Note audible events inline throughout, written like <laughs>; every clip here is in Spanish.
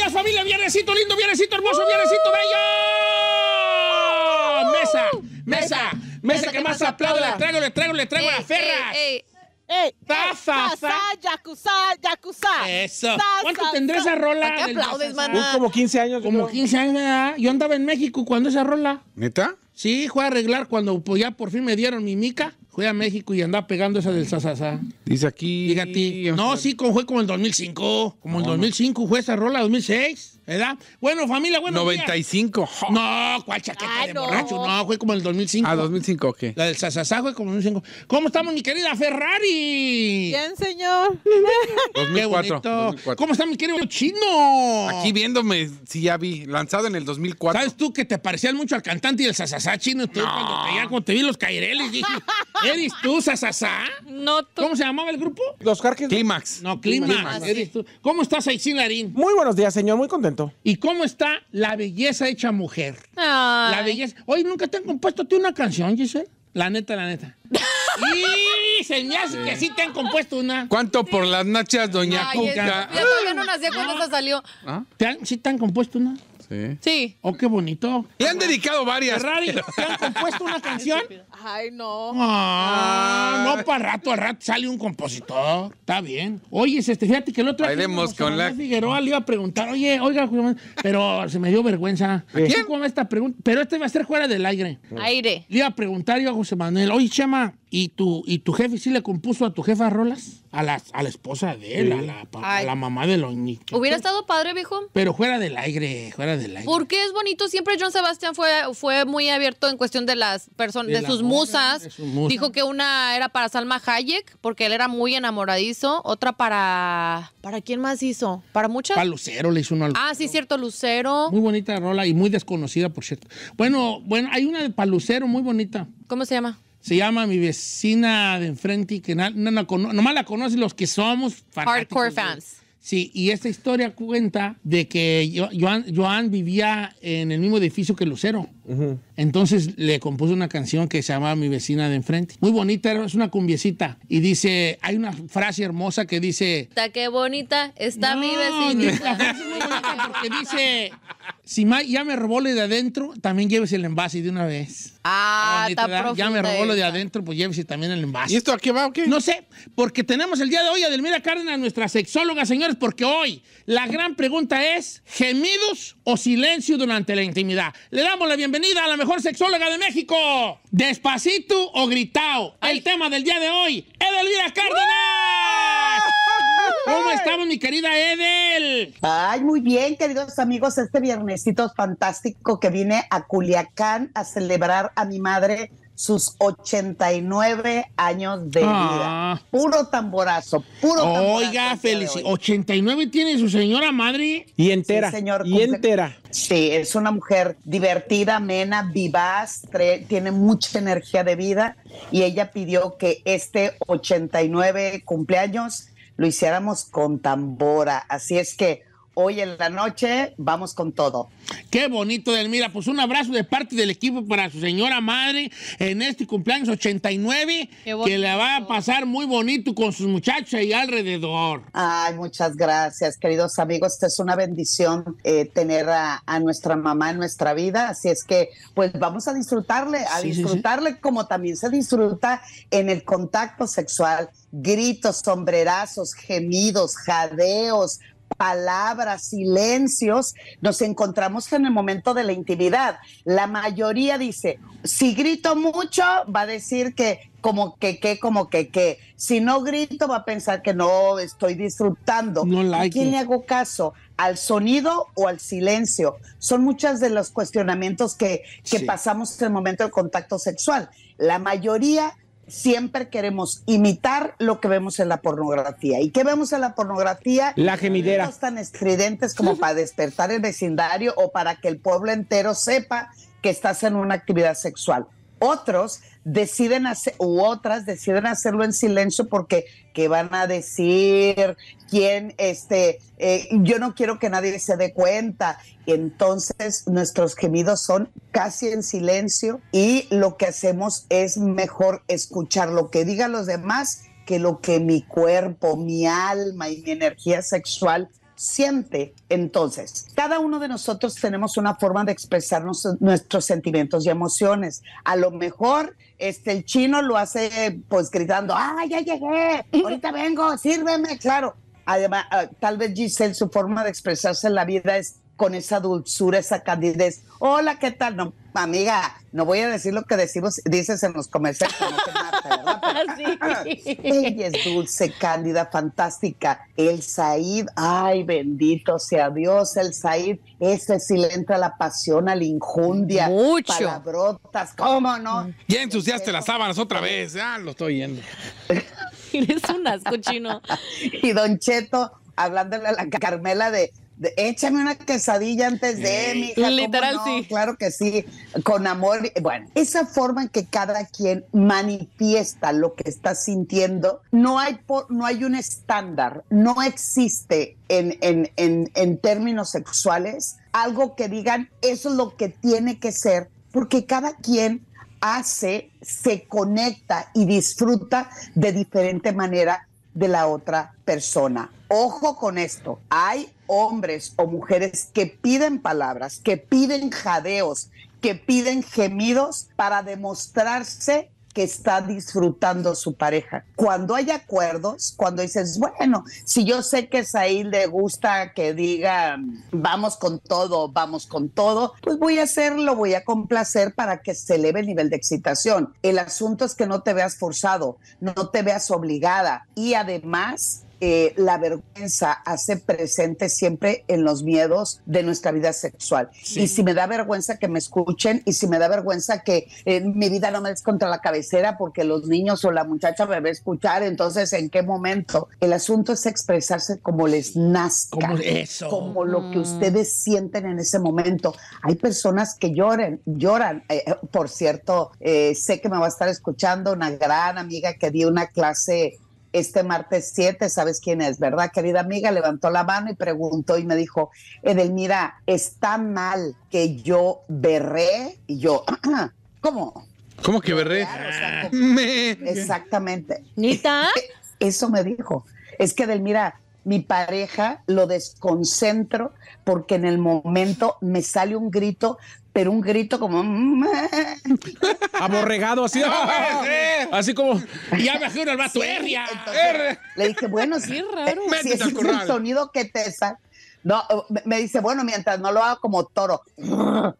días, familia. Viernesito lindo, viernesito hermoso, viernesito bello. ¡Oh! Mesa, mesa, mesa que más aplaudo. Le traigo, le traigo, le traigo la ferra. ¡Eh! ¡Taza! ¡Yakuza! ¡Yakuza! ¡Eso! ¿Cuánto tendré esa rola? qué aplaudes, maná? como 15 años. Como 15 años. Yo andaba en México cuando esa rola. ¿Neta? Sí, fue a arreglar cuando pues, ya por fin me dieron mi mica a México y andaba pegando esa del Sasasa. Dice aquí. ti No, sí, fue como el 2005. Como el 2005 fue esa rola, 2006. ¿Verdad? Bueno, familia, bueno. 95. No, cuál chaqueta ah, de no. borracho. No, fue como el 2005. Ah, 2005, ¿qué? La del Sasasá fue como el 2005. ¿Cómo estamos, mi querida Ferrari? Bien, señor. 2004. ¿Cómo está mi querido chino? Aquí viéndome, sí, ya vi. Lanzado en el 2004. ¿Sabes tú que te parecían mucho al cantante y el Sasasá chino? cuando, te, vi los caireles, dije, ¿eres tú, Sasasá? No, tú. ¿Cómo se llamaba el grupo? Los Carques. Clímax. No, Clímax. ¿Cómo estás, Aixilarín? Muy buenos días, señor. Muy contento. ¿Y cómo está la belleza hecha mujer? La belleza. Oye, ¿nunca te han compuesto tú una canción, Giselle? La neta, la neta. <laughs> y se que sí te han compuesto una. ¿Cuánto por las nachas, doña Ay, Cuca? yo todavía no nací cuando esa salió. ¿Ah? ¿Sí te han compuesto una? Sí. Sí. Oh, qué bonito. Le han dedicado varias. Ferrari, ¿te han compuesto una canción? <laughs> Ay, no. Ah, no, para rato, al rato sale un compositor. Está bien. Oye, este, fíjate que el otro día con la... Figueroa le iba a preguntar, oye, oiga, pero se me dio vergüenza. ¿Quién quién? esta pregunta? Pero este va a ser fuera del aire. Aire. Le iba a preguntar yo a José Manuel, oye, Chema, ¿Y tu, ¿Y tu jefe sí le compuso a tu jefa Rolas? A la, a la esposa de él, a, la, mamá de los niños. Hubiera estado padre, viejo. Pero fuera del aire, fuera del aire. Porque es bonito, siempre John Sebastián fue, fue muy abierto en cuestión de las personas, de, sus musas. Dijo que una era para Salma Hayek, porque él era muy enamoradizo. Otra para. ¿Para quién más hizo? ¿Para muchas? Para Lucero le hizo una. Ah, sí, cierto, Lucero. Muy bonita Rola y muy desconocida, por cierto. Bueno, bueno, hay una de Palucero muy bonita. ¿Cómo se llama? se llama Mi vecina de enfrente y que no nomás la conocen los que somos Hardcore fans. sí, y esta historia cuenta de que Joan vivía en el mismo edificio que Lucero. Entonces le compuso una canción que se llama Mi vecina de enfrente. Muy bonita, es una cumbiecita. Y dice, hay una frase hermosa que dice... Está qué bonita, está mi vecina es muy bonita porque dice, si ya me robó de adentro, también lleves el envase de una vez. Ah, ah está Ya me robó lo de adentro, pues llévese también el envase. ¿Y esto a qué va o qué? No sé, porque tenemos el día de hoy a Delmira Cárdenas, nuestra sexóloga, señores, porque hoy la gran pregunta es, ¿gemidos o silencio durante la intimidad? Le damos la bienvenida bienvenida a la mejor sexóloga de México. Despacito o gritao. El tema del día de hoy, Edelvira Cárdenas. ¿Cómo estamos, mi querida Edel? Ay, muy bien, queridos amigos. Este viernesito fantástico que vine a Culiacán a celebrar a mi madre sus 89 años de ah. vida. Puro tamborazo, puro tamborazo. Oiga, y 89 tiene su señora madre. Y entera. y entera. Sí, es una mujer divertida, amena, vivaz, tiene mucha energía de vida y ella pidió que este 89 cumpleaños lo hiciéramos con tambora. Así es que hoy en la noche vamos con todo. Qué bonito, Delmira. Pues un abrazo de parte del equipo para su señora madre en este cumpleaños 89, que la va a pasar muy bonito con sus muchachos y alrededor. Ay, muchas gracias, queridos amigos. Esta Es una bendición eh, tener a, nuestra mamá en nuestra vida. Así es que, pues vamos a disfrutarle, a disfrutarle como también se disfruta en el contacto sexual gritos, sombrerazos, gemidos, jadeos, palabras, silencios, nos encontramos en el momento de la intimidad. La mayoría dice, si grito mucho, va a decir que como que que, como que que. Si no grito, va a pensar que no estoy disfrutando. No ¿A quién le hago caso? ¿Al sonido o al silencio? Son muchas de los cuestionamientos que, que pasamos en el momento del contacto sexual. La mayoría siempre queremos imitar lo que vemos en la pornografía. ¿Y qué vemos en la pornografía? La gemidera. No tan estridentes como para despertar el vecindario o para que el pueblo entero sepa que estás en una actividad sexual. Otros deciden hacer, u otras deciden hacerlo en silencio porque qué van a decir, quién, este, eh, yo no quiero que nadie se dé cuenta. Entonces nuestros gemidos son casi en silencio y lo que hacemos es mejor escuchar lo que digan los demás que lo que mi cuerpo, mi alma y mi energía sexual siente. Entonces, cada uno de nosotros tenemos una forma de expresarnos nuestros sentimientos y emociones. A lo mejor este, el chino lo hace pues gritando, ¡ay, ah, ya llegué, ahorita vengo, sírveme, claro. Además, ah, tal vez Giselle, su forma de expresarse en la vida es con esa dulzura, esa candidez. Hola, ¿qué tal? No, amiga, no voy a decir lo que decimos, dices en los comerciales, no <laughs> <laughs> Ella es dulce, cándida, fantástica. El Said, ay, bendito sea Dios, el Said, ese sí le entra la pasión, a la injundia, Mucho. palabrotas, ¿cómo no? Mm. Ya ensuciaste las sábanas otra vez, ya lo estoy yendo. <laughs> Eres un asco chino. y Don Cheto, hablándole a la Carmela de échame una quesadilla antes de mí. Literal, sí. Claro que sí, con amor. Bueno, esa forma en que cada quien manifiesta lo que está sintiendo, no hay, no hay un estándar, no existe en, en, en términos sexuales algo que digan, eso es lo que tiene que ser, porque cada quien hace, se conecta y disfruta de diferente manera de la otra persona. Ojo con esto, hay hombres o mujeres que piden palabras, que piden jadeos, que piden gemidos para demostrarse que está disfrutando su pareja. Cuando hay acuerdos, cuando dices, bueno, si yo sé que Said le gusta que diga, vamos con todo, vamos con todo, pues voy a hacerlo, voy a complacer para que se eleve el nivel de excitación. El asunto es que no te veas forzado, no te veas obligada y además eh, la vergüenza hace presente siempre en los miedos de nuestra vida sexual. Y si me da vergüenza que me escuchen y si me da vergüenza que eh, mi vida no me des contra la cabecera porque los niños o la muchacha me va escuchar, entonces ¿en qué momento? El asunto es expresarse como les nazca, como, eso. como lo que mm. ustedes sienten en ese momento. Hay personas que lloran, lloran. Eh, por cierto, sé que me va a estar escuchando una gran amiga que dio una clase este martes 7, ¿sabes quién es? ¿Verdad, querida amiga? Levantó la mano y preguntó y me dijo, Edelmira, ¿está mal que yo berré? Y yo, <clears throat> ¿cómo? ¿Cómo que berré? Ah, Exactamente. ¿Nita? Eso me dijo. Es que Edelmira, mi pareja lo desconcentro porque en el momento me sale un grito pero un grito como. Mm, eh". Aborregado, así. <laughs> <laughs> así como. Ya me el vato, Le dije, bueno, sí, eh, es el sonido que te No, me dice, bueno, mientras no lo hago como toro. <laughs>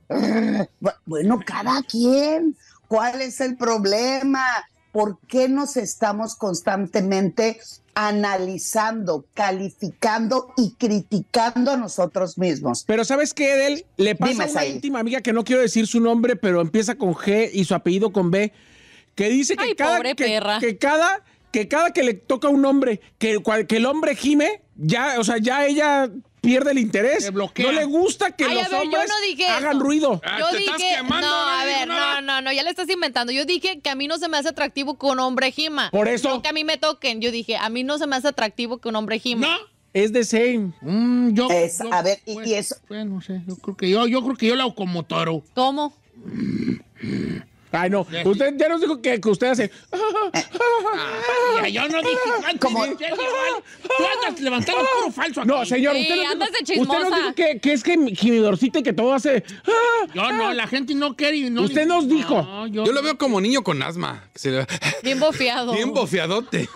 Bueno, cada quien. ¿Cuál es el problema? ¿por qué nos estamos constantemente analizando, calificando y criticando a nosotros mismos? Pero ¿sabes qué, Edel? Le pasa a una íntima amiga que no quiero decir su nombre, pero empieza con G y su apellido con B, que dice que, cada, que, cada que cada que le toca un hombre, que, que el hombre gime, ya, o sea, ya ella pierde el interés. No le gusta que los hombres hagan ruido. Ah, yo dije, no, a ver, no, no, no, ya le estás inventando. Yo dije que a mí no se me hace atractivo con un hombre gima. Por eso. No que a mí me toquen. Yo dije, a mí no se me hace atractivo que un hombre gima. No. Es the same. Mm, yo, a ver, y, eso. Bueno, no sé, yo creo que yo, yo creo que yo lo hago como toro. ¿Cómo? Ay, no. Usted ya nos dijo que, que usted hace. Ya yo no dije <laughs> como Tú andas levantando puro falso. Aquí. No, señor, usted, no nos dijo que, que es que mi y que todo hace. Yo no, la gente no quiere. y No Usted nos dijo. yo, lo veo como niño con asma. <laughs> Bien bofeado. Bien bofiadote.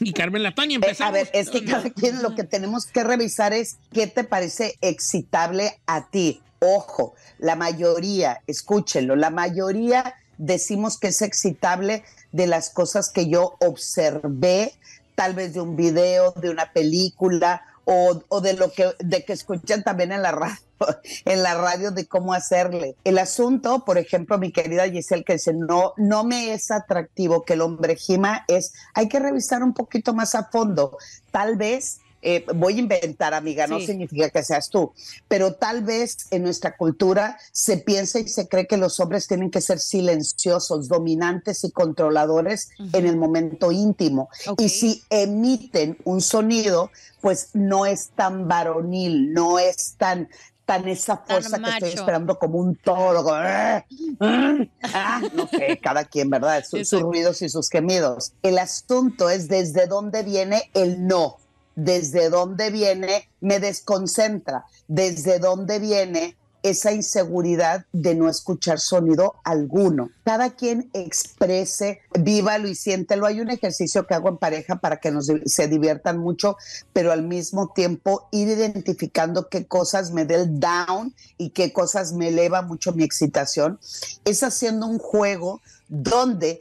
Y Carmen Latania, y a. Eh, empezamos. a ver, es que cada quien lo que tenemos que revisar es qué te parece excitable a ti. Ojo, la mayoría, escúchenlo, la mayoría decimos que es excitable de las cosas que yo observé, tal vez de un video, de una película o, de lo que, de que escuchan también en la radio, <laughs> en la radio de cómo hacerle. El asunto, por ejemplo, mi querida Giselle, que dice, no, no me es atractivo que el hombre gima, es, hay que revisar un poquito más a fondo. Tal vez eh, voy a inventar, amiga, no significa que seas tú, pero tal vez en nuestra cultura se piensa y se cree que los hombres tienen que ser silenciosos, dominantes y controladores en el momento íntimo. Y si emiten un sonido, pues no es tan varonil, no es tan tan esa fuerza que estoy esperando como un toro. Ah, ah, ah". no sé, cada quien, ¿verdad? <laughs> Sus, sus ruidos y sus gemidos. El asunto es desde dónde viene el no desde dónde viene, me desconcentra, desde dónde viene esa inseguridad de no escuchar sonido alguno. Cada quien exprese, lo y siéntelo. Hay un ejercicio que hago en pareja para que nos, se diviertan mucho, pero al mismo tiempo ir identificando qué cosas me del down y qué cosas me eleva mucho mi excitación. Es haciendo un juego donde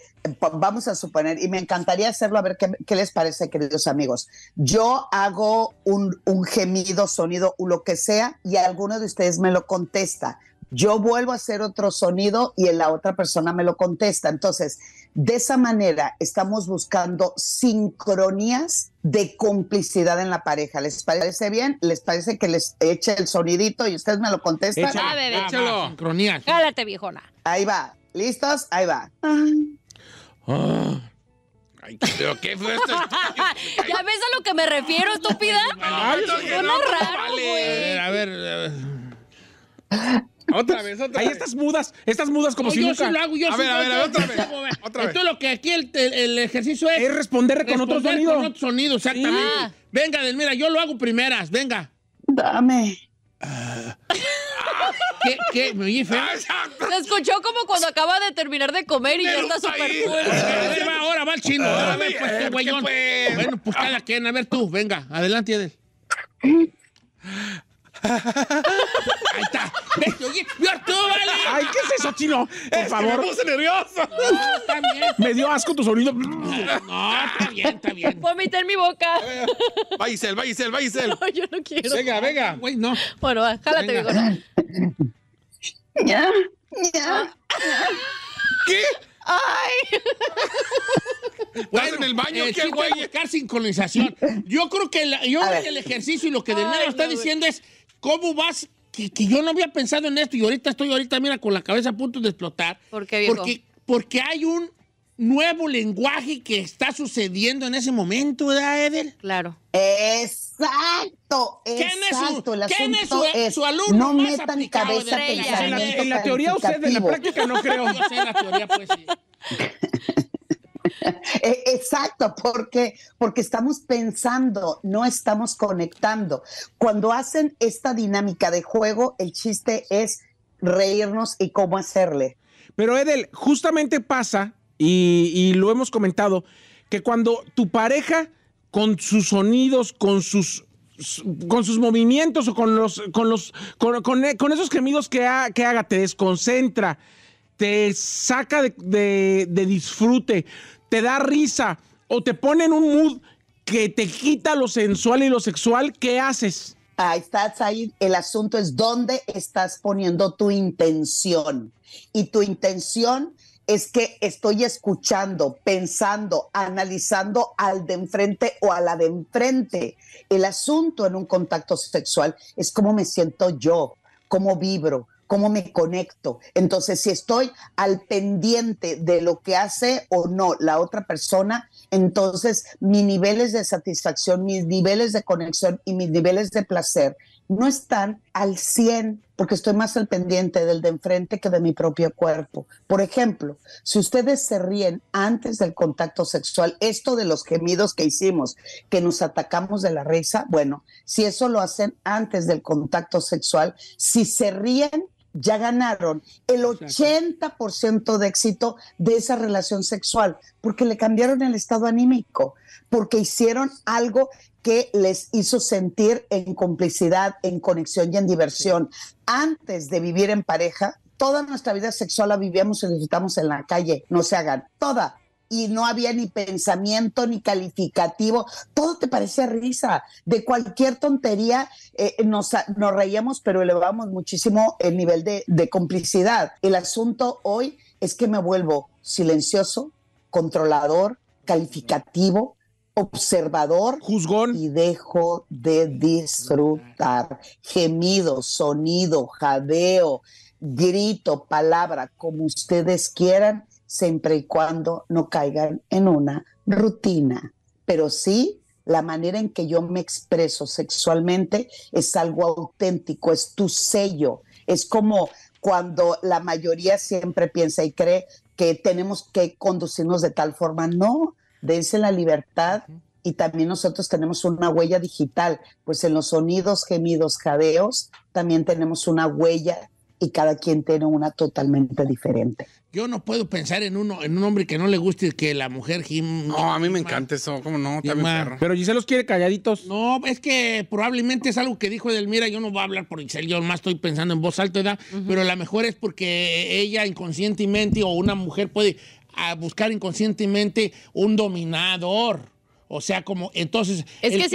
vamos a suponer, y me encantaría hacerlo, a ver qué, les parece, queridos amigos. Yo hago un, gemido, sonido, o lo que sea, y alguno de ustedes me lo contesta. Yo vuelvo a hacer otro sonido y la otra persona me lo contesta. Entonces, de esa manera estamos buscando sincronías de complicidad en la pareja. ¿Les parece bien? ¿Les parece que les eche el sonidito y ustedes me lo contestan? ah, Échalo. viejona. Ahí va. ¿Listos? Ahí va. Ah. Ay, qué fue esto. <laughs> ¿Ya ves a lo que me refiero, estúpida? No, no, no, raro, A ver, a ver. Otra pues, vez, otra Ahí vez. estas mudas, estas mudas como si yo nunca... lo hago, yo a ver, A ver, a ver, otra vez. otra vez. Esto lo que aquí el, ejercicio es... Es responder con otro sonido. con otro sonido, exactamente. Venga, Venga, mira, yo lo hago primeras, venga. Dame. Ah. ¿Qué? ¿Qué? ¿Me oí feo? Se escuchó como cuando acaba de terminar de comer y ya está súper fuerte. Ahora va el chino. Ah, ahora ven, pues, Bueno, pues cada ah. quien. A ver tú, venga, adelante, Edel. <laughs> Ahí está. ¡Vio tú, vale! ¡Ay, qué es eso, chino! Por favor. me puse nervioso. <laughs> Me dio asco tu sonido. No, está bien, está bien. Vomita en mi boca. Va, vaisel, vaisel. No, yo no quiero. Venga, venga. Uy, no. Bueno, va, jálate, venga. Ya, ya. Ah. ¿Qué? ¡Ay! Bueno, en el baño, eh, qué sí güey. sincronización. Yo creo que yo el ejercicio y lo que de nada está diciendo es cómo vas. Que, yo no había pensado en esto y ahorita estoy ahorita, mira, con la cabeza a punto de explotar. Porque, porque hay un nuevo lenguaje que está sucediendo en ese momento, ¿verdad, Edel? Claro. Exacto. ¿Quién es su, alumno no metan cabeza de en, la, teoría usted, en la práctica no creo. <laughs> Yo sé en la teoría, pues sí. <laughs> Eh, exacto, porque, porque estamos pensando, no estamos conectando. Cuando hacen esta dinámica de juego, el chiste es reírnos y cómo hacerle. Pero Edel, justamente pasa y, lo hemos comentado, que cuando tu pareja con sus sonidos, con sus con sus movimientos o con los con los con, e, esos gemidos que, que, haga te desconcentra te saca de, disfrute te da risa o te pone en un mood que te quita lo sensual y lo sexual ¿qué haces? Ahí estás ahí el asunto es dónde estás poniendo tu intención y tu intención es que estoy escuchando, pensando, analizando al de enfrente o a la de enfrente. El asunto en un contacto sexual es cómo me siento yo, cómo vibro, cómo me conecto. Entonces, si estoy al pendiente de lo que hace o no la otra persona, entonces mis niveles de satisfacción, mis niveles de conexión y mis niveles de placer no están al 100 porque estoy más al pendiente del de enfrente que de mi propio cuerpo. Por ejemplo, si ustedes se ríen antes del contacto sexual, esto de los gemidos que hicimos, que nos atacamos de la risa, bueno, si eso lo hacen antes del contacto sexual, si se ríen ya ganaron el 80% de éxito de esa relación sexual, porque le cambiaron el estado anímico, porque hicieron algo que les hizo sentir en complicidad, en conexión y en diversión. Antes de vivir en pareja, toda nuestra vida sexual la vivíamos y disfrutamos en la calle, no se hagan, toda y no había ni pensamiento ni calificativo, todo te parece risa. De cualquier tontería eh, nos, reíamos, pero elevamos muchísimo el nivel de, de complicidad. El asunto hoy es que me vuelvo silencioso, controlador, calificativo, observador Juzgón. y dejo de disfrutar. Gemido, sonido, jadeo, grito, palabra, como ustedes quieran, siempre y cuando no caigan en una rutina. Pero sí, la manera en que yo me expreso sexualmente es algo auténtico, es tu sello. Es como cuando la mayoría siempre piensa y cree que tenemos que conducirnos de tal forma. No, dense la libertad y también nosotros tenemos una huella digital, pues en los sonidos, gemidos, jadeos, también tenemos una huella y cada quien tiene una totalmente diferente. Yo no puedo pensar en uno, en un hombre que no le guste que la mujer Jim No, a mí me encanta eso, ¿cómo no? También Pero Giselle los quiere calladitos. No, es que probablemente es algo que dijo Edelmira, yo no voy a hablar por Giselle, yo más estoy pensando en voz alta, edad, Pero a lo mejor es porque ella inconscientemente o una mujer puede ah, buscar inconscientemente un dominador. O sea, como, entonces. Es Es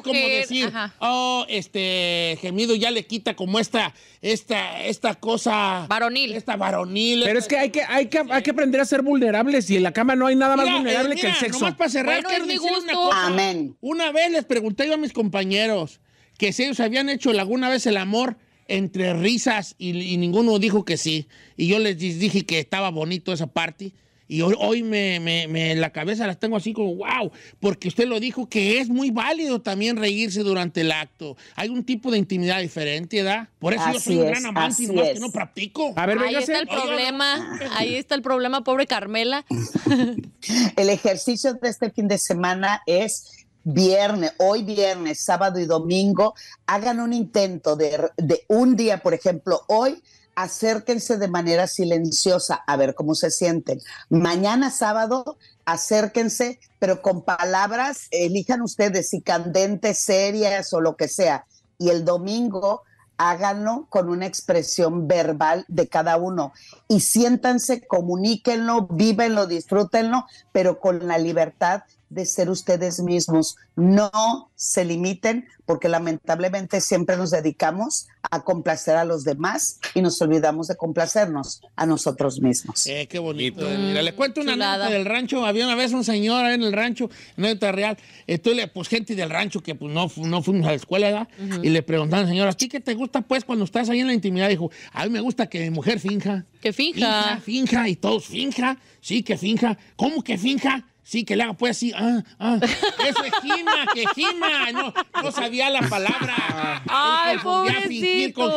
como decir, oh, este gemido ya le quita como esta, esta, esta cosa. Varonil. Esta varonil. Pero es que hay que, hay que, hay que aprender a ser vulnerables y en la cama no hay nada más vulnerable eh, que el sexo. Nomás para cerrar, es Una Amén. Una vez les pregunté yo a mis compañeros que si ellos habían hecho alguna vez el amor entre risas y, y ninguno dijo que sí. Y yo les dije que estaba bonito esa parte y hoy, me, la cabeza las tengo así como, wow, porque usted lo dijo que es muy válido también reírse durante el acto. Hay un tipo de intimidad diferente, ¿verdad? Por eso yo soy un gran amante y no practico. ahí está el problema, ahí está el problema, pobre Carmela. <laughs> el ejercicio de este fin de semana es viernes, hoy viernes, sábado y domingo, hagan un intento de, de, un día, por ejemplo, hoy acérquense de manera silenciosa a ver cómo se sienten. Mañana sábado, acérquense, pero con palabras, elijan ustedes si candentes, serias o lo que sea. Y el domingo, háganlo con una expresión verbal de cada uno y siéntanse, comuníquenlo, vívenlo, disfrútenlo, pero con la libertad de ser ustedes mismos. No se limiten porque lamentablemente siempre nos dedicamos a complacer a los demás y nos olvidamos de complacernos a nosotros mismos. Eh, qué bonito. le cuento una nada del rancho. Había una vez un señor en el rancho, en el Real. Estoy, pues gente del rancho que pues, no, no fuimos a la escuela y le preguntaron, señor, ¿a ti qué te gusta pues cuando estás ahí en la intimidad? Dijo, a mí me gusta que mi mujer finja. Que finja. Finja, finja y todos finja. Sí, que finja. ¿Cómo que finja? Sí, que le haga pues así. Ah, ah. Eso es gima, que gima. No, no sabía la palabra. Ay, confundía fingir con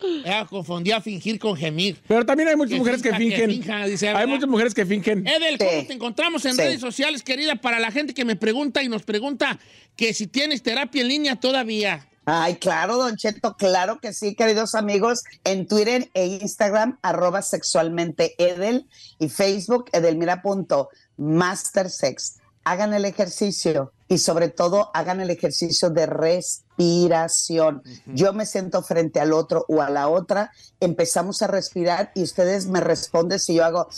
gemir. confundía fingir con gemir. Pero también hay muchas mujeres que fingen. hay muchas mujeres que fingen. Edel, ¿cómo te encontramos en redes sociales, querida? Para la gente que me pregunta y nos pregunta que si tienes terapia en línea todavía. Ay, claro, Don Cheto, claro que sí, queridos amigos. En Twitter e Instagram, arroba sexualmente Edel y Facebook, edelmira. Master Sex, Hagan el ejercicio y sobre todo hagan el ejercicio de respiración. Yo me siento frente al otro o a la otra, empezamos a respirar y ustedes me responden si yo hago,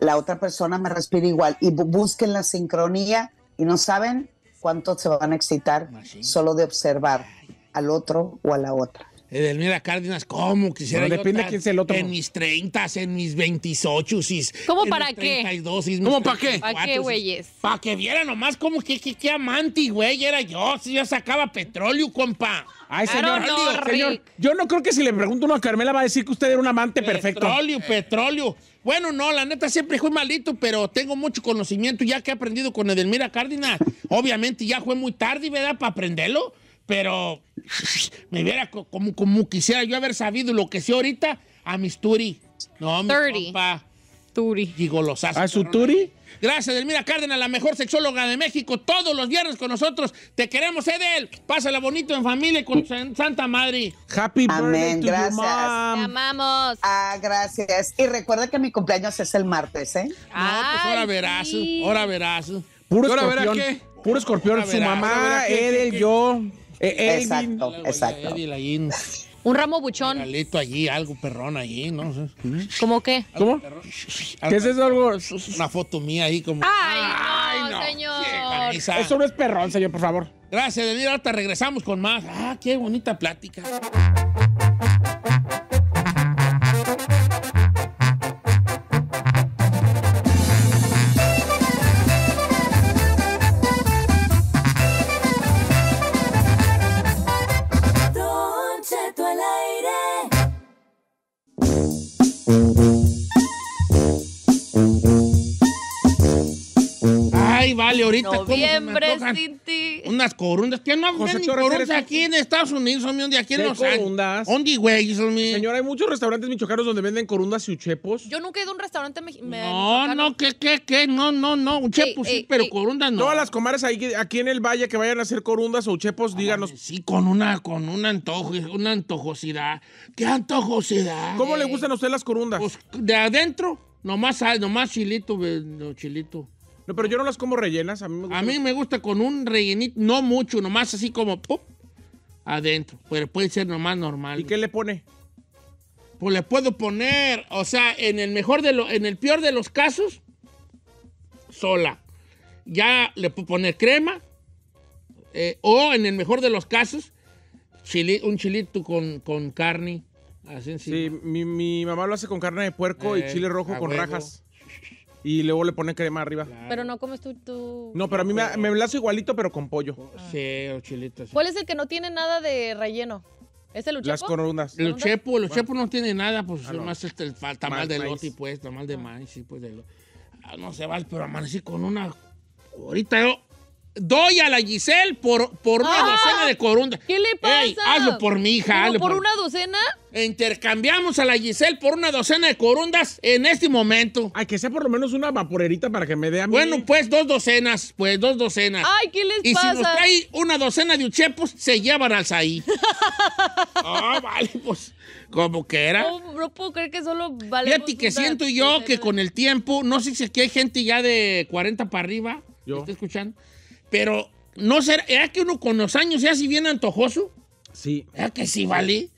la otra persona me respira igual y busquen la sincronía y no saben cuánto se van a excitar ah, solo de observar al otro o a la otra. Edelmira Cárdenas, ¿cómo quisiera depende yo quién es el otro. En mis 30, en mis 28, ¿Cómo en para mis 32, qué? ¿Cómo para qué? ¿Para qué, güeyes? Para que viera nomás cómo que, que, amante, güey, era yo. Si yo sacaba petróleo, compa. Ay, señor, yo no creo que si le pregunto uno a Carmela va a decir que usted era un amante perfecto. Petróleo, petróleo. Bueno, no, la neta siempre fue malito, pero tengo mucho conocimiento ya que he aprendido con Edelmira Cárdenas. Obviamente ya fue muy tarde, ¿verdad? Para aprenderlo pero me hubiera como, quisiera yo haber sabido lo que sé ahorita a mis Turi. No, mi compa. Turi. Digo, ¿A su Turi? Gracias, Elmira Cárdenas, la mejor sexóloga de México, todos los viernes con nosotros. Te queremos, Edel. Pásala bonito en familia y con Santa Madre. Happy birthday to gracias. Te amamos. Ah, gracias. Y recuerda que mi cumpleaños es el martes, ¿eh? Ah, pues ahora verás, ahora verás. Puro escorpión. Puro escorpión, su mamá, Edel, yo. Eh, exacto, exacto. un ramo buchón. un Alito allí, algo perrón allí, ¿no? ¿Cómo qué? ¿Cómo? ¿Qué es eso? Una foto mía ahí como. ¡Ay, no, señor! Eso no es perrón, señor, por favor. Gracias, David. Ahorita regresamos con más. ¡Ah, qué bonita plática! Unas corundas. ¿Quién no venden corundas aquí en Estados Unidos, hombre? ¿Dónde? Aquí en corundas? ¿Dónde, güey? Señor, hay muchos restaurantes michoacanos donde venden corundas y uchepos. Yo nunca he ido a un restaurante No, no, ¿qué, qué, qué? No, no, no. uchepos sí, pero corundas no. Todas las comares aquí en el valle que vayan a hacer corundas o uchepos, díganos. Sí, con una, con un antojo, una antojosidad. ¿Qué antojosidad? ¿Cómo le gustan a usted las corundas? Pues de adentro, nomás nomás chilito, chilito. No, pero yo no las como rellenas. A mí me gusta, mí me gusta con un rellenito, no mucho, nomás así como pop, adentro. Pero puede ser nomás normal. ¿Y qué le pone? Pues le puedo poner, o sea, en el mejor de en el peor de los casos, sola. Ya le puedo poner crema. Eh, o en el mejor de los casos, un chilito con, carne. Así sí, mi, mamá lo hace con carne de puerco y eh, chile rojo con rajas y luego le pone crema arriba. Pero no comes tú. tú... No, pero a mí me, me lazo igualito, pero con pollo. Oh, sí, o chilitos. ¿Cuál es el que no tiene nada de relleno? ¿Es el Las coronas. El luchepo, el no tiene nada, pues ah, es más este, el tamal de loti, pues, tamal de ah. maíz, pues de lo... Ah, no se va, pero amanecí con una... Ahorita yo doy a la Giselle por, por una ah, docena de corundas. ¿Qué le pasa? Ey, hazlo por mi hija. por, una docena? Intercambiamos a la Giselle por una docena de corundas en este momento. Ay, que sea por lo menos una vaporerita para que me dé a mí. Bueno, pues dos docenas, pues dos docenas. Ay, ¿qué les pasa? Y si nos trae una docena de uchepos, se llevan al saí. <laughs> Ah, vale, pues como que era. No, no, puedo creer que solo vale. Fíjate que siento yo que con el tiempo, no sé si aquí hay gente ya de 40 para arriba. Yo. está escuchando? Pero no será, ¿es que uno con los años ya así bien antojoso? Sí. ¿Es que sí, vale?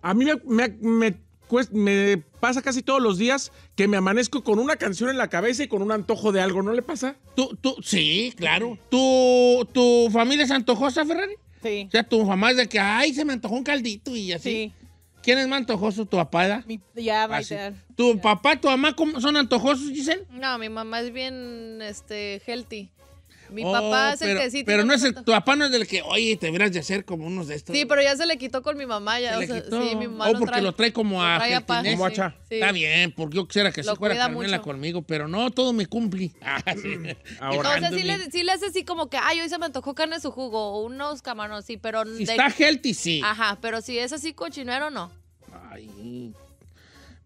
A mí me, pasa casi todos los días que me amanezco con una canción en la cabeza y con un antojo de algo, ¿no le pasa? Tú, tú, sí, claro. ¿Tu, tu familia es antojosa, Ferrari? Sí. O sea, tu mamá es de que, ay, se me antojó un caldito y así. Sí. ¿Quién es más antojoso? ¿Tu papá? ya, va a ¿Tu papá, tu mamá son antojosos, dicen No, mi mamá es bien, este, healthy. Mi oh, papá es el que sí. Pero no es el, tu papá no es del que, oye, te verás de hacer como unos de estos. Sí, pero ya se le quitó con mi mamá. Ya, o sea, Sí, mi mamá. Oh, o porque lo trae como a. Trae como a Está bien, porque yo quisiera que se fuera Carmela conmigo, pero no, todo me cumple. <laughs> Ahora. Mm, Entonces sí le, sí le hace así como que, ay, hoy se me antojó carne su jugo unos camarones, sí, pero. Si está healthy, sí. Ajá, pero si es así cochinero, no. Ay.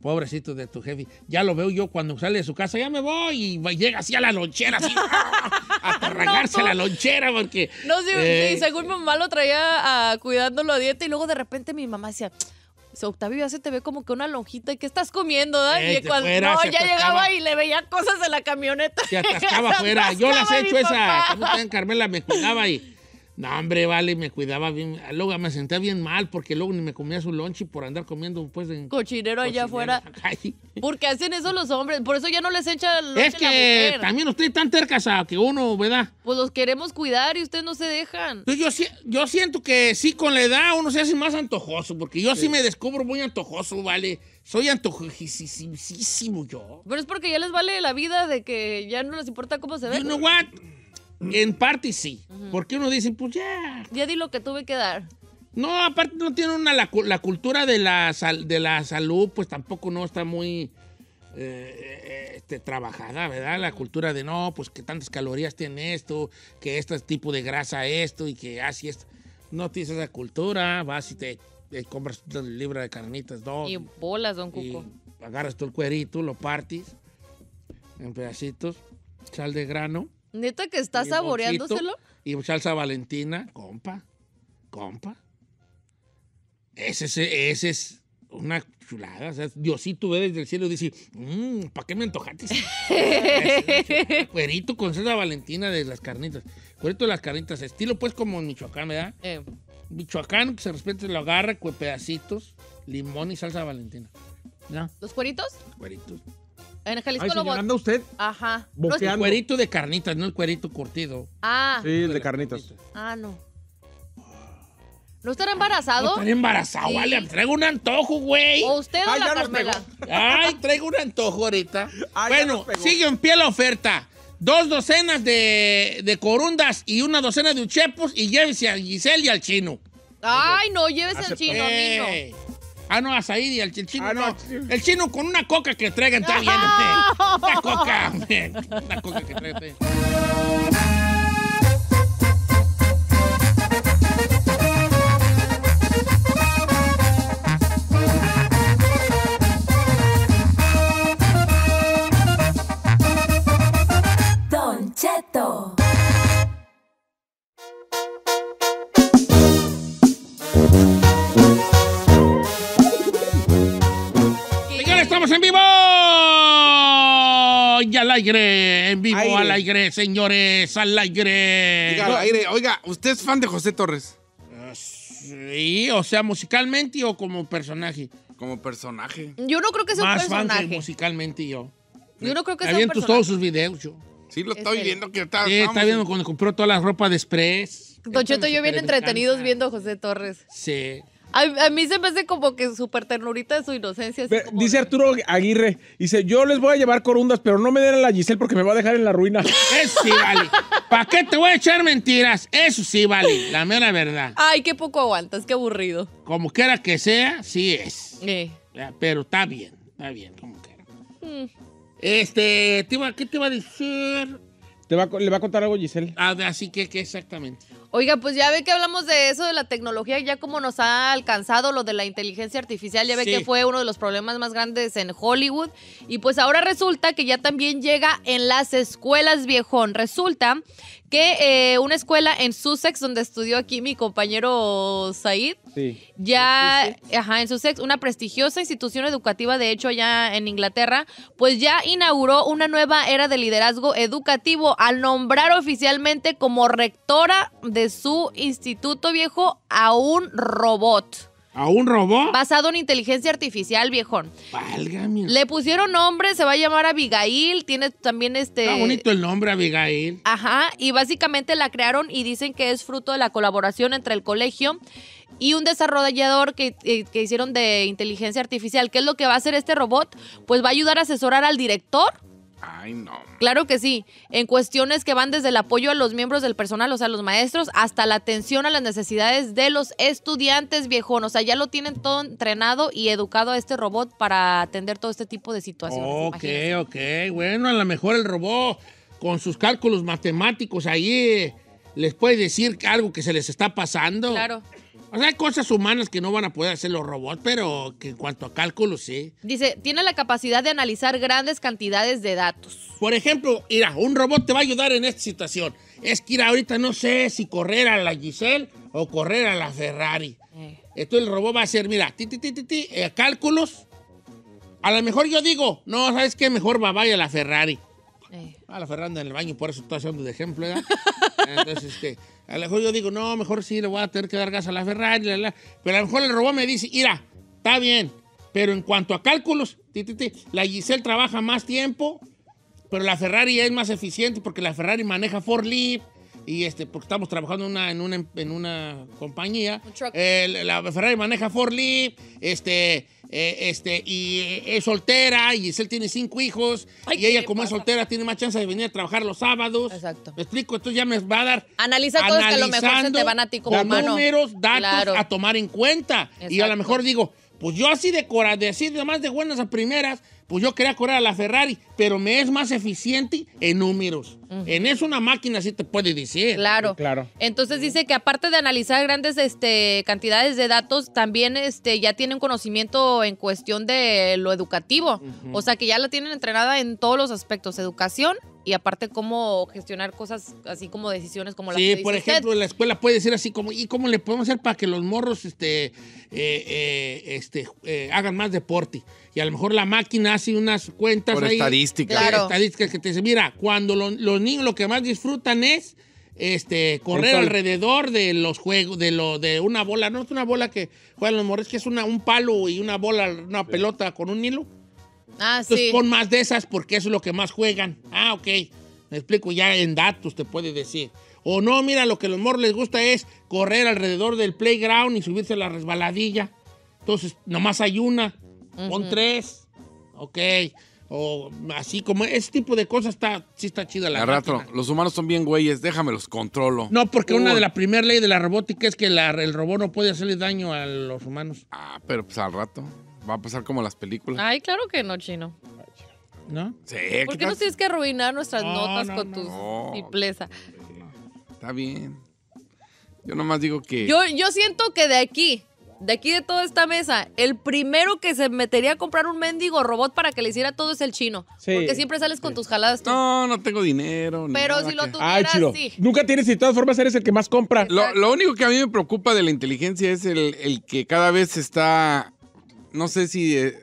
Pobrecito de tu jefe. Ya lo veo yo cuando sale de su casa, ya me voy y llega así a la lonchera, así, <laughs> ¡ah! a arrancarse la lonchera, porque. No, sí, eh, según mi mamá lo traía ah, cuidándolo a dieta y luego de repente mi mamá decía. Octavio ya se te ve como que una lonjita. y ¿Qué estás comiendo, ah? eh, y cuando ya llegaba y le veía cosas de la camioneta. Se <laughs> atascaba afuera. Yo las he hecho esa. Carmela? Me cuidaba y no, hombre, vale, me cuidaba bien. Luego me sentía bien mal porque luego ni me comía su lonche por andar comiendo pues en cochinero, allá afuera. Porque hacen eso los hombres, por eso ya no les echa lonche Es que la mujer. también ustedes tan tercas que uno, ¿verdad? Pues los queremos cuidar y ustedes no se dejan. Pues yo, yo siento que sí con la edad uno se hace más antojoso, porque yo sí, me descubro muy antojoso, vale. Soy antojisísimo yo. Pero es porque ya les vale la vida de que ya no les importa cómo se ven. You what? En parte sí, porque uno dice, pues ya. Ya di lo que tuve que dar. No, aparte no tiene una, la, cultura de la, de la salud, pues tampoco no está muy eh, eh, este, trabajada, ¿verdad? La cultura de no, pues que tantas calorías tiene esto, que este tipo de grasa esto y que así esto. No tienes esa cultura, vas y te, compras una de carnitas, dos. Y bolas, don Cuco. agarras tú el cuerito, lo partes en pedacitos, sal de grano Neta que está saboreándoselo. Y salsa valentina, compa, compa. Ese es, una chulada. O sea, Diosito ve desde el cielo y dice, mm, ¿para qué me antojaste? <laughs> Cuerito con salsa valentina de las carnitas. Cuerito de las carnitas, estilo pues como en Michoacán, ¿verdad? Eh. Michoacán, que se respete, lo agarra, pedacitos, limón y salsa valentina. ¿Los cueritos? Cueritos. En Jalisco Ay, lo anda usted? Ajá. Boqueando. El cuerito de carnitas, no el cuerito curtido. Ah. Sí, el de carnitas. Ah, no. ¿No estará embarazado? No embarazado, sí. vale. Traigo un antojo, güey. O usted o ah, la Carmela. Ay, traigo un antojo ahorita. <laughs> Ah, bueno, sigue en pie la oferta. Dos docenas de, de, corundas y una docena de uchepos y llévese a Giselle y al chino. Ay, no, llévese al chino, a Ah, no, a el, el chino. Ah, el chino con una coca que traigan, está bien. <laughs> Una coca, Una coca que traigan. Ya al aire, en vivo, al aire, señores, al aire. Oiga, Oiga, ¿usted es fan de José Torres? Ah, sí, o sea, musicalmente o como personaje. Como personaje. Yo no creo que sea un personaje. Fan musicalmente yo. Yo no creo que sea un personaje. todos sus videos yo. Sí, lo estoy viendo que está. viendo cuando compró toda la ropa de Express. Don Cheto, yo bien entretenidos viendo a José Torres. Sí. A, mí se me hace como que súper ternurita de su inocencia. dice Arturo Aguirre, dice, yo les voy a llevar corundas, pero no me den a la Giselle porque me va a dejar en la ruina. <laughs> Eso sí, vale. ¿Para qué te voy a echar mentiras? Eso sí, vale. La mera verdad. Ay, qué poco aguantas, qué aburrido. Como quiera que sea, sí es. Eh. Pero está bien, está bien, como quiera. Mm. Este, ¿qué te va a decir? Te le va a contar algo Giselle. Ah, así que, ¿qué exactamente? Oiga, pues ya ve que hablamos de eso, de la tecnología, ya como nos ha alcanzado lo de la inteligencia artificial, ya ve que fue uno de los problemas más grandes en Hollywood. Y pues ahora resulta que ya también llega en las escuelas, viejón. Resulta que eh, una escuela en Sussex, donde estudió aquí mi compañero Said, ya, ajá, en Sussex, una prestigiosa institución educativa, de hecho, allá en Inglaterra, pues ya inauguró una nueva era de liderazgo educativo al nombrar oficialmente como rectora de su instituto, viejo, a un robot. ¿A un robot? Basado en inteligencia artificial, viejón. Válgame. Le pusieron nombre, se va a llamar Abigail, tiene también este... Está ah, bonito el nombre, Abigail. Ajá, y básicamente la crearon y dicen que es fruto de la colaboración entre el colegio y un desarrollador que, eh, que hicieron de inteligencia artificial. ¿Qué es lo que va a hacer este robot? Pues va a ayudar a asesorar al director Ay, no. Claro que sí, en cuestiones que van desde el apoyo a los miembros del personal, o sea, los maestros, hasta la atención a las necesidades de los estudiantes, viejón. O sea, ya lo tienen todo entrenado y educado a este robot para atender todo este tipo de situaciones. Ok, ok. Bueno, a lo mejor el robot con sus cálculos matemáticos ahí eh, les puede decir algo que se les está pasando. Claro. O sea, hay cosas humanas que no van a poder hacer los robots, pero que en cuanto a cálculos, sí. Dice, tiene la capacidad de analizar grandes cantidades de datos. Por ejemplo, mira, un robot te va a ayudar en esta situación. Es que ir ahorita no sé si correr a la Giselle o correr a la Ferrari. Esto eh. Entonces el robot va a hacer, mira, ti, ti, ti, ti eh, cálculos. A lo mejor yo digo, no, ¿sabes qué? Mejor va, vaya a la Ferrari. Eh. A ah, la Ferranda en el baño, por eso estoy haciendo de ejemplo, ¿verdad? <laughs> Entonces, este... A lo mejor yo digo, no, mejor sí le voy a tener que dar gas a la Ferrari, pero a lo mejor el robot me dice, mira, está bien, pero en cuanto a cálculos, la Giselle trabaja más tiempo, pero la Ferrari es más eficiente porque la Ferrari maneja Leaf y este, porque estamos trabajando en, una, en una compañía. la Ferrari maneja Forli, este, eh, este, y es soltera, y él tiene cinco hijos, y ella como es soltera tiene más chance de venir a trabajar los sábados. Exacto. explico, esto ya me va a dar... Analiza cosas que a lo mejor se te van a ti como Hay números, datos a tomar en cuenta. Y a lo mejor digo, pues yo así de, de así, de más de buenas a primeras, pues yo quería correr a la Ferrari, pero me es más eficiente en números. En eso una máquina sí te puede decir. Claro. claro. Entonces dice que aparte de analizar grandes este, cantidades de datos, también este, ya tienen conocimiento en cuestión de lo educativo. O sea que ya la tienen entrenada en todos los aspectos, educación, y aparte cómo gestionar cosas así como decisiones como la sí, por ejemplo, en la escuela puede ser así como, ¿y cómo le podemos hacer para que los morros este, eh, eh, este, eh, hagan más deporte? y a lo mejor la máquina hace unas cuentas Por ahí. Estadísticas. Estadísticas que te mira, cuando los niños lo que más disfrutan es este correr alrededor de los juegos, de lo, de una bola, no es una bola que juegan los es que es una, un palo y una bola, una pelota con un hilo. Ah, Entonces, pon más de esas porque eso es lo que más juegan. Ah, ok. Me explico, ya en datos te puede decir. O no, mira, lo que a los morros les gusta es correr alrededor del playground y subirse a la resbaladilla. Entonces, nomás hay una pon tres. Ok. O así como ese tipo de cosas está, sí está chida la rato, los humanos son bien güeyes, déjame los controlo. No, porque una de las primeras leyes de la robótica es que el robot no puede hacerle daño a los humanos. Ah, pero pues al rato va a pasar como las películas. Ay, claro que no, chino. ¿No? Sí, ¿Por qué no tienes que arruinar nuestras notas con tu simpleza? Está bien. Yo nomás digo que. Yo, yo siento que de aquí de aquí de toda esta mesa, el primero que se metería a comprar un mendigo robot para que le hiciera todo es el chino. Porque siempre sales con tus jaladas No, no tengo dinero. Pero si lo tuvieras, Nunca tienes y de todas formas eres el que más compra. Lo, único que a mí me preocupa de la inteligencia es el, que cada vez está, no sé si eh,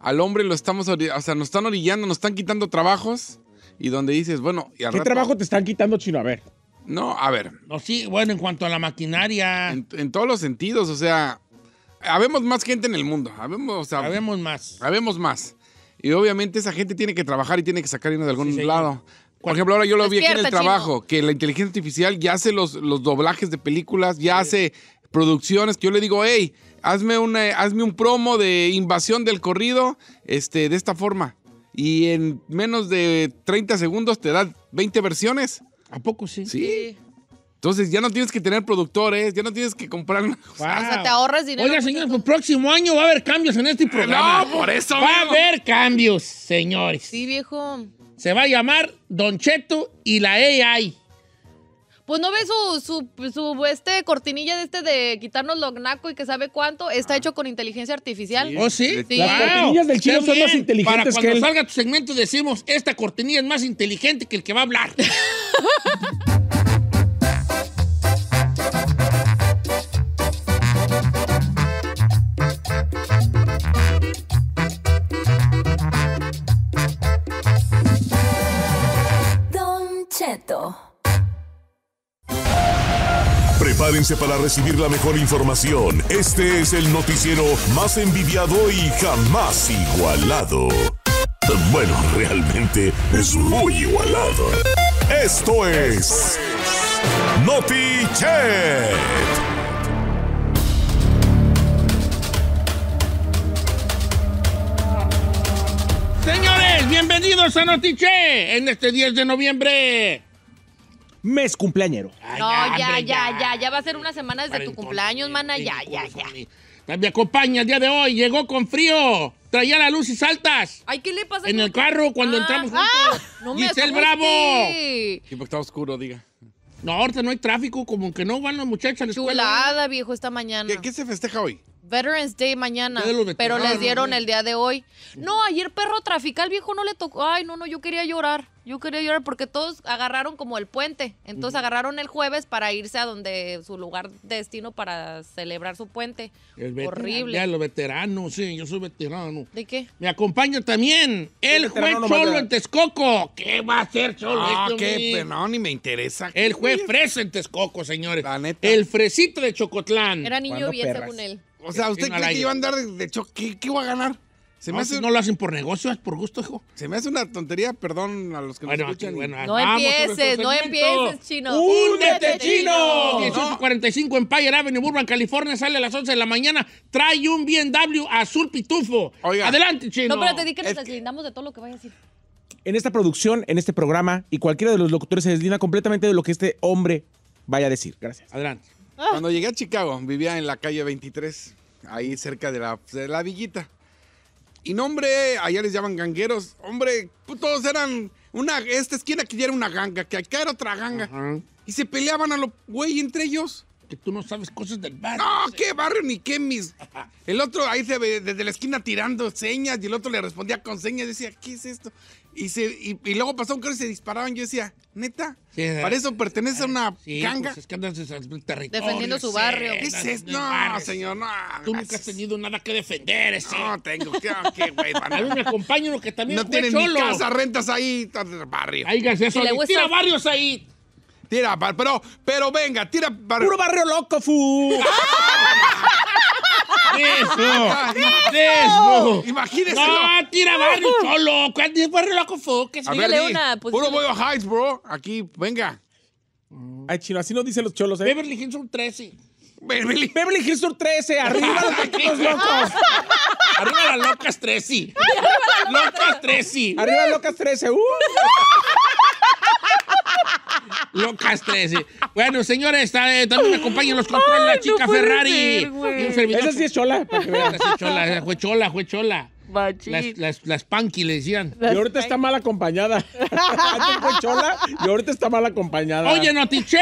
al hombre lo estamos, o sea, nos están orillando, nos están quitando trabajos y donde dices, bueno, ¿Qué trabajo te están quitando, chino? A ver. No, a ver, No, sí, bueno, en cuanto a la maquinaria. en todos los sentidos, o sea, habemos más gente en el mundo. Habemos, más. Habemos más. Y obviamente esa gente tiene que trabajar y tiene que sacar dinero de algún lado. Por ejemplo, ahora yo lo vi aquí en el trabajo, que la inteligencia artificial ya hace los, los doblajes de películas, ya hace producciones, que yo le digo, hey, hazme, una, hazme un promo de invasión del corrido este, de esta forma. Y en menos de 30 segundos te da 20 versiones. ¿A poco sí? Sí. Entonces ya no tienes que tener productores, ya no tienes que comprar O te ahorras dinero. Oiga, señores, pues, el próximo año va a haber cambios en este <laughs> programa. No, por eso. Va a haber cambios, señores. Sí, viejo. Se va a llamar Don Cheto y la AI. Pues no ves su, su, este cortinilla de este de quitarnos lo gnaco y que sabe cuánto, está ah. hecho con inteligencia artificial. ¿Oh, sí? Las cortinillas del chino son más inteligentes Para cuando que salga tu segmento decimos, esta cortinilla es más inteligente que el que va a hablar. <laughs> Prepárense para recibir la mejor información. Este es el noticiero más envidiado y jamás igualado. Bueno, realmente es muy igualado. Esto es NotiChat. Señores, bienvenidos a NotiChat en este 10 de noviembre mes cumpleañero. no, ya, ya, ya, ya, va a ser una semana desde tu cumpleaños, eh, mana, eh, ya, eh, ya, pues, ya. Me acompaña el día de hoy, llegó con frío, traía la luz y saltas. Ay, ¿qué le pasa? En el carro cuando ah, entramos ah, juntos. Ah, no me Giselle Bravo. Sí, está oscuro, diga. No, ahorita no hay tráfico, como que no van las muchachas a la escuela. viejo, esta mañana. qué se festeja hoy? Veterans Day mañana, pero les dieron el día de hoy. No, ayer perro trafical viejo no le tocó. Ay, no, no, yo quería llorar. Yo quería llorar porque todos agarraron como el puente. Entonces agarraron el jueves para irse a donde su lugar destino para celebrar su puente. Horrible. Ya, los veteranos, sí, yo soy veterano. ¿De qué? Me acompaña también el, juez Cholo en Texcoco. ¿Qué va a hacer Cholo? Ah, este qué pero ni me interesa. El juez Fresa en Texcoco, señores. La neta. El Fresito de Chocotlán. Era niño bien, según él. O sea, ¿usted cree que iba a andar de, choque? ¿Qué iba a ganar? Pues, no, lo hacen por negocio, es por gusto, hijo. Se me hace una tontería, perdón a los que no nos escuchan. Aquí, bueno, no empieces, no empieces, chino. ¡Únete, chino! 1845 Empire Avenue, Burbank, California, sale a las 11 de la mañana. Trae un BMW azul pitufo. Adelante, chino. No, pero te di que nos deslindamos de todo lo que vaya a decir. En esta producción, en este programa, y cualquiera de los locutores se deslinda completamente de lo que este hombre vaya a decir. Gracias. Adelante. Ah. Cuando llegué a Chicago, vivía en la calle 23, ahí cerca de la, la villita. Y no, hombre, allá les llaman gangueros. Hombre, pues, todos eran una. Esta esquina que era una ganga, que acá era otra ganga. Y se peleaban a lo güey entre ellos. Que tú no sabes cosas del barrio. No, qué barrio ni qué mis. El otro ahí se ve desde la esquina tirando señas y el otro le respondía con señas. Decía, ¿qué es esto? Y, se, y, luego pasó un carro y se disparaban. Yo decía, neta, para eso pertenece a una sí, pues, es que andan territorio. Defendiendo su barrio. ¿Qué No, señor, no. Tú nunca has tenido nada que defender, ese. No tengo, que güey? <laughs> A mí me acompaña uno que también No tienen cholo. casa, rentas ahí, barrio. Ahí, eso, le tira barrios ahí. Tira, para, pero, pero venga, tira para. Puro barrio loco, fu. ¡Eso! ¡Eso! Imagínese. No, tira barrio solo. ¿Cuál es barrio loco, fu? Que se ver, una. Pues, Puro Boyo Heights, bro. Aquí, venga. Ay, chino, así no dicen los cholos, ¿eh? Beverly Hills 13. Beverly, Beverly Hills 13, <laughs> arriba los locos. arriba las locas 13. locas 13. Arriba las locas 13. Uh. <laughs> Locas tres. Bueno, señores, eh, también me acompañan los controles la chica Ferrari. Esa sí es chola. Esa sí es chola, fue chola, chola. Las, las, las, punky le decían. y ahorita está mal acompañada. <laughs> Antes fue chola y ahorita está mal acompañada. ¡Oye, Notiche!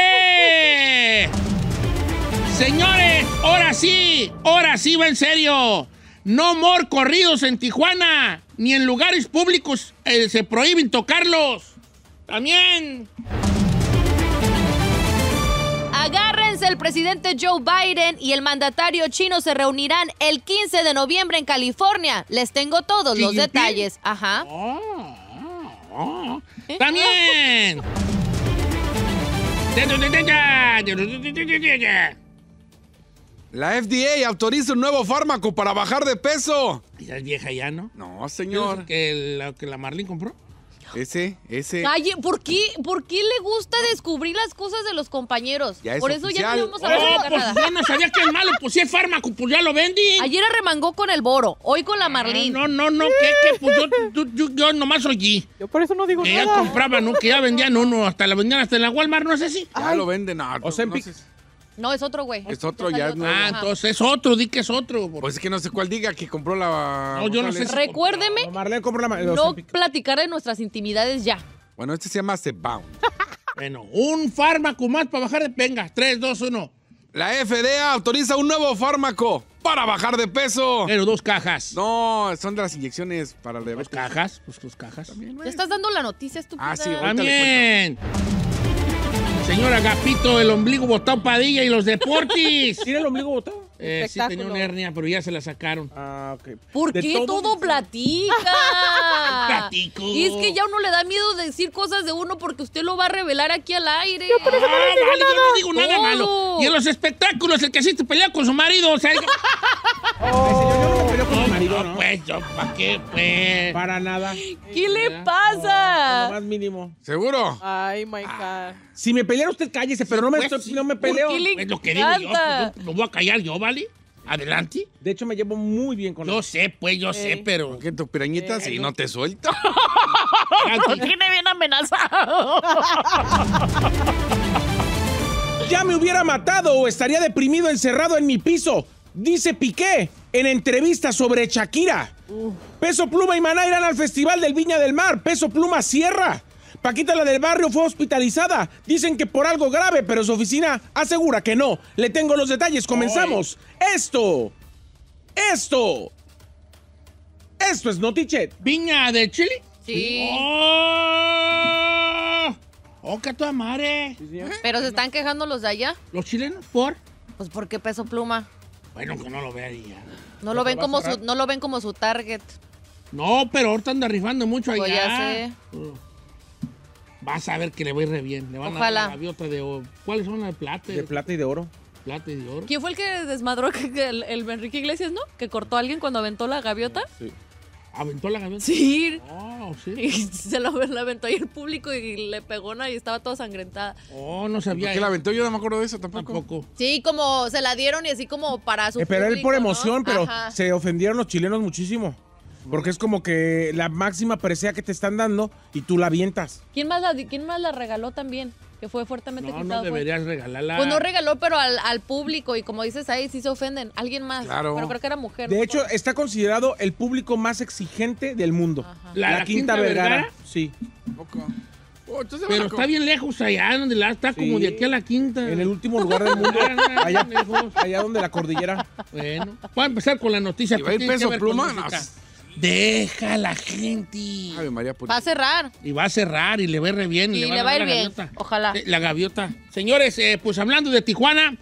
Señores, ahora sí, ahora sí va en serio. No mor corridos en Tijuana, ni en lugares públicos eh, se prohíben tocarlos. También. el presidente Joe Biden y el mandatario chino se reunirán el 15 de noviembre en California. Les tengo todos los detalles. Ajá. Ah, ah, ah. También. La FDA autoriza un nuevo fármaco para bajar de peso. Ya es vieja ya, ¿no? No, señor. ¿Que la, que la Marlin compró? Ese, ese. Calle, ¿por qué, ¿por qué le gusta descubrir las cosas de los compañeros? Por eso ya no íbamos a hablar oh, pues, no sabía que el malo, pues si es fármaco, pues ya lo vendí. Ayer arremangó con el boro, hoy con la ah, Marlín. No, no, no, que, que pues yo, yo, yo, nomás oí. Yo por eso no digo que nada. Que ya compraba, ¿no? Que ya vendían no, hasta la vendían hasta la Walmart, no sé si. Ya lo venden, no. O sea, no, es otro güey. Es otro, ya. Ah, entonces es otro, di que es otro. Pues es que no sé cuál diga que compró la. No, yo no sé. Recuérdeme. No, compró la. No platicar de nuestras intimidades ya. Bueno, este se llama Sebound. <laughs> bueno, un fármaco más para bajar de. Venga, 3, 2, 1. La FDA autoriza un nuevo fármaco para bajar de peso. Pero dos cajas. No, son de las inyecciones para el ¿Dos cajas? Pues dos cajas. ¿Te estás dando la noticia, estúpida. Ah, sí, También. Señora Agapito, el ombligo botado Padilla y los deportes. <laughs> ¿Tiene el ombligo botado? Eh, sí tenía una hernia, pero ya se la sacaron. Ah, ok. ¿Por qué todo, platica? <laughs> Platico. Y es que ya uno le da miedo decir cosas de uno porque usted lo va a revelar aquí al aire. Yo por eso no, nada. Ah, yo no digo nada malo. Y en los espectáculos, el que así asiste pelea con su marido, o sea... <laughs> Yo no con marido, no, pues, yo, ¿para qué, pues? Para nada. ¿Qué le pasa? lo más mínimo. ¿Seguro? Ay, my ah. God. Si me peleara usted, cállese, pero no me, pues, estoy, no me peleo. Es pues lo que digo yo, pues, lo voy a callar yo, va vale? Adelante. De hecho, me llevo muy bien con él. Yo sé, pues, yo sé, pero. qué tus pirañitas? Y no te suelto. <laughs> tiene bien amenazado. ya me hubiera matado o estaría deprimido encerrado en mi piso. Dice Piqué en entrevista sobre Shakira. Peso Pluma y Maná irán al Festival del Viña del Mar. Peso Pluma cierra. Paquita, la del barrio, fue hospitalizada. Dicen que por algo grave, pero su oficina asegura que no. Le tengo los detalles. Comenzamos. Esto. Esto. Esto es Notichet. ¿Viña de Chile? Sí. Oh. ¡Oh! que tu madre! Pero se están quejando los de allá. ¿Los chilenos? ¿Por? Pues porque peso pluma. Bueno, que no lo vea No lo ven como su, no lo ven como su target. No, pero ahorita anda rifando mucho allá. Ya sé. Uh. Vas a ver que le va a ir re bien. Le van a dar la gaviota de oro. ¿Cuáles son las de plata? De plata y de oro. Plata y de oro. ¿Quién fue el que desmadró <laughs> el, Benrique Enrique Iglesias, no? Que cortó a alguien cuando aventó la gaviota. Sí. ¿Aventó la gaviota? Sí. Oh, <laughs> Y se la, aventó ahí el público y le pegó una y estaba toda sangrentada. Oh, no ¿Por qué la aventó? Yo no me acuerdo de eso tampoco. Tampoco. Sí, como se la dieron y así como para su. Eh, pero él por emoción, pero se ofendieron los chilenos muchísimo. Porque es como que la máxima presea que te están dando y tú la avientas. ¿Quién más la, quién más la regaló también? que fue fuertemente no, No, deberías regalarla. Pues no regaló, pero al, público. Y como dices ahí, sí se ofenden. Alguien más. Claro. Pero creo que era mujer. De hecho, está considerado el público más exigente del mundo. La, Quinta, Vergara. Sí. Oh, pero está bien lejos allá, donde está como de aquí a la quinta. En el último lugar del mundo. <laughs> allá, donde la cordillera. Bueno, voy a empezar con la noticia. ¿Y va a ir peso pluma? Deja a la gente. Va a cerrar. Y va a cerrar y le va a ir bien. Y, le, va, a ir bien. Ojalá. Eh, la gaviota. Señores, eh, pues hablando de Tijuana,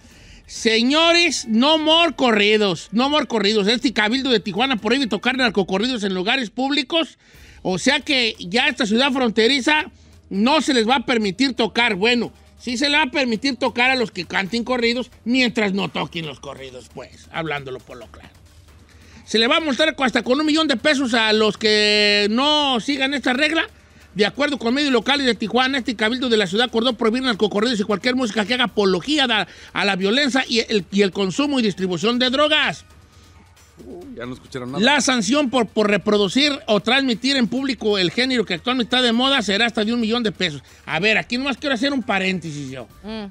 señores, no more corridos. No more corridos. Este cabildo de Tijuana prohíbe tocar narcocorridos en lugares públicos. O sea que ya esta ciudad fronteriza no se les va a permitir tocar. Bueno, sí se les va a permitir tocar a los que canten corridos mientras no toquen los corridos, pues, hablándolo por lo claro se le va a multar hasta con un millón de pesos a los que no sigan esta regla. De acuerdo con medios locales de Tijuana, este cabildo de la ciudad acordó prohibir narcocorridos y cualquier música que haga apología a la violencia y el, y el consumo y distribución de drogas. Ya no escucharon nada. La sanción por, reproducir o transmitir en público el género que actualmente está de moda será hasta de un millón de pesos. A ver, aquí nomás quiero hacer un paréntesis yo. Mm.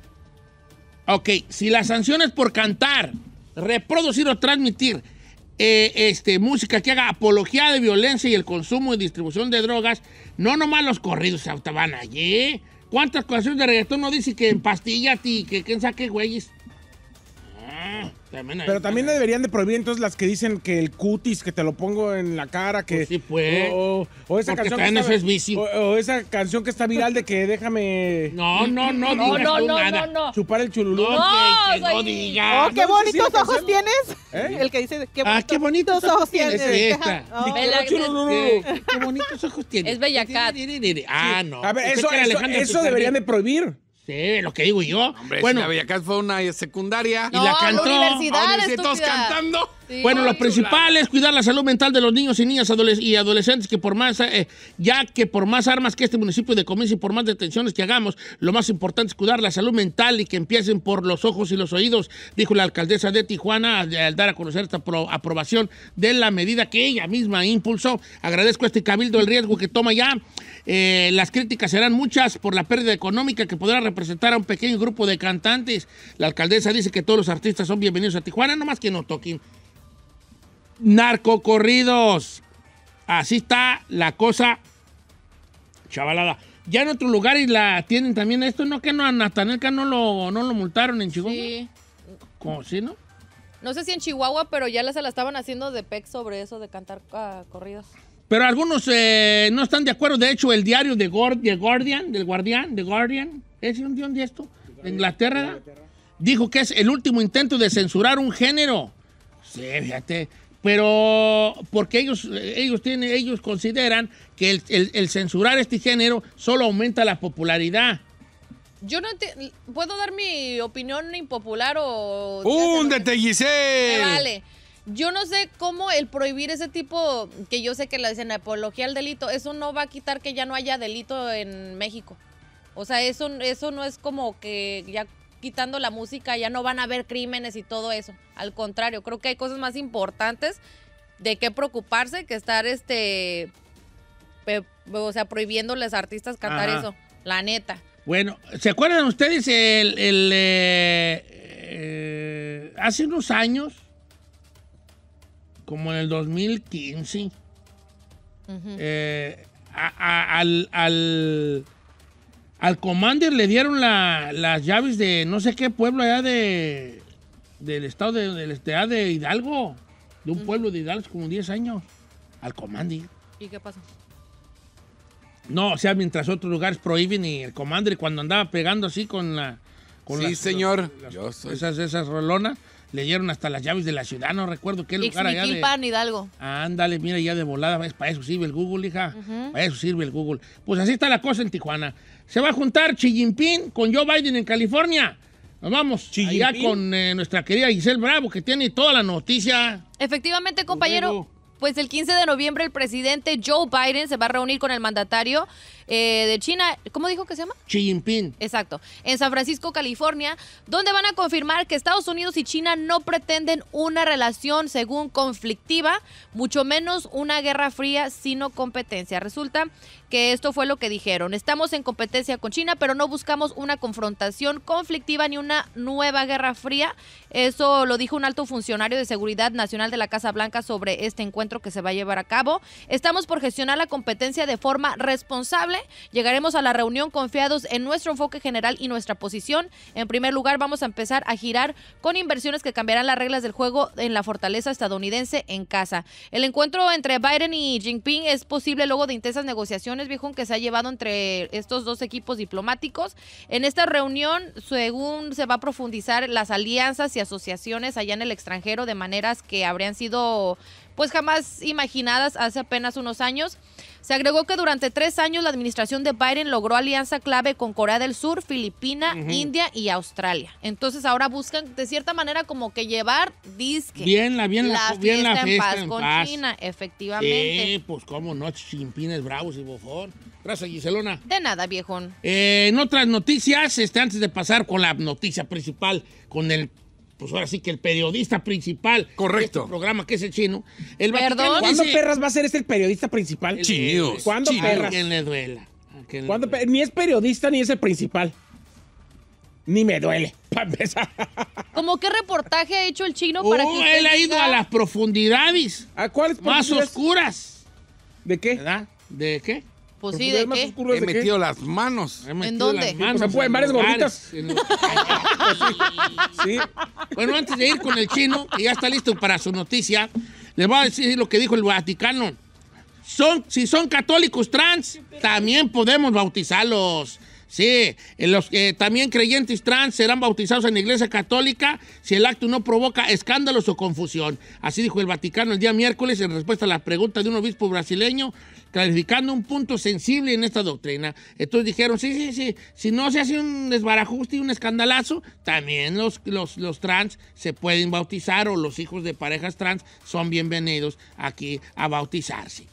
Ok, si la sanción es por cantar, reproducir o transmitir eh, este, música que haga apología de violencia y el consumo y distribución de drogas, no nomás los corridos van allí. ¿Cuántas canciones de reggaetón no dice que en a y que quién saque güeyes? Ah pero también deberían de prohibir entonces las que dicen que el cutis, que te lo pongo en la cara, que... Pues sí, pues. O, esa canción... Que está, es o, o, esa canción que está viral de que déjame... <laughs> No, no, no, no, no, nada. no, no, Chupar el chululú. No, que, no Oh, qué bonitos ojos tienes. ¿Eh? El que dice... Qué ah, qué bonitos ojos tienes. Esta. Oh. Qué, <laughs> qué bonitos ojos tienes. Es Bellacat. Ah, no. A ver, eso, eso deberían ¿eh? de prohibir. Sí, lo que digo yo. bueno, si la fue una secundaria. No, y la cantó. Universidad, todos cantando bueno, lo principal es cuidar la salud mental de los niños y niñas y adolescentes, que por más, eh, ya que por más armas que este municipio de Comienza y por más detenciones que hagamos, lo más importante es cuidar la salud mental y que empiecen por los ojos y los oídos, dijo la alcaldesa de Tijuana al dar a conocer esta aprobación de la medida que ella misma impulsó. Agradezco a este cabildo el riesgo que toma ya. Eh, las críticas serán muchas por la pérdida económica que podrá representar a un pequeño grupo de cantantes. La alcaldesa dice que todos los artistas son bienvenidos a Tijuana, nomás que no toquen narcocorridos. Así está la cosa, chavalada. Ya en otro lugar y la tienen también esto, ¿no? Que no a Natanelka no lo, no lo multaron en Chihuahua. Sí. ¿Cómo, sí, no? No sé si en Chihuahua, pero ya se la estaban haciendo de PEC sobre eso de cantar corridos. Pero algunos eh, no están de acuerdo. De hecho, el diario de, Guardian, del Guardián, de Guardian, ¿es un esto? De Inglaterra, Inglaterra, dijo que es el último intento de censurar un género. Sí, fíjate pero porque ellos, eh, ellos, tienen, ellos consideran que el, censurar este género solo aumenta la popularidad. Yo no puedo dar mi opinión impopular o... ¡Húndete, Giselle! vale. Yo no sé cómo el prohibir ese tipo, que yo sé que la dicen apología al delito, eso no va a quitar que ya no haya delito en México. O sea, eso, eso no es como que ya quitando la música, ya no van a haber crímenes y todo eso. Al contrario, creo que hay cosas más importantes de qué preocuparse que estar este o sea, prohibiéndoles a artistas cantar eso, la neta. Bueno, ¿se acuerdan ustedes el, eh, eh, hace unos años, como en el 2015, eh, al al Commander le dieron las llaves de no sé qué pueblo allá de, del estado de, este, ah, Hidalgo, de un pueblo de Hidalgo, como 10 años. Al Commander. ¿Y qué pasó? No, o sea, mientras otros lugares prohíben y el Commander cuando andaba pegando así con la... Con sí, señor. Esas, esas rolonas le dieron hasta las llaves de la ciudad, no recuerdo qué lugar allá de... Hidalgo. Ándale, mira, ya de volada, es para eso sirve el Google, hija, para eso sirve el Google. Pues así está la cosa en Tijuana. Se va a juntar Xi Jinping con Joe Biden en California. Nos vamos Xi con eh, nuestra querida Giselle Bravo, que tiene toda la noticia. Efectivamente, compañero. Pues el 15 de noviembre el presidente Joe Biden se va a reunir con el mandatario eh, de China, ¿cómo dijo que se llama? Xi Jinping. Exacto, en San Francisco, California, donde van a confirmar que Estados Unidos y China no pretenden una relación según conflictiva, mucho menos una guerra fría, sino competencia. Resulta que esto fue lo que dijeron. Estamos en competencia con China, pero no buscamos una confrontación conflictiva ni una nueva guerra fría. Eso lo dijo un alto funcionario de seguridad nacional de la Casa Blanca sobre este encuentro que se va a llevar a cabo. Estamos por gestionar la competencia de forma responsable Llegaremos a la reunión confiados en nuestro enfoque general y nuestra posición. En primer lugar, vamos a empezar a girar con inversiones que cambiarán las reglas del juego en la fortaleza estadounidense en casa. El encuentro entre Biden y Jinping es posible luego de intensas negociaciones, viejo que se ha llevado entre estos dos equipos diplomáticos. En esta reunión, según se va a profundizar las alianzas y asociaciones allá en el extranjero de maneras que habrían sido pues jamás imaginadas hace apenas unos años. Se agregó que durante tres años la administración de Biden logró alianza clave con Corea del Sur, Filipina, India y Australia. Entonces ahora buscan de cierta manera como que llevar disque. Bien, la, bien la, bien la en paz con China, efectivamente. Sí, pues cómo no, chimpines bravos y bofón. Gracias, Giselona. De nada, viejón. Eh, en otras noticias, este, antes de pasar con la noticia principal, con el pues ahora sí que el periodista principal este Correcto. programa que es el chino. El ¿Cuándo perras va a ser este el periodista principal? Chinos. ¿Cuándo perras? A le duela. le Ni es periodista ni es el principal. Ni me duele, <laughs> ¿Cómo qué reportaje ha hecho el chino para que oh, él ha ido a las profundidades. ¿A cuáles Más oscuras. ¿De qué? ¿De qué? Pues pues, He metido las manos. ¿En dónde? en varias gorditas. <laughs> Pues bueno, antes de ir con el chino, y ya está listo para su noticia, les voy a decir lo que dijo el Vaticano. Son, si son católicos trans, también podemos bautizarlos. Sí, eh, los que eh, también creyentes trans serán bautizados en la Iglesia Católica si el acto no provoca escándalos o confusión. Así dijo el Vaticano el día miércoles en respuesta a la pregunta de un obispo brasileño, clarificando un punto sensible en esta doctrina. Entonces dijeron, sí, sí, sí, si no se hace un desbarajuste y un escandalazo, también los, los, los trans se pueden bautizar o los hijos de parejas trans son bienvenidos aquí a bautizarse.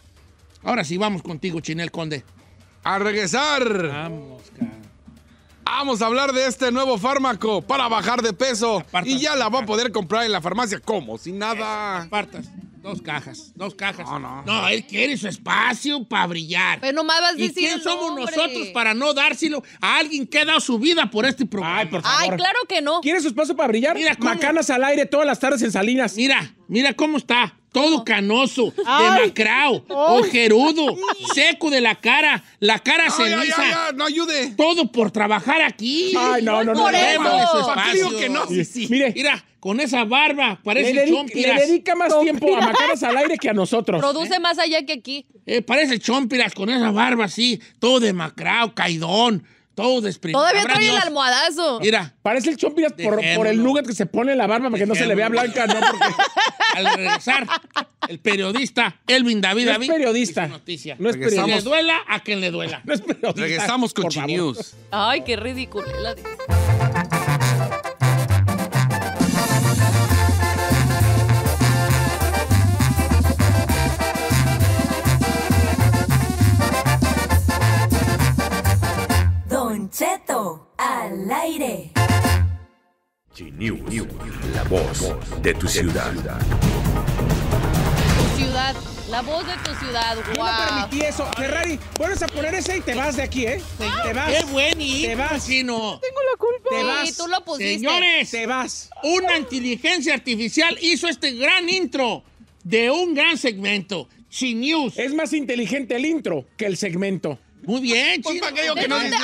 Ahora sí, vamos contigo, Chinel Conde a regresar. Vamos, cara. Vamos a hablar de este nuevo fármaco para bajar de peso. y ya la va a poder comprar en la farmacia. ¿Cómo? Sin nada. Eh, Partas, Dos cajas, dos cajas. No, no. No, él quiere su espacio para brillar. Pero nomás vas ¿Y ¿Quién somos nosotros para no dárselo a alguien que ha dado su vida por este programa? Ay, por favor. Ay, claro que no. ¿Quiere su espacio para brillar? Mira, macanas al aire todas las tardes en Salinas. Mira, mira cómo está todo canoso, Ay. demacrao, ojerudo, <laughs> seco de la cara, la cara ceniza. ay, ay, no ayude. Todo por trabajar aquí. Ay, no, no, no. que no? Sí, Mire, Mira, con esa barba, parece le chompiras. dedica más tiempo a Macaras al aire que a nosotros. Produce más allá que aquí. Eh, parece chompiras con esa barba así, todo demacrao, caidón, todo desprimido. Todavía trae el almohadazo. Mira, Parece el chompiras por, por el nugget que se pone la barba para que no se le vea blanca, ¿no? <laughs> al regresar, el periodista Elvin David David. No es periodista. Noticia. No es periodista. le duela a quien le duela. No es periodista. Regresamos con Chinews. Ay, qué ridículo. Don Cheto, al aire la voz de tu ciudad. ciudad, la voz de tu ciudad, wow. no permití eso. Ferrari, vuelves a poner ese y te vas de aquí, ¿eh? Te vas. ¡Qué buen Te vas. no. Tengo la culpa. Te tú lo pusiste. Señores. Te vas. Una inteligencia artificial hizo este gran intro de un gran segmento. G-News. Es más inteligente el intro que el segmento. Muy bien, pues, chino. a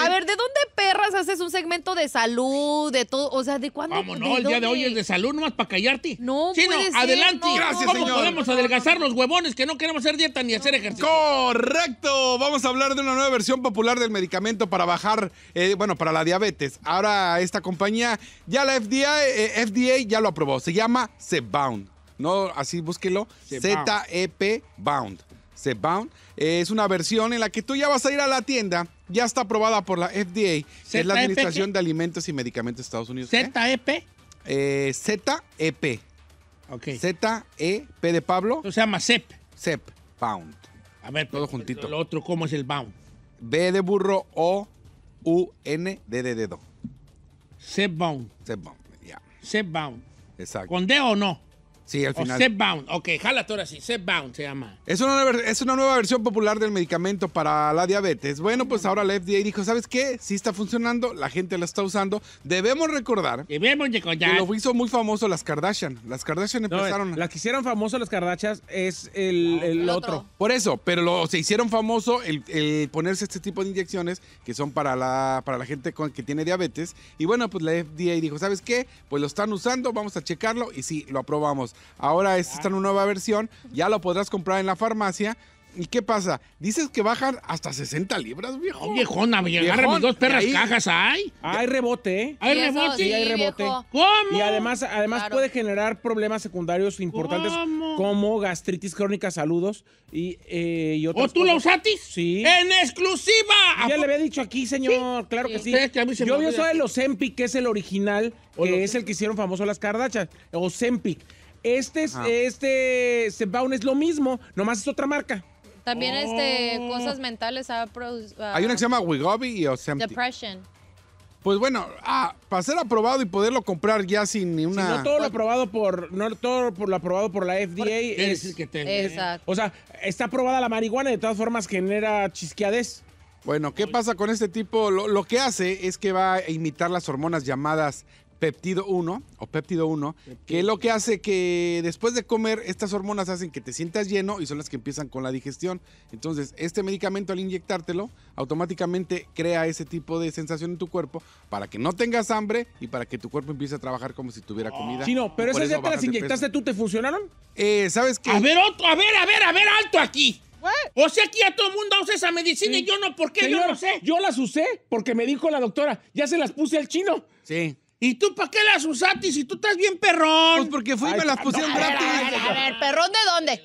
ver, ¿de dónde perras haces un segmento de salud, de todo? O sea, ¿de cuándo? Vamos, no, el día de hoy es de salud, nomás para callarte. No, adelante. Gracias, ¿Cómo podemos adelgazar los huevones que no queremos hacer dieta ni hacer ejercicio? Correcto. Vamos a hablar de una nueva versión popular del medicamento para bajar, eh, bueno, para la diabetes. Ahora esta compañía, ya la FDA, eh, FDA ya lo aprobó. Se llama Zebound, No, así búsquelo. Z-E-P e Bound. Z-Bound, eh, Es una versión en la que tú ya vas a ir a la tienda, ya está aprobada por la FDA, es la e Administración de Alimentos y Medicamentos de Estados Unidos. ¿ZEP? ZEP. z de Pablo. se llama ZEP. ZEP, Bound. A ver, todo pues, juntito. Lo otro, ¿cómo es el Bound? B de burro, O, U, N, D D, dedo. ZEP Bound. ZEP ya. E Exacto. ¿Con D o no? Sí, al oh, final. Set Bound, ok, jala ahora sí, Set Bound se llama. Es una, nueva, versión popular del medicamento para la diabetes. Bueno, pues ahora la FDA dijo, ¿sabes qué? Sí está funcionando, la gente la está usando. Debemos recordar Debemos recordar. que lo hizo muy famoso las Kardashian. Las Kardashian No, empezaron... las que hicieron famoso las Kardashian es el, otro. Por eso, pero se hicieron famoso el, ponerse este tipo de inyecciones que son para la, para la gente que tiene diabetes. Y bueno, pues la FDA dijo, ¿sabes qué? Pues lo están usando, vamos a checarlo y sí, lo aprobamos. Ahora esta está en una nueva versión, ya lo podrás comprar en la farmacia. ¿Y qué pasa? Dices que bajan hasta 60 libras, viejo. Oh, viejona, dos perras cajas, ¿hay? Hay rebote, ¿eh? ¿Hay rebote? hay rebote. Y además, además puede generar problemas secundarios importantes como gastritis crónica, saludos y, eh, ¿O tú la usaste? Sí. ¡En exclusiva! ya le había dicho aquí, señor, claro que sí. Yo vi eso los que es el original, que es el que hicieron famoso las cardachas O este, es, este es lo mismo, nomás es otra marca. También este, oh. cosas mentales ah, Hay una que se llama Wigobi y Ozempic. Depression. Pues bueno, ah, para ser aprobado y poderlo comprar ya sin ninguna. Si no todo lo aprobado por, no por aprobado por la FDA es, que Exacto. O sea, está aprobada la marihuana y de todas formas genera chisquiadez. Bueno, ¿qué pasa con este tipo? Lo, lo, que hace es que va a imitar las hormonas llamadas Peptido 1 o péptido 1, que es lo que hace que después de comer estas hormonas hacen que te sientas lleno y son las que empiezan con la digestión. Entonces, este medicamento al inyectártelo automáticamente crea ese tipo de sensación en tu cuerpo para que no tengas hambre y para que tu cuerpo empiece a trabajar como si tuviera ah. comida. Sí, no, pero esas ya te las inyectaste tú, ¿te funcionaron? Eh, ¿sabes qué? A ver, a ver, a ver, a ver, alto aquí. O sea, aquí a todo el mundo usa esa medicina y yo no, ¿por qué? yo no sé. Yo las usé porque me dijo la doctora, ya se las puse al chino. Sí. ¿Y tú para qué las usaste si tú estás bien perrón? Pues porque fui y me las pusieron gratis. A ver, ¿perrón de dónde?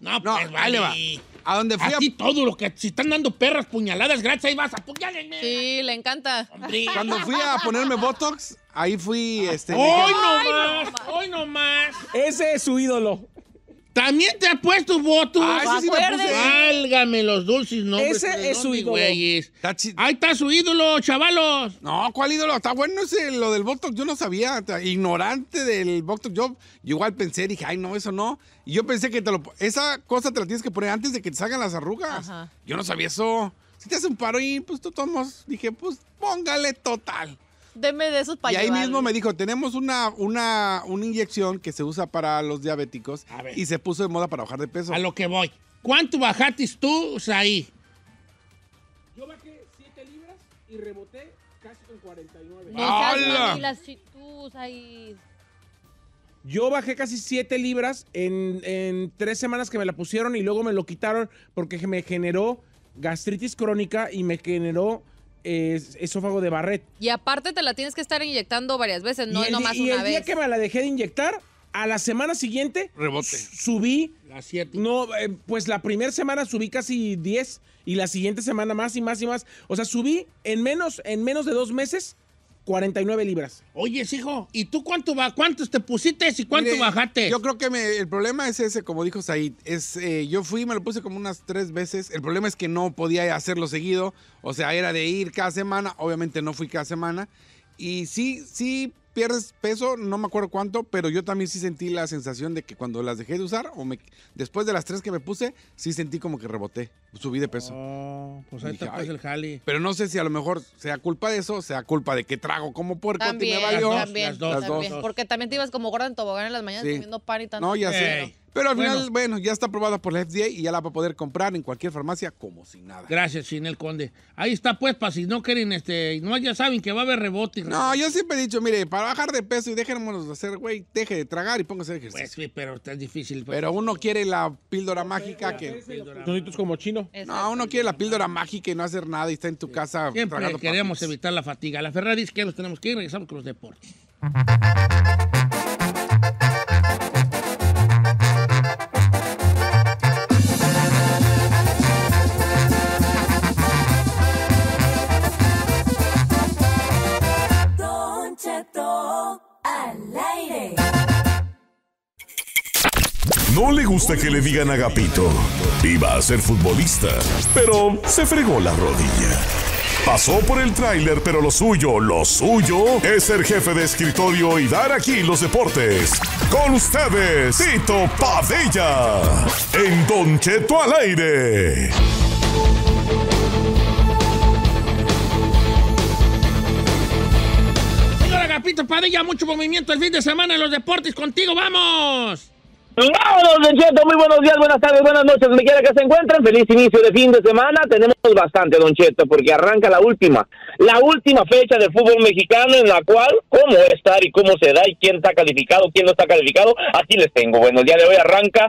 No, pues vale, va. ¿A dónde fui? Aquí todo lo que... Si están dando perras puñaladas gratis, ahí vas a... Sí, le encanta. Cuando fui a ponerme Botox, ahí fui... Este, ¡Hoy no más! ¡Hoy no más! Ese es su ídolo. También te ha puesto votos. Ah, sí Válgame los dulces nombres. Ese es su ídolo. Ahí está su ídolo, chavalos. No, ¿cuál ídolo? Está bueno ese, lo del Botox. Yo no sabía. Ignorante del Botox. Yo igual pensé, dije, ay, no, eso no. Y yo pensé que te lo, esa cosa te la tienes que poner antes de que te salgan las arrugas. Yo no sabía eso. Si te hace un paro y pues tú tomas, dije, pues póngale total. Deme de esos payasos. Y ahí mismo me dijo, tenemos una, una, inyección que se usa para los diabéticos y se puso de moda para bajar de peso. A lo que voy. ¿Cuánto bajaste tú, ahí? Yo bajé 7 libras y reboté casi con 49. ¡Hala! tú, Yo bajé casi 7 libras en, en tres semanas que me la pusieron y luego me lo quitaron porque me generó gastritis crónica y me generó esófago de barret Y aparte te la tienes que estar inyectando varias veces, no Y el día que me la dejé de inyectar, a la semana siguiente Rebote. subí. La No, eh, pues la primera semana subí casi 10 y la siguiente semana más y más y más. O sea, subí en menos, en menos de dos meses 49 libras. Oye, hijo, ¿y tú cuánto va, cuántos te pusiste y cuánto bajaste? Yo creo que el problema es ese, como dijo Said, es eh, yo fui, me lo puse como unas tres veces. El problema es que no podía hacerlo seguido, o sea, era de ir cada semana, obviamente no fui cada semana. Y sí, sí pierdes peso, no me acuerdo cuánto, pero yo también sí sentí la sensación de que cuando las dejé de usar, o me, después de las tres que me puse, sí sentí como que reboté, subí de peso. Oh, pues ahí pues, el jali. Pero no sé si a lo mejor sea culpa de eso, sea culpa de que trago como puerco, también, me valió. también, Porque también te ibas como gorda en tobogán en las mañanas comiendo pan y tanto. No, ya sé. Pero al final, bueno, ya está aprobada por la FDA y ya la va a poder comprar en cualquier farmacia como sin nada. Gracias, Chinel Conde. Ahí está, pues, para si no quieren, este, no, ya saben que va a haber rebote. No, yo siempre he dicho, mire, para bajar de peso y dejémonos hacer, güey, deje de tragar y póngase a Pues sí, pero está difícil. Pues. pero uno quiere la píldora mágica que... ¿Tonitos como chino. No, uno quiere la píldora mágica y no hacer nada y está en tu casa Siempre queremos evitar la fatiga. La Ferrari es que nos tenemos que ir regresamos con los deportes. <laughs> No le gusta que le digan a agapito. Iba a ser futbolista, pero se fregó la rodilla. Pasó por el tráiler, pero lo suyo, lo suyo, es ser jefe de escritorio y dar aquí los deportes. Con ustedes, Tito Padilla, en Don Cheto al aire. Señor Agapito Padilla, mucho movimiento el fin de semana en los deportes. Contigo, vamos. Vámonos, Don Cheto. Muy buenos días, buenas tardes, buenas noches, me quiera que se encuentren. Feliz inicio de fin de semana. Tenemos bastante, Don Cheto, porque arranca la última, la última fecha del fútbol mexicano en la cual cómo estar y cómo se da y quién está calificado, quién no está calificado. así les tengo. Bueno, el día de hoy arranca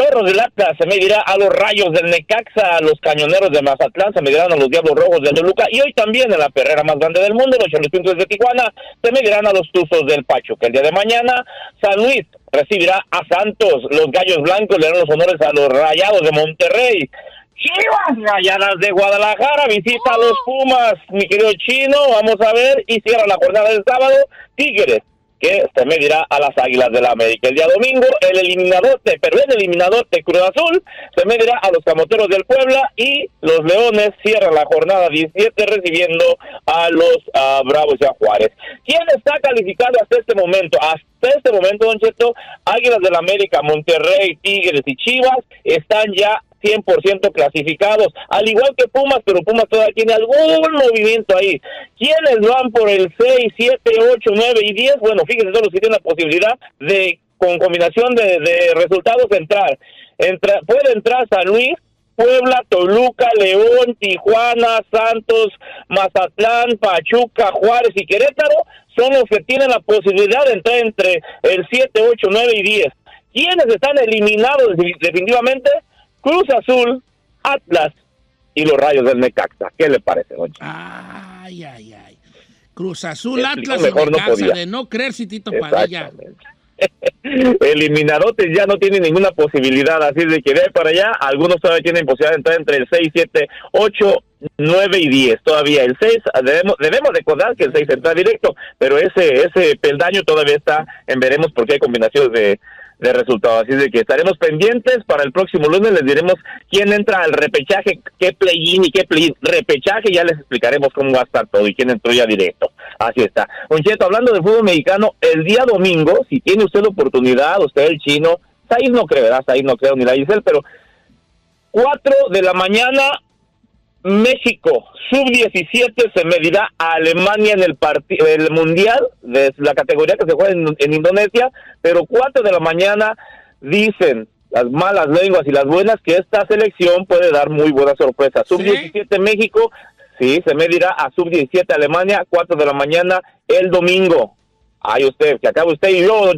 zorros del Atlas se medirán a los rayos del Necaxa, a los cañoneros de Mazatlán se medirán a los diablos rojos de Toluca y hoy también en la perrera más grande del mundo, los Choripintos de Tijuana se medirán a los Tuzos del Pacho, que el día de mañana San Luis recibirá a Santos, los Gallos Blancos le darán los honores a los Rayados de Monterrey. Chivas Rayadas de Guadalajara visita a los uh. Pumas, mi querido chino, vamos a ver, y cierra la jornada del sábado, Tigres que se medirá a las Águilas del la América. El día domingo, el eliminador de Perú, el eliminador de Cruz Azul, se medirá a los Camoteros del Puebla y los Leones cierran la jornada 17 recibiendo a los ah, Bravos de Juárez. ¿Quién está calificado hasta este momento? Hasta este momento, Don Cheto, Águilas del América, Monterrey, Tigres y Chivas están ya 100% clasificados, al igual que Pumas, pero Pumas todavía tiene algún movimiento ahí. ¿Quiénes van por el 6, 7, 8, 9 y 10? Bueno, fíjense todos si tienen la posibilidad de, con combinación de, de resultados, entrar. Entra, puede entrar San Luis, Puebla, Toluca, León, Tijuana, Santos, Mazatlán, Pachuca, Juárez y Querétaro son los que tienen la posibilidad de entrar entre el 7, 8, 9 y 10. ¿Quiénes están eliminados definitivamente? Cruz Azul, Atlas y los rayos del Necaxa. ¿Qué le parece, Ay, ay, ay. Cruz Azul, Atlas mejor y Necaxa, de no creer si Padilla. <laughs> ya no tiene ninguna posibilidad, así de que para allá, algunos todavía tienen posibilidad de entrar entre el 6, 7, 8, 9 y 10. Todavía el 6, debemos, recordar que el 6 entra directo, pero ese, ese peldaño todavía está en veremos porque hay combinaciones de, de resultado. Así de que estaremos pendientes para el próximo lunes. Les diremos quién entra al repechaje, qué play y qué Repechaje, ya les explicaremos cómo va a estar todo y quién entró ya directo. Así está. Concheto, hablando de fútbol mexicano, el día domingo, si tiene usted la oportunidad, usted el chino, ahí no creo, ahí no creo ni la pero 4 de la mañana México, sub-17, se medirá a Alemania en el, partido, el Mundial, de la categoría que se juega en, Indonesia, pero 4 de la mañana dicen las malas lenguas y las buenas que esta selección puede dar muy buenas sorpresas. Sub-17 México, sí, se medirá a Sub-17 Alemania, 4 de la mañana el domingo. Ay, usted, que acaba usted y yo,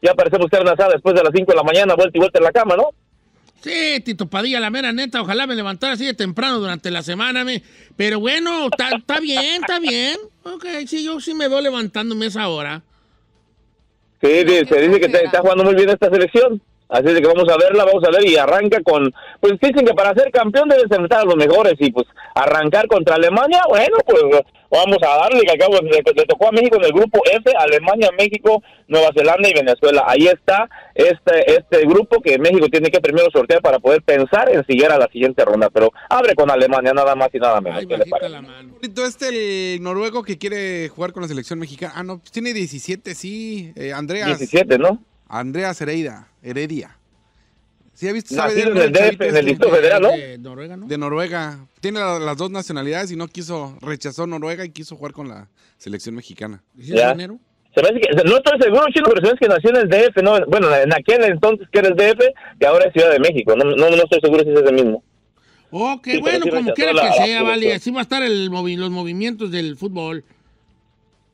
ya parecemos la sala después de las 5 de la mañana, vuelta y vuelta en la cama, ¿no? Sí, Tito Padilla, la mera neta, ojalá me levantara así de temprano durante la semana, me. pero bueno, está bien, está bien. Ok, sí, yo sí me veo levantándome esa hora. Sí, se dice que está jugando muy bien esta selección. Así que vamos a verla, vamos a ver y arranca con, pues dicen que para ser campeón debes enfrentar a los mejores y pues arrancar contra Alemania, bueno, pues vamos a darle que acabo, le, tocó a México en el grupo F, Alemania, México, Nueva Zelanda y Venezuela. Ahí está este, este grupo que México tiene que primero sortear para poder pensar en seguir a la siguiente ronda, pero abre con Alemania nada más y nada menos. la mano. Este noruego que quiere jugar con la selección mexicana, ah, no, pues tiene 17, sí, eh, 17, ¿no? Andrea Cereida Heredia. ¿Sí ha visto? Nacido en el DF, Federal, De Noruega, De Noruega. Tiene las dos nacionalidades y no quiso, rechazó Noruega y quiso jugar con la selección mexicana. ¿Y es no estoy seguro, chino, pero se que nació en el DF, ¿no? Bueno, en aquel entonces que era el DF y ahora es Ciudad de México. No, no, estoy seguro si es ese mismo. Ok, bueno, como quiera que sea, vale. Así va a estar el los movimientos del fútbol.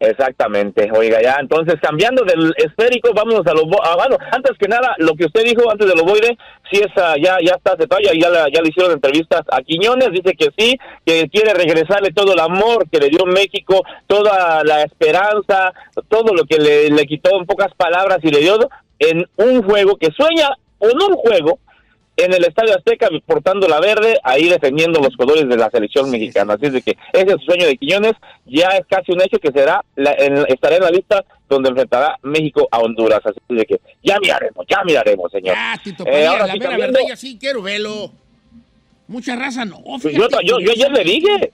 Exactamente, oiga, ya, entonces cambiando del esférico, vamos a los, ah, bueno, antes que nada, lo que usted dijo antes del ovoide, si sí esa ah, ya, ya está de ya, ya, la, ya le hicieron entrevistas a Quiñones, dice que sí, que quiere regresarle todo el amor que le dio México, toda la esperanza, todo lo que le, quitó en pocas palabras y le dio en un juego que sueña, con un juego en el Estadio Azteca portando la verde, ahí defendiendo los colores de la selección mexicana. Así de que ese es el sueño de Quiñones, ya es casi un hecho que será la, en, estará en la lista donde enfrentará México a Honduras. Así de que ya miraremos, ya miraremos, señor. Ah, eh, la verdad sí quiero verlo. Mucha raza no. yo, yo, yo ayer le dije,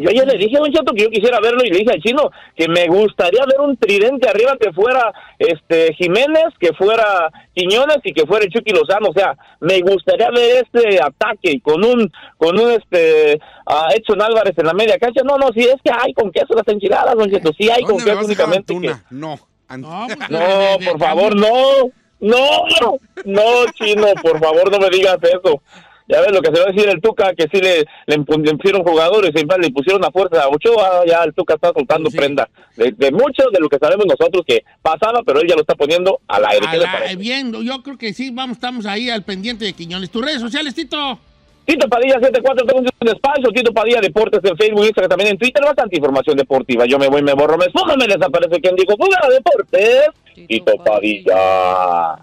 yo ayer le dije a Don que yo quisiera verlo y le dije al chino que me gustaría ver un tridente arriba que fuera este Jiménez, que fuera Quiñones y que fuera Chucky Lozano. O sea, me gustaría ver este ataque con un con un este a Edson Álvarez en la media cancha. No, no, si es que hay con queso las enchiladas, Don Sí hay con queso únicamente. Que... Pues, <laughs> no, no, por favor, no. No, no, no, chino, por favor, no me digas eso. Ya ves lo que se va a decir el Tuca, que si le, le, jugadores, le pusieron la fuerza a Ochoa, ya el Tuca está soltando prenda de, mucho de lo que sabemos nosotros que pasaba, pero él ya lo está poniendo al aire. yo creo que sí, vamos, estamos ahí al pendiente de Quiñones. ¿Tus redes sociales, Tito? Tito Padilla 74, segundos un espacio, Tito Padilla Deportes en Facebook, Instagram, también en Twitter, bastante información deportiva. Yo me voy, me borro, me esfumo, me desaparece quien dijo, fuga deportes, Tito, Padilla.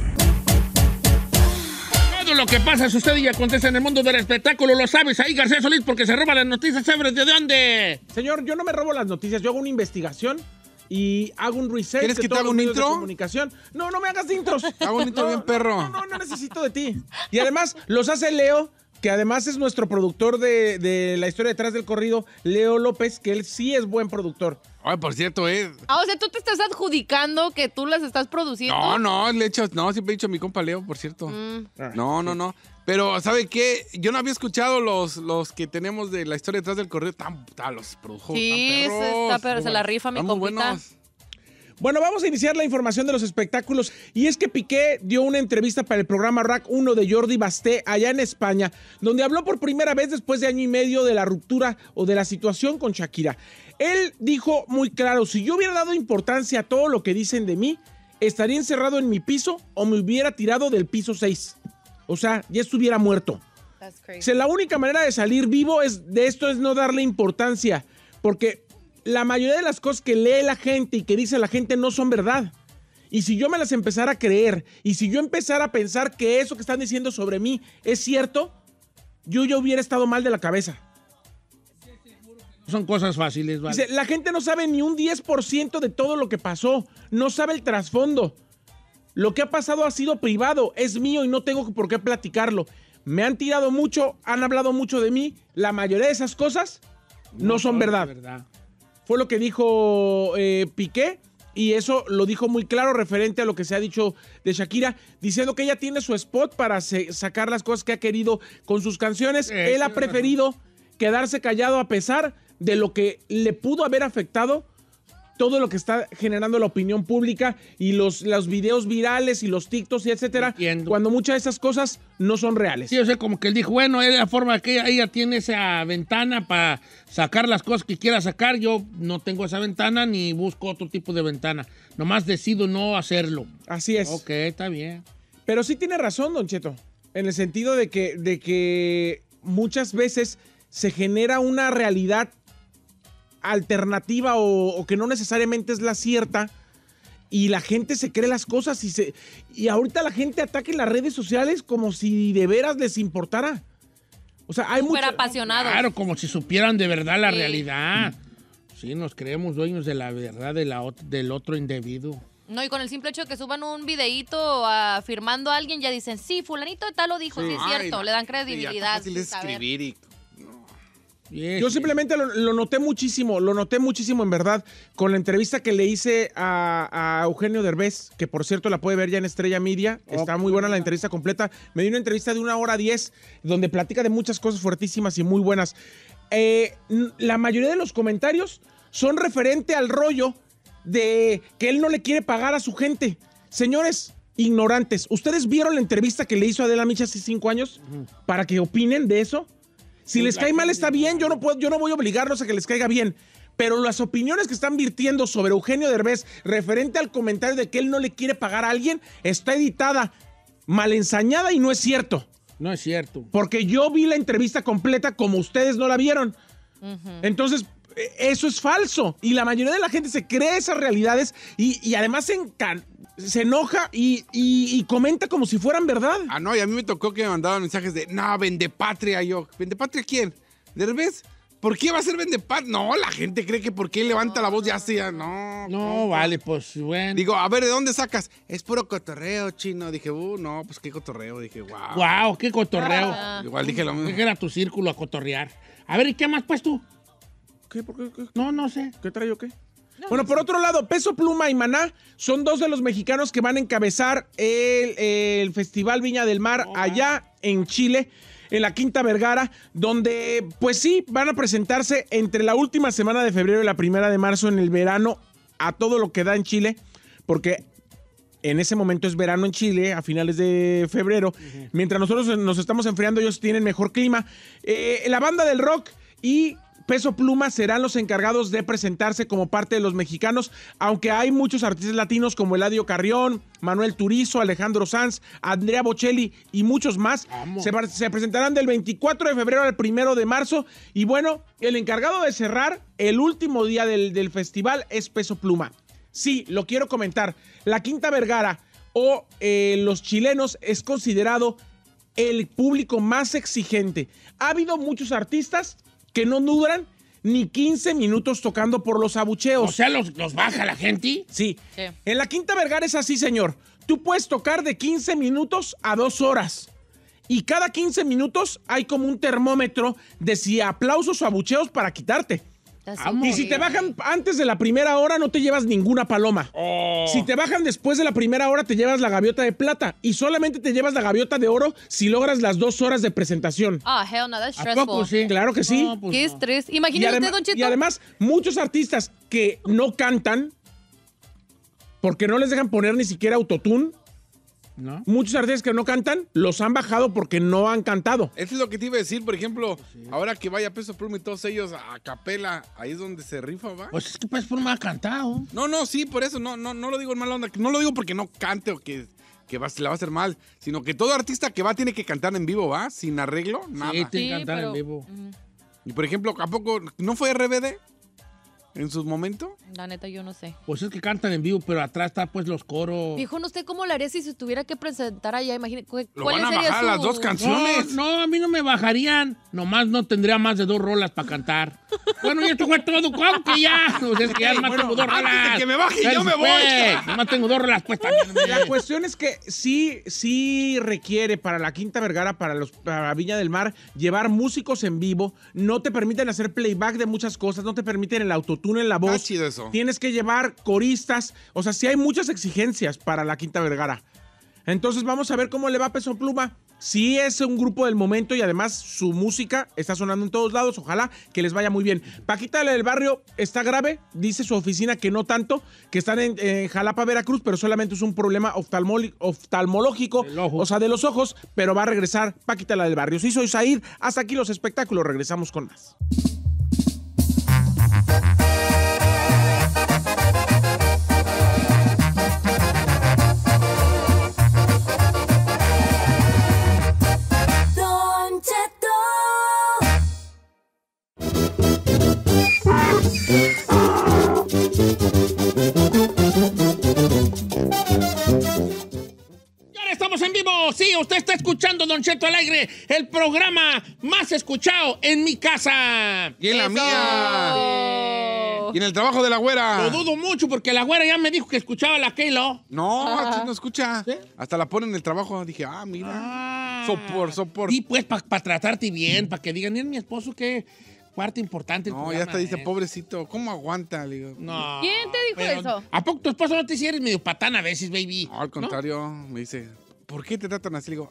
lo que pasa es usted y acontece en el mundo del espectáculo, lo sabes ahí, García Solís, porque se roba las noticias, ¿sabes de dónde? Señor, yo no me robo las noticias, yo hago una investigación y hago un reset. ¿Quieres que te haga un intro? comunicación. No, no me hagas intros. Hago un intro bien perro. No, no, no necesito de ti. Y además los hace Leo que además es nuestro productor de, la historia detrás del corrido, Leo López, que él sí es buen productor. Ay, por cierto, eh. Ah, o sea, tú te estás adjudicando que tú las estás produciendo. No, no, le he hecho, no, siempre he dicho a mi compa Leo, por cierto. Mm. Ah. No, no, no. Pero, ¿sabe qué? Yo no había escuchado los, los que tenemos de la historia detrás del corrido. Tan, tan los produjo. Sí, tan está, pero se la rifa mi compita. Bueno, vamos a iniciar la información de los espectáculos y es que Piqué dio una entrevista para el programa Rack 1 de Jordi Basté allá en España, donde habló por primera vez después de año y medio de la ruptura o de la situación con Shakira. Él dijo muy claro, si yo hubiera dado importancia a todo lo que dicen de mí, estaría encerrado en mi piso o me hubiera tirado del piso 6. O sea, ya estuviera muerto. la única manera de salir vivo es de esto es no darle importancia, porque la mayoría de las cosas que lee la gente y que dice la gente no son verdad. Y si yo me las empezara a creer, y si yo empezara a pensar que eso que están diciendo sobre mí es cierto, yo ya hubiera estado mal de la cabeza. Son cosas fáciles, ¿vale? la gente no sabe ni un 10% de todo lo que pasó, no sabe el trasfondo. Lo que ha pasado ha sido privado, es mío y no tengo por qué platicarlo. Me han tirado mucho, han hablado mucho de mí, la mayoría de esas cosas no, son, verdad. Fue lo que dijo eh, Piqué y eso lo dijo muy claro referente a lo que se ha dicho de Shakira, diciendo que ella tiene su spot para sacar las cosas que ha querido con sus canciones. Él ha preferido quedarse callado a pesar de lo que le pudo haber afectado todo lo que está generando la opinión pública y los, los videos virales y los TikToks y etcétera, cuando muchas de esas cosas no son reales. Sí, o sea, como que él dijo, bueno, es la forma que ella, tiene esa ventana para sacar las cosas que quiera sacar, yo no tengo esa ventana ni busco otro tipo de ventana, nomás decido no hacerlo. Así es. Ok, está bien. Pero sí tiene razón, Don Cheto, en el sentido de que, de que muchas veces se genera una realidad alternativa o, que no necesariamente es la cierta. Y la gente se cree las cosas y se. Y ahorita la gente ataque las redes sociales como si de veras les importara. O sea, hay mucho. apasionada. Claro, como si supieran de verdad la realidad. Sí, nos creemos dueños de la verdad del otro individuo. No, y con el simple hecho de que suban un videito afirmando ah, a alguien, ya dicen, sí, fulanito de tal lo dijo, sí, es cierto, le dan credibilidad. escribir y yo simplemente lo, noté muchísimo, lo noté muchísimo en verdad con la entrevista que le hice a, Eugenio Derbez, que por cierto la puede ver ya en Estrella Media. Está muy buena la entrevista completa. Me dio una entrevista de una hora diez donde platica de muchas cosas fuertísimas y muy buenas. Eh, la mayoría de los comentarios son referente al rollo de que él no le quiere pagar a su gente. Señores, ignorantes, ¿ustedes vieron la entrevista que le hizo Adela Micha hace cinco años para que opinen de eso? Si les cae mal está bien, yo no puedo, yo no voy a obligarlos a que les caiga bien. Pero las opiniones que están virtiendo sobre Eugenio Derbez referente al comentario de que él no le quiere pagar a alguien está editada, mal ensañada y no es cierto. No es cierto. Porque yo vi la entrevista completa como ustedes no la vieron. Entonces, e, eso es falso. Y la mayoría de la gente se cree esas realidades y, además se, se enoja y, comenta como si fueran verdad. Ah, no, y a mí me tocó que me mandaban mensajes de, no, vende patria, yo. ¿Vende patria quién? revés? ¿Por qué va a ser patria? No, la gente cree que porque él levanta la voz ya sea, no. No, vale, pues bueno. Digo, a ver, ¿de dónde sacas? Es puro cotorreo, chino. Dije, uh, no, pues qué cotorreo. Dije, wow. Wow, qué cotorreo. Ah. Igual dije lo mismo. era tu círculo a cotorrear? A ver, ¿y qué más pues tú? ¿Qué? ¿Por qué? No, no sé. ¿Qué trae qué? Bueno, por otro lado, Peso Pluma y Maná son dos de los mexicanos que van a encabezar el, Festival Viña del Mar allá en Chile en la Quinta Vergara, donde pues sí, van a presentarse entre la última semana de febrero y la primera de marzo en el verano a todo lo que da en Chile, porque en ese momento es verano en Chile, a finales de febrero, mientras nosotros nos estamos enfriando, ellos tienen mejor clima. Eh, la banda del rock y Peso Pluma serán los encargados de presentarse como parte de los mexicanos, aunque hay muchos artistas latinos como Eladio Carrión, Manuel Turizo, Alejandro Sanz, Andrea Bocelli y muchos más. Se, presentarán del 24 de febrero al 1 de marzo. Y bueno, el encargado de cerrar el último día del, festival es Peso Pluma. Sí, lo quiero comentar. La Quinta Vergara o eh, los chilenos es considerado el público más exigente. Ha habido muchos artistas que no duran ni 15 minutos tocando por los abucheos. O sea, los, los baja la gente. Sí. En la Quinta Vergara es así, señor. Tú puedes tocar de 15 minutos a dos horas. Y cada 15 minutos hay como un termómetro de si aplausos o abucheos para quitarte. Y si te bajan antes de la primera hora, no te llevas ninguna paloma. Oh. Si te bajan después de la primera hora, te llevas la gaviota de plata. Y solamente te llevas la gaviota de oro si logras las dos horas de presentación. Ah, hell no, that's stressful. claro que sí. Ah, pues Qué estrés. Imagínate, Don Y además, muchos artistas que no cantan porque no les dejan poner ni siquiera autotune Muchos artistas que no cantan los han bajado porque no han cantado. Eso es lo que te iba a decir, por ejemplo, pues ahora que vaya Peso Pluma y todos ellos a capela, ahí es donde se rifa, ¿va? Pues es que Peso Pluma ha cantado. No, no, sí, por eso, no, no, no lo digo en mala onda, no lo digo porque no cante o que que va, la va a hacer mal, sino que todo artista que va tiene que cantar en vivo, ¿va? Sin arreglo, nada. tiene que cantar en vivo. Y por ejemplo, ¿a poco no fue RBD? ¿En sus momento? La neta, yo no sé. Pues es que cantan en vivo, pero atrás está pues los coros. Dijo, ¿no usted cómo lo haría si se tuviera que presentar allá? Imagínate, ¿Lo van las dos canciones? No, a mí no me bajarían. Nomás no tendría más de dos rolas para cantar. <laughs> bueno, y esto fue todo, ¿cuánto ya? O pues es que ya nomás tengo dos rolas. que me baje, y yo me voy. nomás tengo dos rolas puestas. La cuestión es que sí, sí requiere para la Quinta Vergara, para, los, para Viña del Mar, llevar músicos en vivo. No te permiten hacer playback de muchas cosas, no te permiten el auto autotune en la voz. eso. Tienes que llevar coristas. O sea, sí hay muchas exigencias para la Quinta Vergara. Entonces vamos a ver cómo le va a Peso Pluma. Sí es un grupo del momento y además su música está sonando en todos lados. Ojalá que les vaya muy bien. Paquita del Barrio está grave, dice su oficina que no tanto, que están en, Jalapa, Veracruz, pero solamente es un problema oftalmológico, o sea, de los ojos, pero va a regresar Paquita la del Barrio. Sí, soy Said. Hasta aquí los espectáculos. Regresamos con más. sí, usted está escuchando Don Cheto Alegre, el programa más escuchado en mi casa. Y en la mía. Y en el trabajo de la güera. Lo dudo mucho porque la güera ya me dijo que escuchaba la Keylo. No, ah. Ah, no escucha. Hasta la pone en el trabajo. Dije, ah, mira. Ah. Sopor, sopor. Y pues para tratarte bien, para que digan, mira, mi esposo que Cuarto importante. El no, ya está, dice, eh". pobrecito, ¿cómo aguanta? no. ¿Quién te dijo eso? ¿A poco tu esposo no te hiciera medio patán a veces, baby? al contrario, me dice, ¿por qué te tratan así? digo,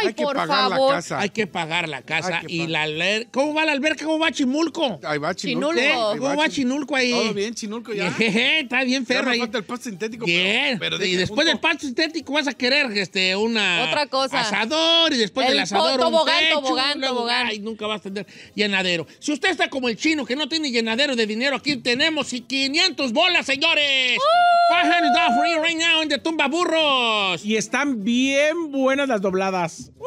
Ay, hay que pagar la casa. Hay que pagar la casa. Y la aler. ¿Cómo va la alberca? ¿Cómo va Chimulco? Ahí va Chinulco. ¿Eh? ¿Cómo va, Chinulco ahí? Todo bien, Chinulco ya. <laughs> está bien ferro ahí. el pasto sintético. Bien. Pero, y después del pasto sintético vas a querer este, una... Otra cosa. Asador. Y después del asador tobogán, un tobogán, tobogán. nunca vas a tener llenadero. Si usted está como el chino que no tiene llenadero de dinero, aquí tenemos 500 bolas, señores. Uh. 500 free right now en de tumba burros. Y están bien buenas las dobladas. Uh.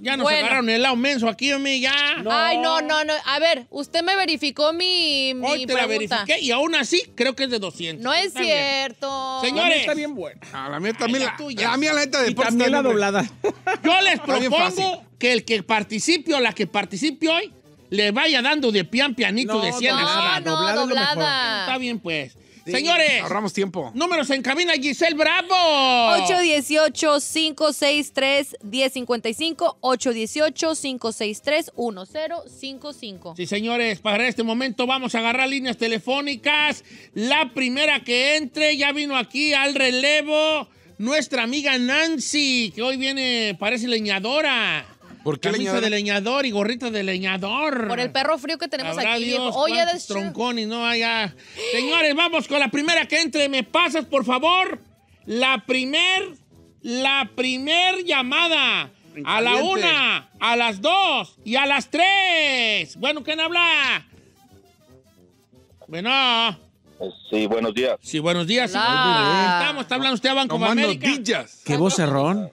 Ya nos agarraron el lado menso aquí, mí ya. Ay, no, no, no. A ver, usted me verificó mi, Hoy te la verifiqué y aún así creo que es de 200. No es cierto. Señores. La mía está bien buena. a ah, la mía también la, la, tuya. de también la doblada. <laughs> Yo les propongo que el que participe o la que participe hoy le vaya dando de pian pianito de 100 no, a No, doblada. doblada. Está bien, pues. Señores. Ahorramos tiempo. Números en cabina, Giselle Bravo. 818-563-1055. 818-563-1055. Sí, señores, para este momento vamos a agarrar líneas telefónicas. La primera que entre ya vino aquí al relevo. Nuestra amiga Nancy, que hoy viene, parece leñadora porque Camisa de leñador y gorrita de leñador. Por el perro frío que tenemos aquí. Oye, troncones, no haya Señores, vamos con la primera que entre. ¿Me pasas, por favor? La primer, la primer llamada. A la una, a las dos y a las tres. Bueno, ¿quién habla? Bueno. Sí, buenos días. Sí, buenos días. Estamos, está hablando usted a Banco América. Qué Qué vocerrón.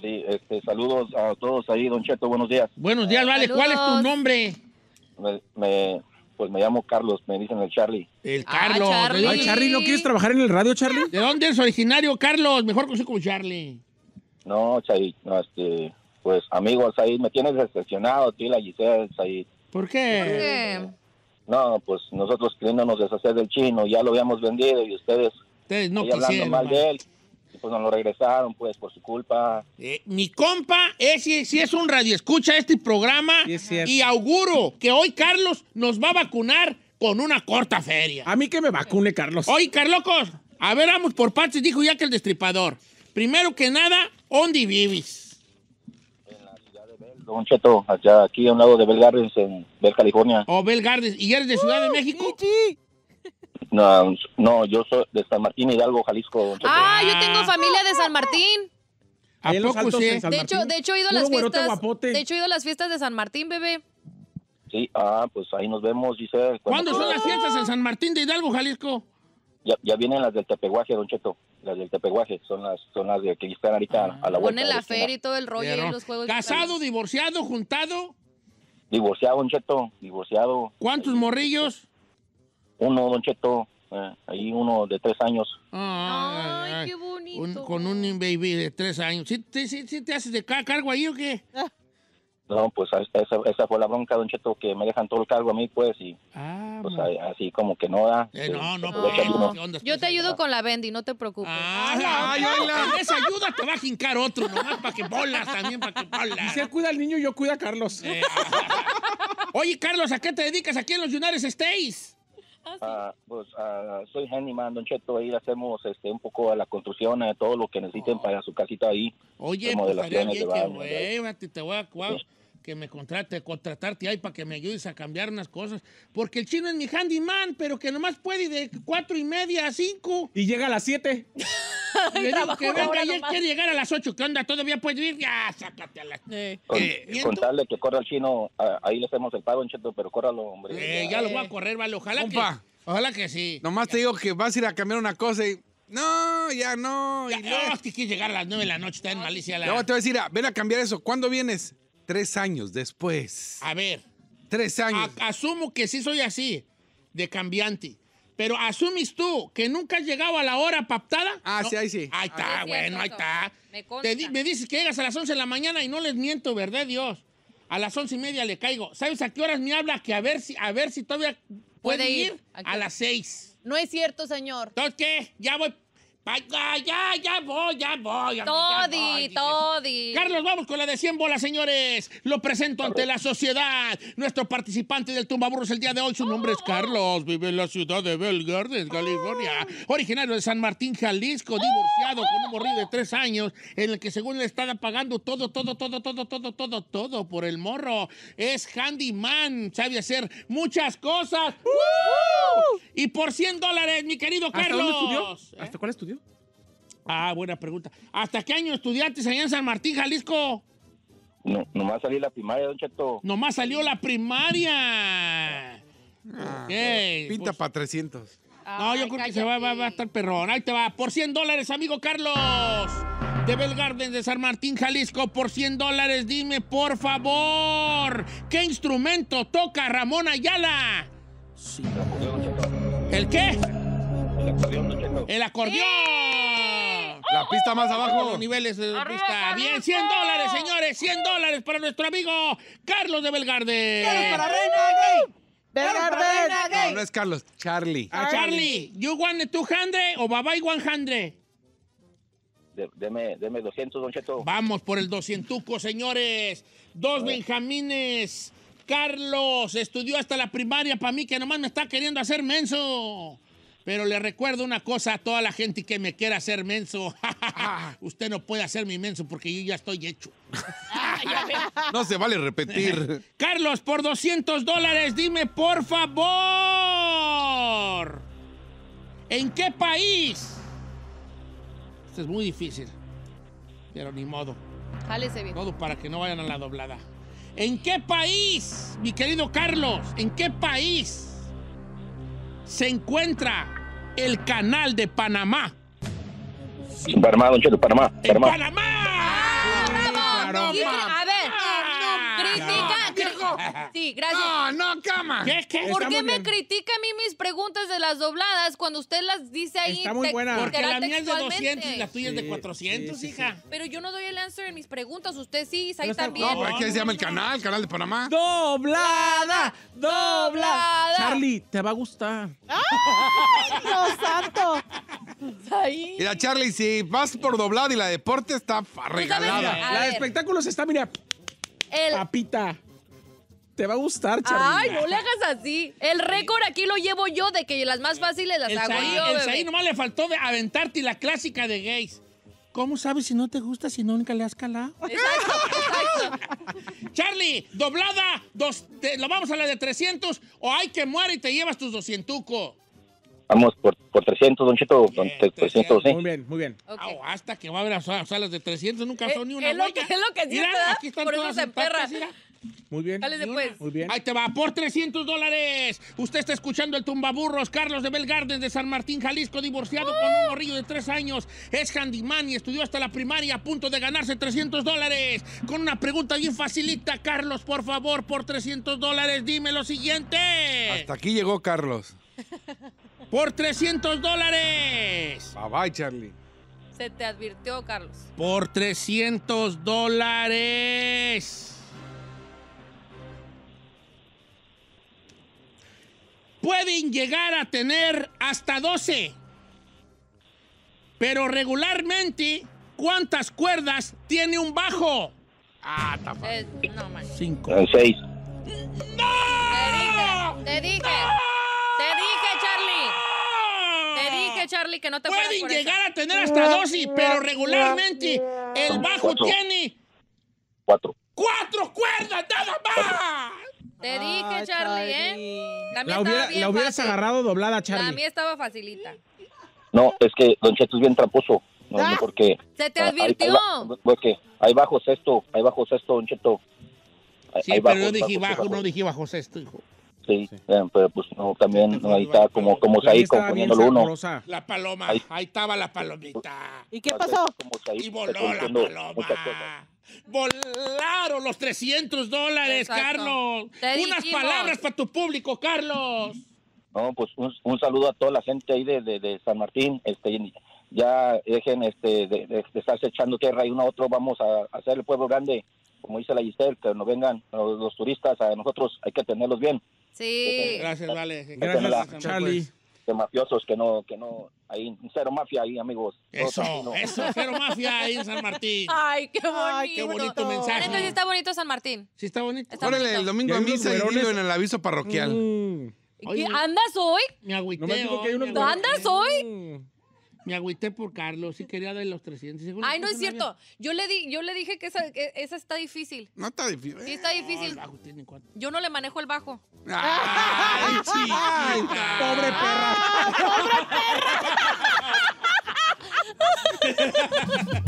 Sí, este, saludos a todos ahí, Don Cheto, buenos días. Buenos días, Vale. ¿Cuál es tu nombre? pues me llamo Carlos, me dicen el Charlie. El ah, Carlos. El Charlie. ¿no quieres trabajar en el radio, Charlie? ¿De dónde es originario, Carlos? Mejor conocido como Charlie. No, Chay, no, este, pues amigos ahí, me tienes decepcionado, la Giselle, ahí. ¿Por qué? No, pues nosotros queriéndonos deshacer del chino, ya lo habíamos vendido y ustedes, ustedes no quisieron. hablando mal de él pues no lo regresaron, pues, por su culpa. Eh, mi compa, eh, si, es un radio, escucha este programa y auguro que hoy Carlos nos va a vacunar con una corta feria. A mí que me vacune, Carlos. Oye, Carlocos, a ver, vamos por partes, dijo ya que el destripador. Primero que nada, ¿dónde vivís? En la ciudad de Bel, Don Cheto, allá aquí a un lado de Bel Gardens, en Bell, California. Oh, Bel Gardens. ¿Y eres de Ciudad de ¡Oh, México? Sí, sí. No, no, yo soy de San Martín Hidalgo, Jalisco. Ah, yo tengo familia de San Martín. ¿A De, hecho, he ido a las fiestas. De he ido las fiestas de San Martín, bebé. Sí, ah, pues ahí nos vemos, dice. ¿Cuándo son las fiestas en San Martín de Hidalgo, Jalisco? Ya, vienen las del Tepeguaje, Don Cheto. Las del Tepeguaje son las, son de que están ahorita ah, a la vuelta. Ponen la feria y todo el rollo y los juegos. ¿Casado, divorciado, juntado? Divorciado, Don Cheto, divorciado. ¿Cuántos morrillos? Uno, Don Cheto, eh, ahí uno de tres años. Ay, qué bonito. con un baby de tres años. ¿Sí, te haces de cargo ahí o qué? <laughs> No, pues esa, esa, fue la bronca, Don Cheto, que me dejan todo el cargo a mí, pues, y ah, pues, así como que no da. Eh, no, no, pues, pues, Yo te pues, ayudo con la Bendy, no te preocupes. Ah, ay, Esa ayuda te va a jincar otro, nomás para que bolas también, para que bolas. Y se cuida el niño, yo cuida a Carlos. Eh, Oye, Carlos, ¿a qué te dedicas aquí en los Lunares States? Ah, ah, pues ah, soy Handyman, Don Cheto, ahí hacemos este, un poco a la construcción, de todo lo que necesiten oh. para su casita ahí. Oye, pues, que, te voy a... Pues, que me contrate, contratarte ahí para que me ayudes a cambiar unas cosas. Porque el chino es mi handyman, pero que nomás puede de cuatro y media a cinco. Y llega a las siete. <laughs> Le digo que venga y él quiere llegar a las ocho. ¿Qué onda? ¿Todavía puedes ir? Ya, sácate a las... Eh, contarle que corra el chino, ahí le hacemos el pago, Cheto, pero córralo, hombre. Eh, ya, lo voy a correr, vale. Ojalá que... Ojalá que sí. Nomás te digo que vas a ir a cambiar una cosa y... No, ya no. y no, es que quieres llegar a las nueve de la noche, está en Malicia. La... No, te voy a decir, ah, ven a cambiar eso. ¿Cuándo vienes? Tres años después. A ver. Tres años. asumo que sí soy así, de cambiante. Pero asumes tú que nunca has llegado a la hora paptada. Ah, sí, ahí sí. Ahí está, ah, bueno, ahí está. Me, dices que llegas a las 11 de la mañana y no les miento, ¿verdad, Dios? A las once y media le caigo. ¿Sabes a qué horas me habla? Que a ver si, a ver si todavía puede, ir, a las seis. No es cierto, señor. ¿Entonces qué? Ya voy ya, ya, voy, ya voy. Todi, Toddy. Carlos, vamos con la de 100 bolas, señores. Lo presento ante la sociedad. Nuestro participante del Tumbaburros el día de hoy, su nombre es Carlos. Vive en la ciudad de Gardens, California. Oh. Originario de San Martín, Jalisco. Divorciado con un morrillo de tres años. En el que según le están pagando todo, todo, todo, todo, todo, todo, todo por el morro. Es handyman. Sabe hacer muchas cosas. Y por 100 dólares, mi querido Carlos. ¿Eh? ¿Hasta cuál estudió? Ah, buena pregunta. ¿Hasta qué año estudiaste allá en San Martín, Jalisco? No, nomás salí la primaria, don Cheto. Nomás salió la primaria. Ah, pues, pinta para 300. No, yo creo que se va, a estar perrón. Ahí te va. Por 100 dólares, amigo Carlos. De Bell de San Martín, Jalisco. Por 100 dólares, dime, por favor. ¿Qué instrumento toca Ramón Ayala? Sí. ¿El qué? El acordeón, El acordeón. La pista más abajo. niveles de eh, la pista. Bien, 100 dólares, señores. 100 dólares para nuestro amigo Carlos de Belgarde. para Reina Gay! ¡Belgarde! No, es Carlos, Charlie. A ah, Charlie, ¿you want 200 o bye-bye 100? De, deme, deme 200, Don Cheto. Vamos por el 200, señores. Dos Benjamines. Carlos estudió hasta la primaria para mí, que nomás me está queriendo hacer menso. Pero le recuerdo una cosa a toda la gente que me quiera hacer menso. <laughs> Usted no puede hacer mi menso porque yo ya estoy hecho. <laughs> no se vale repetir. <laughs> Carlos, por 200 dólares, dime por favor. ¿En qué país? Esto es muy difícil. Pero ni modo. Jálese bien. Todo para que no vayan a la doblada. ¿En qué país, mi querido Carlos? ¿En qué país se encuentra el canal de Panamá. Panamá, don Panamá. Panamá. Ah, Panamá. A ver, eh, <laughs> Sí, gracias. No, no, cama. ¿Qué, qué? ¿Por qué me critica a mí mis preguntas de las dobladas cuando usted las dice ahí? Está muy buena. Porque la mía es de 200 y la tuya es de 400, hija. Pero yo no doy el answer en mis preguntas. Usted sí, ahí también. No, ¿qué se llama el canal? ¿El canal de Panamá? ¡Doblada! ¡Doblada! Charlie, te va a gustar. ¡Ay, <laughs> Dios santo! Ahí. Mira, Charlie, si vas por doblada y la deporte está regalada. La de espectáculos está, mira, el, papita. Te va a gustar, Charly. Ay, no le hagas así. El récord aquí lo llevo yo de que las más fáciles las hago yo, El nomás le faltó de aventarte la clásica de gays. ¿Cómo sabes si no te gusta si nunca le has calado? <laughs> Exacto, Charlie, doblada, lo vamos a la de 300 o hay que muere y te llevas tus 200. Vamos por, 300, Don Cheto. 300, ¿sí? Muy bien, muy bien. hasta que va a haber salas de 300, nunca eh, son ni una es lo, que, es lo que sí, aquí están por todas eso se perra. Muy bien. Dale después. Ahí te va, por 300 dólares. Usted está escuchando el tumbaburros. Carlos de Belgarden, de San Martín, Jalisco, divorciado con un morrillo de tres años. Es handyman y estudió hasta la primaria a punto de ganarse 300 dólares. Con una pregunta bien facilita, Carlos, por favor, por 300 dólares, dime lo siguiente. Hasta aquí llegó Carlos. <laughs> por 300 dólares. Bye bye, Charlie. Se te advirtió, Carlos. Por 300 dólares. pueden llegar a tener hasta 12. Pero regularmente, ¿cuántas cuerdas tiene un bajo? Ah, está eh, no, Cinco. Eh, seis. ¡No! Te dije, te dije. ¡No! Te dije, Charlie. Te dije, Charlie, que no te Pueden llegar a tener hasta 12, pero regularmente el bajo tiene... Cuatro. ¡Cuatro cuerdas, nada más! Te dije, Charlie, ¿eh? La, la, hubieras agarrado doblada, Charlie. La mía estaba facilita. No, es que Don Cheto es bien tramposo. No, ah. porque. Se te advirtió. Ahí, porque pues, ahí bajo sexto, ahí bajo sexto, Don Cheto. sí, pero dije bajo, no dije bajos sexto, hijo. Sí, eh, pero pues no, también ahí está como, como Saí componiéndolo uno. La paloma, ahí, estaba la palomita. ¿Y qué pasó? y voló la paloma. Volaron los 300 dólares, Carlos. Unas palabras para tu público, Carlos. No, pues un, saludo a toda la gente ahí de, San Martín. Este, ya dejen este, de, estarse echando tierra y uno a otro. Vamos a, hacer el pueblo grande, como dice la Giselle, que nos vengan los, turistas. A nosotros hay que tenerlos bien. Sí. Gracias, Vale. Gracias, Charlie de este, mafiosos que no, que no, hay cero mafia ahí, amigos. Eso, no, eso, cero mafia ahí en San Martín. <laughs> Ay, qué bonito. Ay, qué bonito mensaje. Entonces está bonito San Martín. Sí está bonito. Órale, el domingo a misa y digo en el aviso parroquial. Mm. ¿Y ¿Andas hoy? Me No que hay unos ¿Andas hoy? Mm. Me agüité por Carlos, y quería darle los 300. segundos. Ay, no es cierto. Yo, le di, yo le dije que esa, esa está difícil. No está difícil. Sí, está eh, difícil. Yo no le manejo el bajo. ¡Ay, chiquita! <laughs> ¡Pobre perra! ¡Pobre perra! <laughs>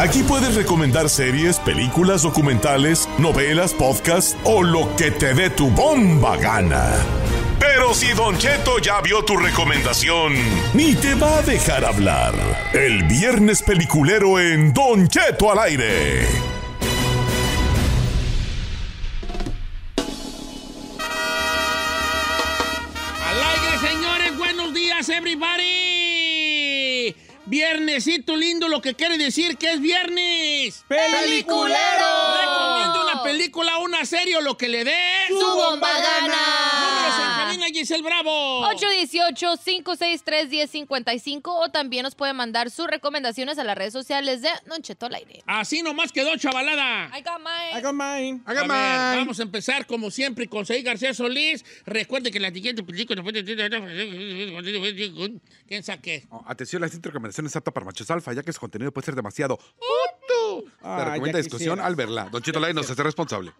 Aquí puedes recomendar series, películas, documentales, novelas, podcasts o lo que te dé tu bomba gana. Pero si Don Cheto ya vio tu recomendación, ni te va a dejar hablar. El viernes peliculero en Don Cheto al aire. Viernesito lindo, lo que quiere decir que es viernes. ¡Peliculero! Recomiendo una película, una serie o lo que le dé. ¡Su bomba gana! Bravo. 818-563-1055 o también nos puede mandar sus recomendaciones a las redes sociales de Don Cheto aire. Así nomás quedó, chavalada. I got mine. I got mine. I got mine. vamos a empezar como siempre con Seguí García Solís. Recuerde que la siguiente película... ¿Quién saqué? atención, la siguiente recomendación es apta para machos alfa, ya que su contenido puede ser demasiado... ¡Puto! Ah, discusión al verla. Don Cheto nos hace responsable.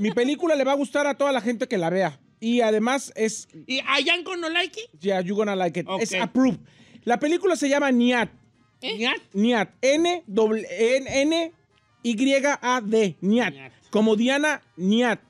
Mi película le va a gustar a toda la gente que la vea. Y además es. ¿Y Yanko no like it? Yeah, you gonna like it. approved. La película se llama Niat. ¿Eh? Niat. N-Y-A-D. Niat. Como Diana Niat,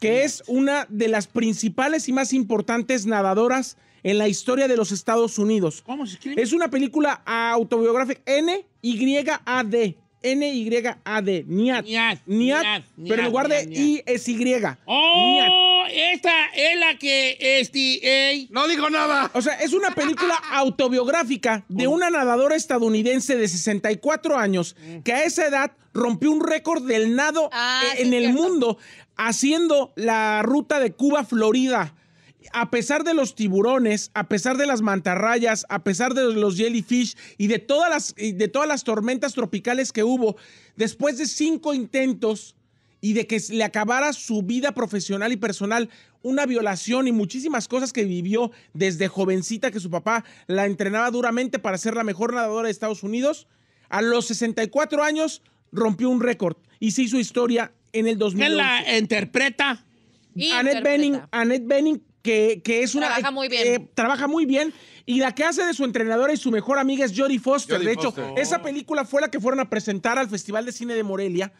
que es una de las principales y más importantes nadadoras en la historia de los Estados Unidos. ¿Cómo se escribe? Es una película autobiográfica N-Y-A-D. N-Y-A-D. Niat. Niat. Pero en lugar de I es Y. ¡Oh! Esta es la que este. No digo nada. O sea, es una película <laughs> autobiográfica de una nadadora estadounidense de 64 años mm. que a esa edad rompió un récord del nado ah, e en el mundo haciendo la ruta de Cuba, Florida a pesar de los tiburones, a pesar de las mantarrayas, a pesar de los jellyfish y de todas las, de todas las tormentas tropicales que hubo, después de cinco intentos y de que le acabara su vida profesional y personal, una violación y muchísimas cosas que vivió desde jovencita que su papá la entrenaba duramente para ser la mejor nadadora de Estados Unidos, a los 64 años rompió un récord y se hizo historia en el 2000 ¿Quién la interpreta? Annette Benning, Annette Benning que, es una... Trabaja eh, muy bien. Eh, trabaja muy bien. Y la que hace de su entrenadora y su mejor amiga es Jodie Foster. de hecho, esa oh. película fue la que fueron a presentar al Festival de Cine de Morelia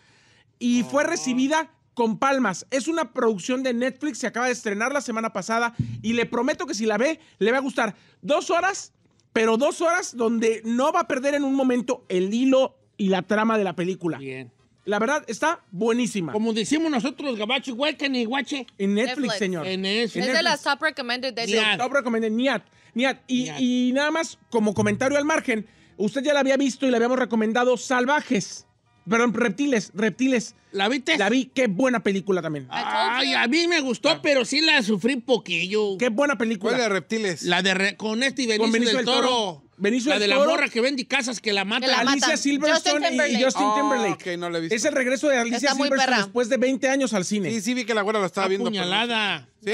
y oh. fue recibida con palmas. Es una producción de Netflix, se acaba de estrenar la semana pasada y le prometo que si la ve, le va a gustar. Dos horas, pero dos horas donde no va a perder en un momento el hilo y la trama de la película. Bien. La verdad, está buenísima. Como decimos nosotros, gabacho, que ni guache. En Netflix, señor. En es de las top recommended de Top recommended, Niat. Niat. Y, nada más, como comentario al margen, usted ya la había visto y le habíamos recomendado Salvajes. Perdón, reptiles, reptiles. ¿La viste? La vi, qué buena película también. Ay, a mí me gustó, ah. pero sí la sufrí porque poquillo. Qué buena película. ¿Cuál de reptiles? La de con este y con toro la de la morra que vende casas que la mata. Alicia Silverstone y Justin oh, Timberlake. Es el regreso de Alicia Silverstone después de 20 años al cine. Sí, sí, vi que la güera la estaba viendo. Apuñalada. ¿Sí?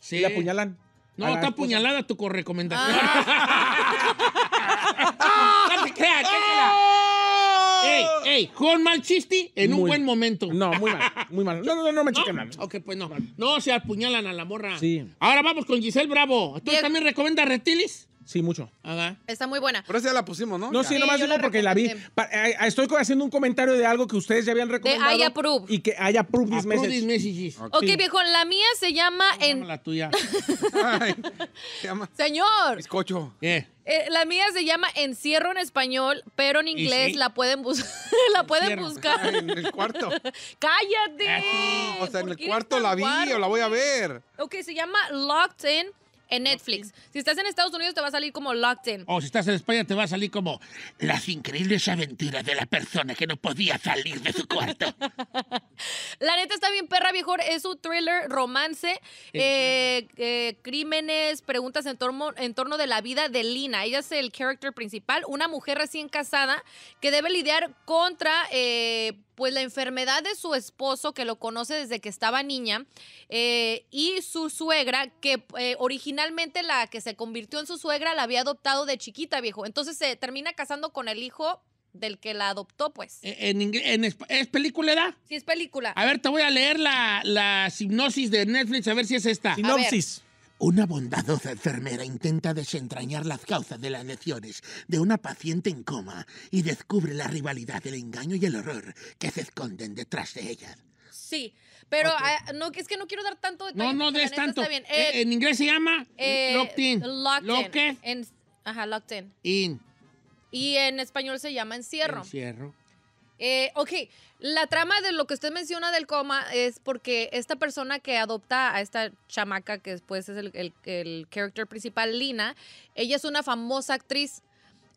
sí. La apuñalan. No, está apuñalada tu recomendación. Ah. <laughs> no ah. ¡Ey, ey! Con mal chiste en un buen momento. No, muy mal, muy mal. No, no, no me chican nada. Ok, pues no. No se apuñalan a la morra. Sí. Ahora vamos con Giselle Bravo. ¿Tú también recomiendas reptiles? Sí, mucho. Está muy buena. Pero eso ya la pusimos, ¿no? No, sí, lo más de digo porque la vi. Eh, estoy haciendo un comentario de algo que ustedes ya habían recomendado. I approve. Y que haya approve this Ok, viejo, la mía se llama en... La tuya. <laughs> se llama Señor, bizcocho. ¿Qué? eh, la mía se llama Encierro en español, pero en inglés la pueden, buscar <laughs> la pueden buscar. en el cuarto. <laughs> ¡Cállate! Ah, o sea, en el cuarto la vi o la voy a ver. Ok, se llama Locked In en Netflix. Si estás en Estados Unidos te va a salir como Locked In. O si estás en España te va a salir como Las increíbles aventuras de la persona que no podía salir de su cuarto. <laughs> la neta está bien perra, viejo. Es un thriller, romance, eh, eh, crímenes, preguntas en torno, en torno de la vida de Lina. Ella es el character principal, una mujer recién casada que debe lidiar contra... Eh, pues la enfermedad de su esposo, que lo conoce desde que estaba niña, eh, y su suegra, que eh, originalmente la que se convirtió en su suegra la había adoptado de chiquita, viejo. Entonces se termina casando con el hijo del que la adoptó, pues. E-, ¿En, en, en es película, edad? Sí, es película. A ver, te voy a leer la, la, sinopsis de Netflix, a ver si es esta. Sinopsis. Una bondadosa enfermera intenta desentrañar las causas de las lesiones de una paciente en coma y descubre la rivalidad, el engaño y el horror que se esconden detrás de ella. Sí, pero ah, no, es que no quiero dar tanto detalle. No, no des tanto. Eh, eh, en inglés se llama eh, Locked In. Locked, in. in. Ajá, Locked In. In. Y en español se llama Encierro. Encierro. Eh, ok, la trama de lo que usted menciona del coma es porque esta persona que adopta a esta chamaca, que después es el, el, character principal, Lina, ella es una famosa actriz.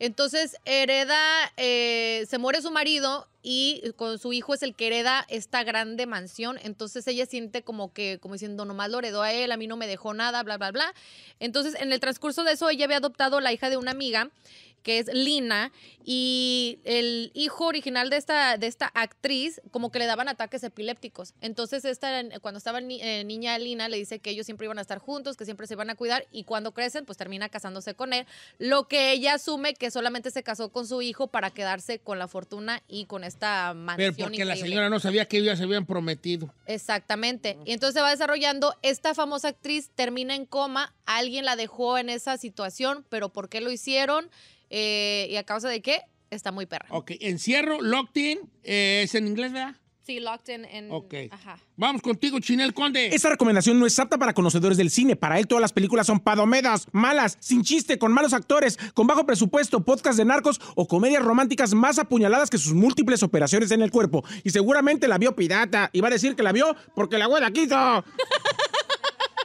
Entonces hereda, eh, se muere su marido y con su hijo es el que hereda esta grande mansión. Entonces ella siente como que, como diciendo, nomás lo heredó a él, a mí no me dejó nada, bla, bla, bla. Entonces en el transcurso de eso ella había adoptado la hija de una amiga que es Lina, y el hijo original de esta, de esta actriz, como que le daban ataques epilépticos. Entonces, esta, cuando estaba eh, niña Lina, le dice que ellos siempre iban a estar juntos, que siempre se iban a cuidar, y cuando crecen, pues termina casándose con él, lo que ella asume que solamente se casó con su hijo para quedarse con la fortuna y con esta mansión. Pero porque la señora no sabía que ellos se habían prometido. Exactamente. Y entonces se va desarrollando, esta famosa actriz termina en coma, alguien la dejó en esa situación, pero ¿por qué lo hicieron? Eh, ¿Y a causa de qué? Está muy perra. Ok, encierro, locked in, eh, es en inglés, ¿verdad? Sí, locked in. En, ok. Ajá. Vamos contigo, Chinel Conde. Esta recomendación no es apta para conocedores del cine. Para él, todas las películas son padomedas, malas, sin chiste, con malos actores, con bajo presupuesto, podcast de narcos o comedias románticas más apuñaladas que sus múltiples operaciones en el cuerpo. Y seguramente la vio pirata. Y va a decir que la vio porque la de quiso.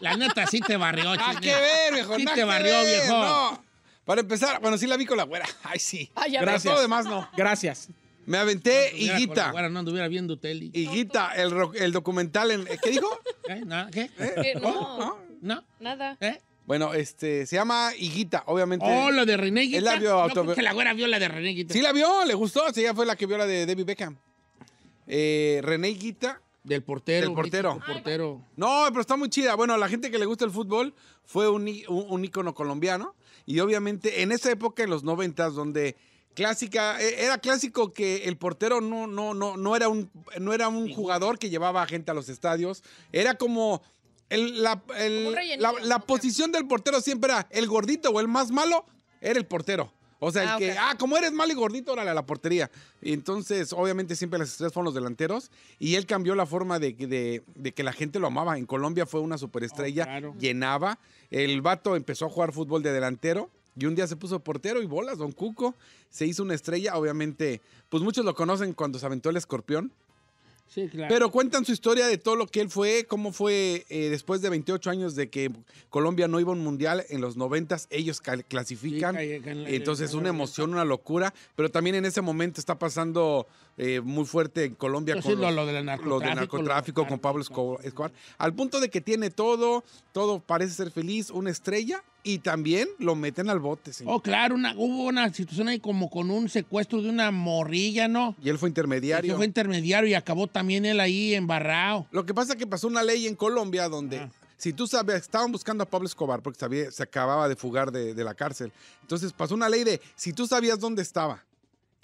la neta sí te barrió, Chinel. ver, viejo? Sí te barrió, viejo. Para empezar, bueno, sí la vi con la güera. Ay, sí. Ay, ya Gracias. Todo demás no. Gracias. Me aventé pues, Higuita. No, no anduviera viendo tele. Higuita, el, el documental en... ¿Qué dijo? <laughs> ¿Eh? Nada. qué ¿Eh? ¿Oh? no no nada eh Bueno, este, se llama Higuita, obviamente. Oh, la de René Higuita. Él la vio la güera vio la de René Higuita. Sí la vio, le gustó. ella fue la que vio la de Debbie Beckham. Eh, René Higuita. Del portero. Del portero. portero. No, pero está muy chida. Bueno, la gente que le gusta el fútbol fue un, un ícono colombiano y obviamente en esa época, en los noventas, donde clásica, e, era clásico que el portero no, no, no, no era un, no era un jugador que llevaba a gente a los estadios. Era como la posición del portero siempre era el gordito o el más malo, era el portero. O sea, el ah, que, ah, como eres malo y gordito, órale a la portería. Entonces, obviamente, siempre las estrellas fueron los delanteros. Y él cambió la forma de, que la gente lo amaba. En Colombia fue una superestrella, oh, llenaba. El vato empezó a jugar fútbol de delantero. Y un día se puso portero y bolas, Don Cuco. Se hizo una estrella, obviamente. Pues muchos lo conocen cuando se aventó el escorpión pero cuentan su historia de todo lo que él fue, cómo fue eh, después de 28 años de que Colombia no iba a un mundial, en los 90 ellos clasifican. entonces, una emoción, una locura. Pero también en ese momento está pasando eh, muy fuerte en Colombia con lo, del narcotráfico, con Pablo Escobar, al punto de que tiene todo, todo parece ser feliz, una estrella, y también lo meten al bote. Oh, claro, una, hubo una situación ahí como con un secuestro de una morrilla, ¿no? Y él fue intermediario. fue intermediario y acabó también él ahí embarrado. Lo que pasa es que pasó una ley en Colombia donde... Si tú sabes, estaban buscando a Pablo Escobar porque se acababa de fugar de la cárcel. Entonces pasó una ley de si tú sabías dónde estaba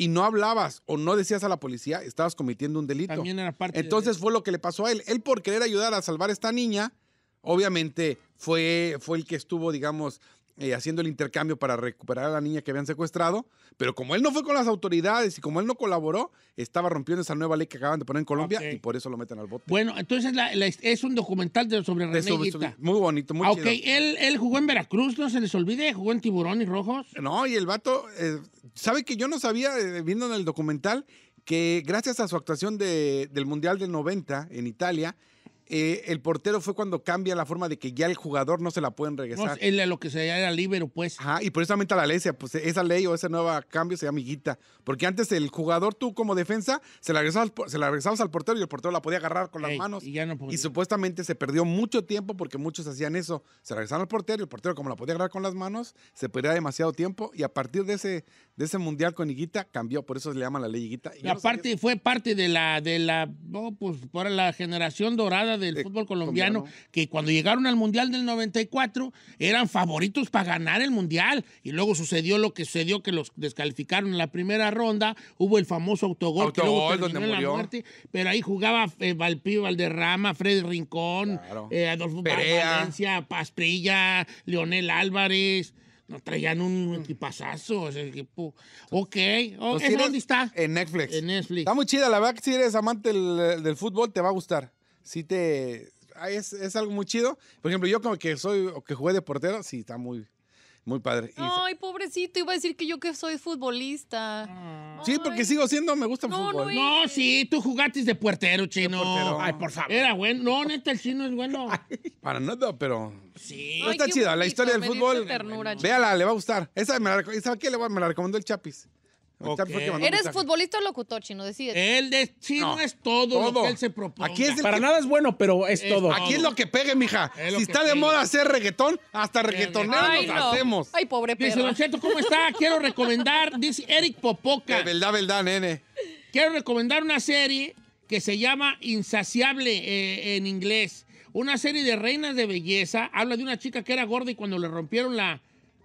y no hablabas o no decías a la policía, estabas cometiendo un delito. También era parte Entonces fue lo que le pasó a él. Él por querer ayudar a salvar a esta niña, obviamente fue, fue el que estuvo, digamos, eh, haciendo el intercambio para recuperar a la niña que habían secuestrado, pero como él no fue con las autoridades y como él no colaboró, estaba rompiendo esa nueva ley que acaban de poner en Colombia y por eso lo meten al bote. Bueno, entonces es un documental de, sobre René Muy bonito, muy ah, okay. Ok, Él, él jugó en Veracruz, no se les olvide, jugó en Tiburón y Rojos. No, y el vato, eh, ¿sabe que yo no sabía, eh, viendo en el documental, que gracias a su actuación del Mundial del 90 en Italia, eh, el portero fue cuando cambia la forma de que ya el jugador no se la pueden regresar. No, él, lo que se llama libero, pues. Ajá, y precisamente la ley, pues, esa ley o ese nuevo cambio se llama higuita, Porque antes el jugador, tú como defensa, se la regresabas, al portero y el portero la podía agarrar con las manos. Y, ya y supuestamente se perdió mucho tiempo porque muchos hacían eso. Se regresaron regresaban al portero y el portero, como la podía agarrar con las manos, se perdía demasiado tiempo. Y a partir de ese, de ese mundial con Higuita, cambió. Por eso se le llama la ley Higuita. Y, aparte, fue parte de la, de la, pues, para la generación dorada del eh, fútbol colombiano, que cuando llegaron al Mundial del 94 eran favoritos para ganar el Mundial. Y luego sucedió lo que sucedió, que los descalificaron en la primera ronda. Hubo el famoso autogol, que la muerte. Pero ahí jugaba eh, Valpí, Valderrama, Fred Rincón, eh, Adolfo Valencia, Pazprilla Leonel Álvarez. Nos traían un mm. equipazazo, equipo. Ok, okay. Oh, ¿dónde está? En Netflix. Está muy chida, la verdad que si eres amante del fútbol te va a gustar sí te... Es, es algo muy chido. Por ejemplo, yo como que soy o que jugué de portero, sí, está muy... Muy padre. Ay, pobrecito, iba a decir que yo que soy futbolista. Mm. Sí, porque sigo siendo, me gusta el no, fútbol. No, no, sí, tú jugaste de portero, chino. Ay, por favor. Era bueno. No, neta, el chino es bueno. <laughs> para nada, pero. Sí. está chido, La historia del fútbol. Ternura, véala, le va a gustar. Esa me la, esa, ¿qué me la recomendó el Chapis. ¿Eres futbolista o locutor, Chino? Decide. El destino es todo, lo que él se propone. Para nada es bueno, pero es, todo. Aquí es lo que pegue, mija. si está de moda hacer reggaetón, hasta reggaetoneros Ay, hacemos. Ay, pobre Dice, Don Cheto, ¿cómo está? Quiero recomendar, dice Eric Popoca. verdad, verdad, nene. Quiero recomendar una serie que se llama Insaciable eh, en inglés. Una serie de reinas de belleza. Habla de una chica que era gorda y cuando le rompieron la,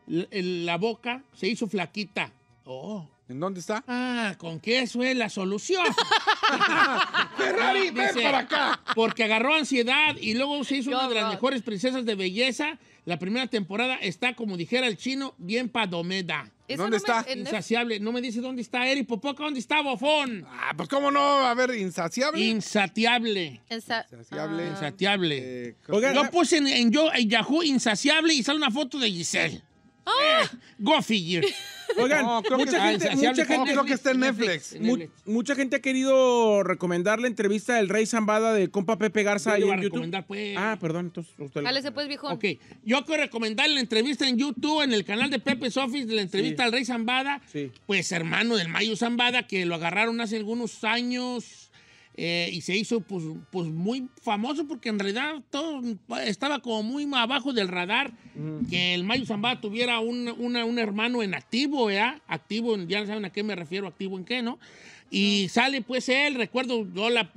la, la boca, se hizo flaquita. Oh. ¿En dónde está? Ah, con que eso es la solución. <laughs> Ferrari, ah, ven para acá. Porque agarró ansiedad y luego se hizo una de las mejores princesas de belleza. La primera temporada está, como dijera el chino, bien padomeda. ¿Dónde está? insaciable. No me dice dónde está Eri Popoca, dónde está Bofón. Ah, pues cómo no, a ver, insaciable. Insatiable. Insaciable, insaciable. Ah. Insatiable. Eh, yo puse en, en, yo, en Yahoo insaciable y sale una foto de Giselle go figure. <laughs> Oigan, mucha gente, que está en Netflix. mucha gente ha querido recomendar la entrevista del Rey Zambada de compa Pepe Garza ahí en YouTube. Pues. Ah, perdón, entonces pues, viejo? Ok, yo quiero recomendar la entrevista en YouTube, en el canal de Pepe's Office, la entrevista al Rey Zambada, pues hermano del Mayo Zambada, que lo agarraron hace algunos años eh, y se hizo pues, pues, muy famoso porque en realidad todo estaba como muy abajo del radar que el Mayo Zambada tuviera un, un, hermano en activo, ¿ya? Activo, ya saben a qué me refiero, activo en qué, ¿no? Y sale pues él, recuerdo yo la,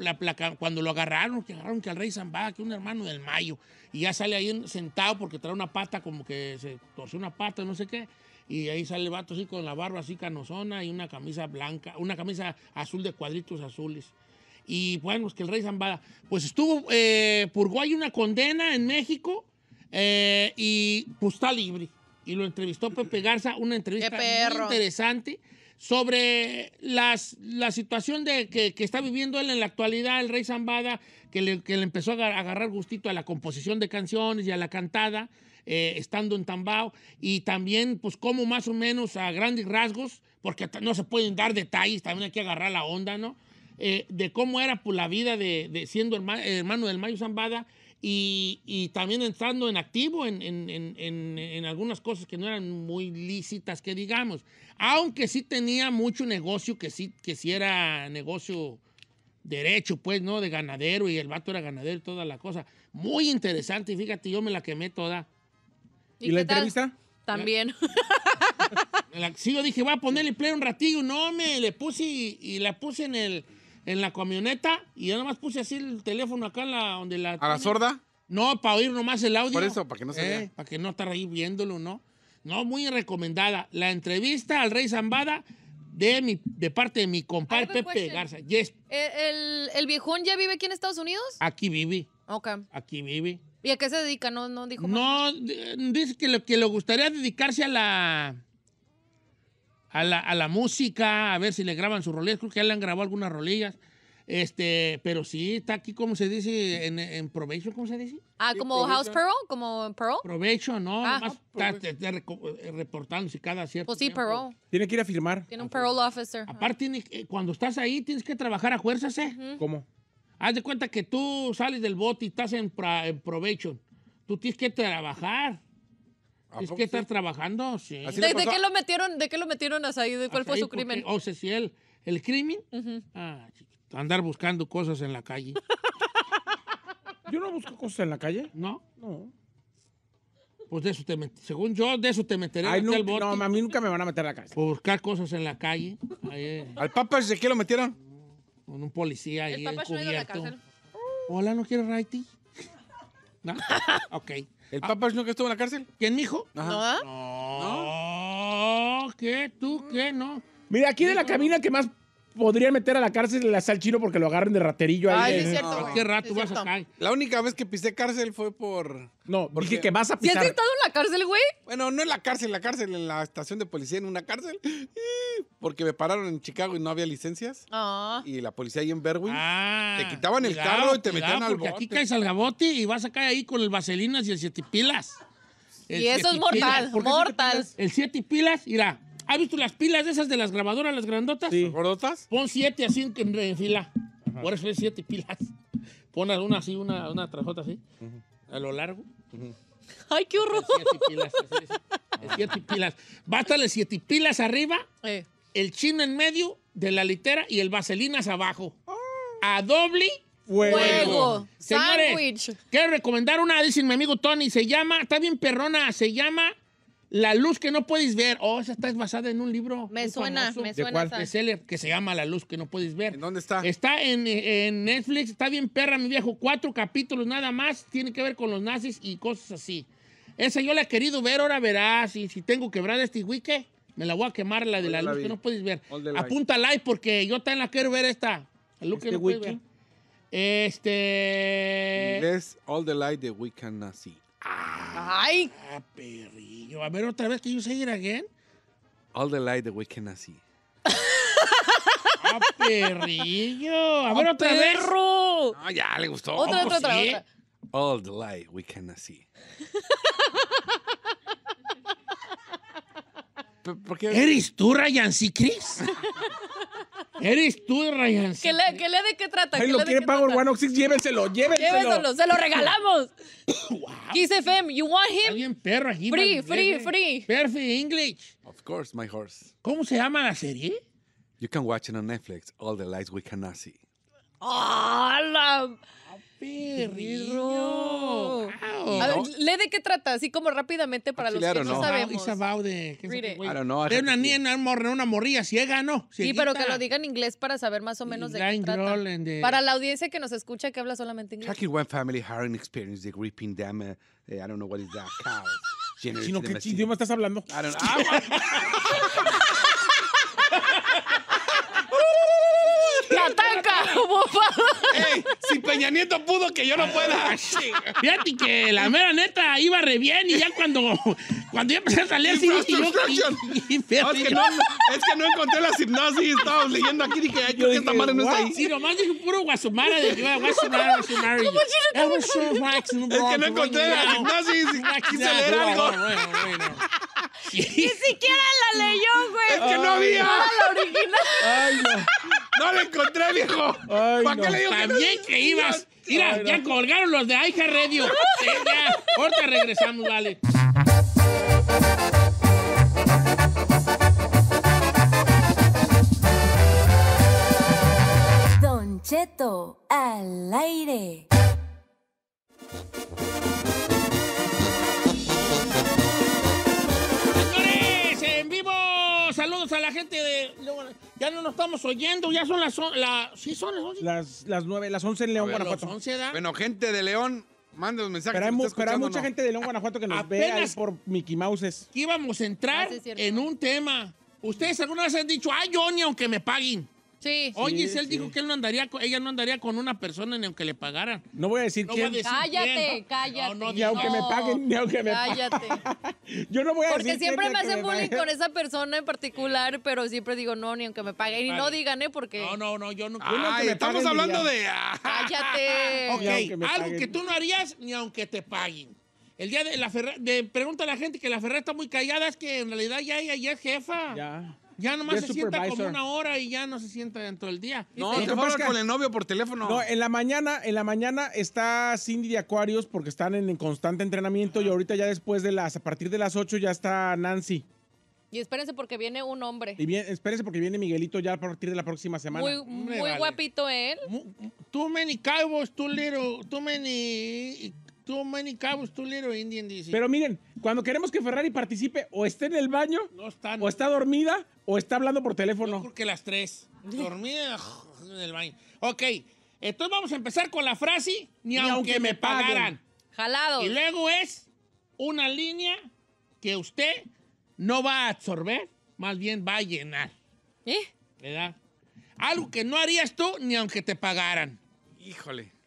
cuando lo agarraron, que agarraron que al rey Zambada, que un hermano del Mayo, y ya sale ahí sentado porque trae una pata, como que se torció una pata, no sé qué. Y ahí sale el vato así con la barba así canosona y una camisa blanca, una camisa azul de cuadritos azules. Y bueno, que el rey Zambada, pues estuvo, eh, purgó una condena en México eh, y pues está libre. Y lo entrevistó Pepe Garza, una entrevista muy interesante sobre las, la situación de que, que, está viviendo él en la actualidad, el Rey Zambada, que le, que le, empezó a agarrar gustito a la composición de canciones y a la cantada, eh, estando en Tambao, y también, pues, como más o menos a grandes rasgos, porque no se pueden dar detalles, también hay que agarrar la onda, ¿no? Eh, de cómo era pues, la vida de, siendo hermano, hermano, del Mayo Zambada y, también entrando en activo en, algunas cosas que no eran muy lícitas, que digamos. Aunque sí tenía mucho negocio, que sí, que sí era negocio derecho, pues, ¿no? De ganadero y el vato era ganadero y toda la cosa. Muy interesante, y fíjate, yo me la quemé toda. ¿Y, la entrevista? También. <laughs> sí, yo dije, voy a ponerle play un ratillo. No, me le puse y la puse en el en la camioneta y yo nomás puse así el teléfono acá la, donde la... ¿A la sorda? No, para oír nomás el audio. Por eso, para que no se eh, vea. para que no estar ahí viéndolo, ¿no? No, muy recomendada. La entrevista al Rey Zambada de, mi, de parte de mi compadre Pepe Garza. ¿E-, ¿El, viejón ya vive aquí en Estados Unidos? Aquí vive. Ok. Aquí vive. ¿Y a qué se dedica? No, no dijo. No, eh, dice que que le gustaría dedicarse a la a la, a la, música, a ver si le graban su rolillas. Creo que ya le han grabado algunas rolillas. Este, pero sí, está aquí, ¿cómo se dice? En, en probation, ¿cómo se dice? Ah, como House Pearl, como Pearl. Probation, no, ah, está, eh, cada cierto. Pues sí, Pearl. Tiene que ir a firmar. Tiene un Pearl officer. Aparte, eh, cuando estás ahí, tienes que trabajar a fuerzas, ¿eh? ¿Cómo? Haz de cuenta que tú sales del bote y estás en, pra, en probation. Tú tienes que trabajar. Es que estar trabajando, sí. ¿De, qué lo metieron, ¿De qué lo metieron a Said? ¿Cuál fue su crimen? O sea, si él, el crimen, ah, andar buscando cosas en la calle. <laughs> ¿Yo no busco cosas en la calle? No. No. Pues de eso te meteré. según yo, de eso te meteré en el No, a mí nunca me van a meter a la calle. buscar cosas en la calle. Eh. ¿Al Papa de qué lo metieron? Con un policía ahí el la Hola, ¿no quieres righty? ¿No? ok. ¿El Papa es que estuvo en la cárcel? ¿Quién, mijo? Ajá. No. No. ¿Qué? ¿Tú qué? No. Mira, aquí de la cabina que más podrían meter a la cárcel la al chino porque lo agarren de raterillo ahí. Ay, es cierto. Ah, ¿Qué rato vas a caer? La única vez que pisé cárcel fue por. No, porque... dije que vas a pisar. ¿Y has estado en la cárcel, güey? Bueno, no en la cárcel, la cárcel, en la estación de policía, en una cárcel. Porque me pararon en Chicago y no había licencias. Ah. Y la policía ahí en Berwyn. Ah, te quitaban el carro y te metían al bote. Aquí caes al gabote y vas a caer ahí con el vaselinas y el siete pilas. y eso es mortal, mortal. el siete pilas, irá ¿Has visto las pilas de esas de las grabadoras, las grandotas? Sí. Pon siete así en, fila. Por eso es siete pilas. Pon una así, una, una tras otra así. A lo largo. ¡Ay, qué horror! siete pilas. siete pilas. Bástale siete pilas arriba, el chino en medio de la litera y el vaselinas abajo. Ah. A doble fuego. fuego. Sandwich. quiero recomendar una, dice mi amigo Tony, se llama, está bien perrona, se llama la luz que no puedes ver. Oh, esa está basada en un libro. Me suena, me suena. ¿De cuál? que se llama La luz que no puedes ver. ¿En dónde está? Está en, Netflix. Está bien perra, mi viejo. Cuatro capítulos nada más. Tiene que ver con los nazis y cosas así. Esa yo la he querido ver. Ahora verás. Y si tengo quebrar este wiki, me la voy a quemar, la de la, luz que no puedes ver. Apunta like porque yo también la quiero ver esta. La luz que ¿Este no puedes ver. Este. All the light that we Nazi. Ah, ¡Ay! Ah, perri yo, a ver otra vez, que yo say it again? All the light that we can see. ¡Ah, perrillo! A ver ah, otra perro! vez. No, ya le gustó. Otra, otra, All the light we can see. <laughs> ¿Por qué? ¿Eres tú, Ryan Seacrest? <laughs> Eres tú, Ryan. ¿Qué le, qué le de qué trata? lo quiere Power One llévenselo, llévenselo. se lo regalamos. <coughs> wow. Kiss FM, you want him? perro aquí. Free, free, free. Perfect English. Of course, my horse. ¿Cómo se llama la serie? You can watch it on Netflix, All the Lights We Cannot See. ¡Ah, la... Perrillo. Wow. A ver, lee de qué trata, así como rápidamente para ah, los que no, no. sabemos. about ah, the, ¿qué Read it. I don't de una, niña, una morrilla ciega, ¿no? Cieguita. Sí, pero que lo diga en inglés para saber más o menos de qué trata. The... Para la audiencia que nos escucha que habla solamente inglés. Chucky one family hiring experience, the gripping dam, uh, eh, I don't know what is that, cow. Sino, <laughs> ¿qué idioma estás hablando? I don't know. Ah, <laughs> <laughs> Ey, <laughs> si Peña Nieto pudo, que yo no pueda. Ah, Fíjate que la mera neta iba re bien y ya cuando, cuando yo empecé a salir así... no, es, que no, es, que no, encontré la hipnosis, estábamos leyendo aquí y que hay que esta madre no está ahí. Sí, nomás dije puro guasumara de guasumara, guasumara. Es que no encontré la hipnosis, quise leer algo. <laughs> Ni siquiera la leyó, güey. Es que no había. Ah, original. no. no la encontré, viejo. Ay, ¿Para qué le digo También que, ibas. Mira, ya colgaron los de Aija Radio. <laughs> ya. Ahorita regresamos, vale. Don Cheto, al aire. Ya no nos estamos oyendo, ya son las... sí, son las 11. Las, 9, las 11 en León, Guanajuato. Bueno, gente de León, manden los mensajes. Pero hay, mucha gente de León, Guanajuato que nos vea ahí por Mickey Mouses. Íbamos a entrar ah, en un tema. Ustedes alguna vez han dicho, ay, yo aunque me paguen. Sí. Oye, si él dijo que él no andaría, ella no andaría con una persona ni aunque le pagaran. No voy a decir no quién. cállate, cállate. ni aunque me paguen, ni aunque me paguen. Cállate. <laughs> Yo no voy a Porque siempre me hacen bullying con esa persona en particular, pero siempre digo no, ni aunque me paguen. Y no digan, ¿eh? Porque. No, no, no, yo no. Ay, estamos hablando de. <laughs> cállate. algo que tú no harías ni aunque te paguen. El día de la Ferrari, pregunta a la gente que la Ferrari está muy callada, es que en realidad ya ella ya es jefa. Ya. Ya nomás se sienta como una hora y ya no se sienta dentro del día. No, te pasa con el novio por teléfono. No, en la mañana, en la mañana está Cindy de Acuarios porque están en, constante entrenamiento y ahorita ya después de las, a partir de las 8 ya está Nancy. Y espérense porque viene un hombre. Y bien, espérense porque viene Miguelito ya a partir de la próxima semana. Muy, muy guapito él. Too many cowboys, too little, too many Too many cabos, too little Indian, dice. Pero miren, cuando queremos que Ferrari participe, o esté en el baño, no o está dormida, o está hablando por teléfono. que las tres. Dormida <laughs> en el baño. Ok, entonces vamos a empezar con la frase, ni, aunque, me pagaran. Jalado. Y luego es una línea que usted no va a absorber, más bien va a llenar. ¿Eh? ¿Verdad? Algo que no harías tú ni aunque te pagaran. Híjole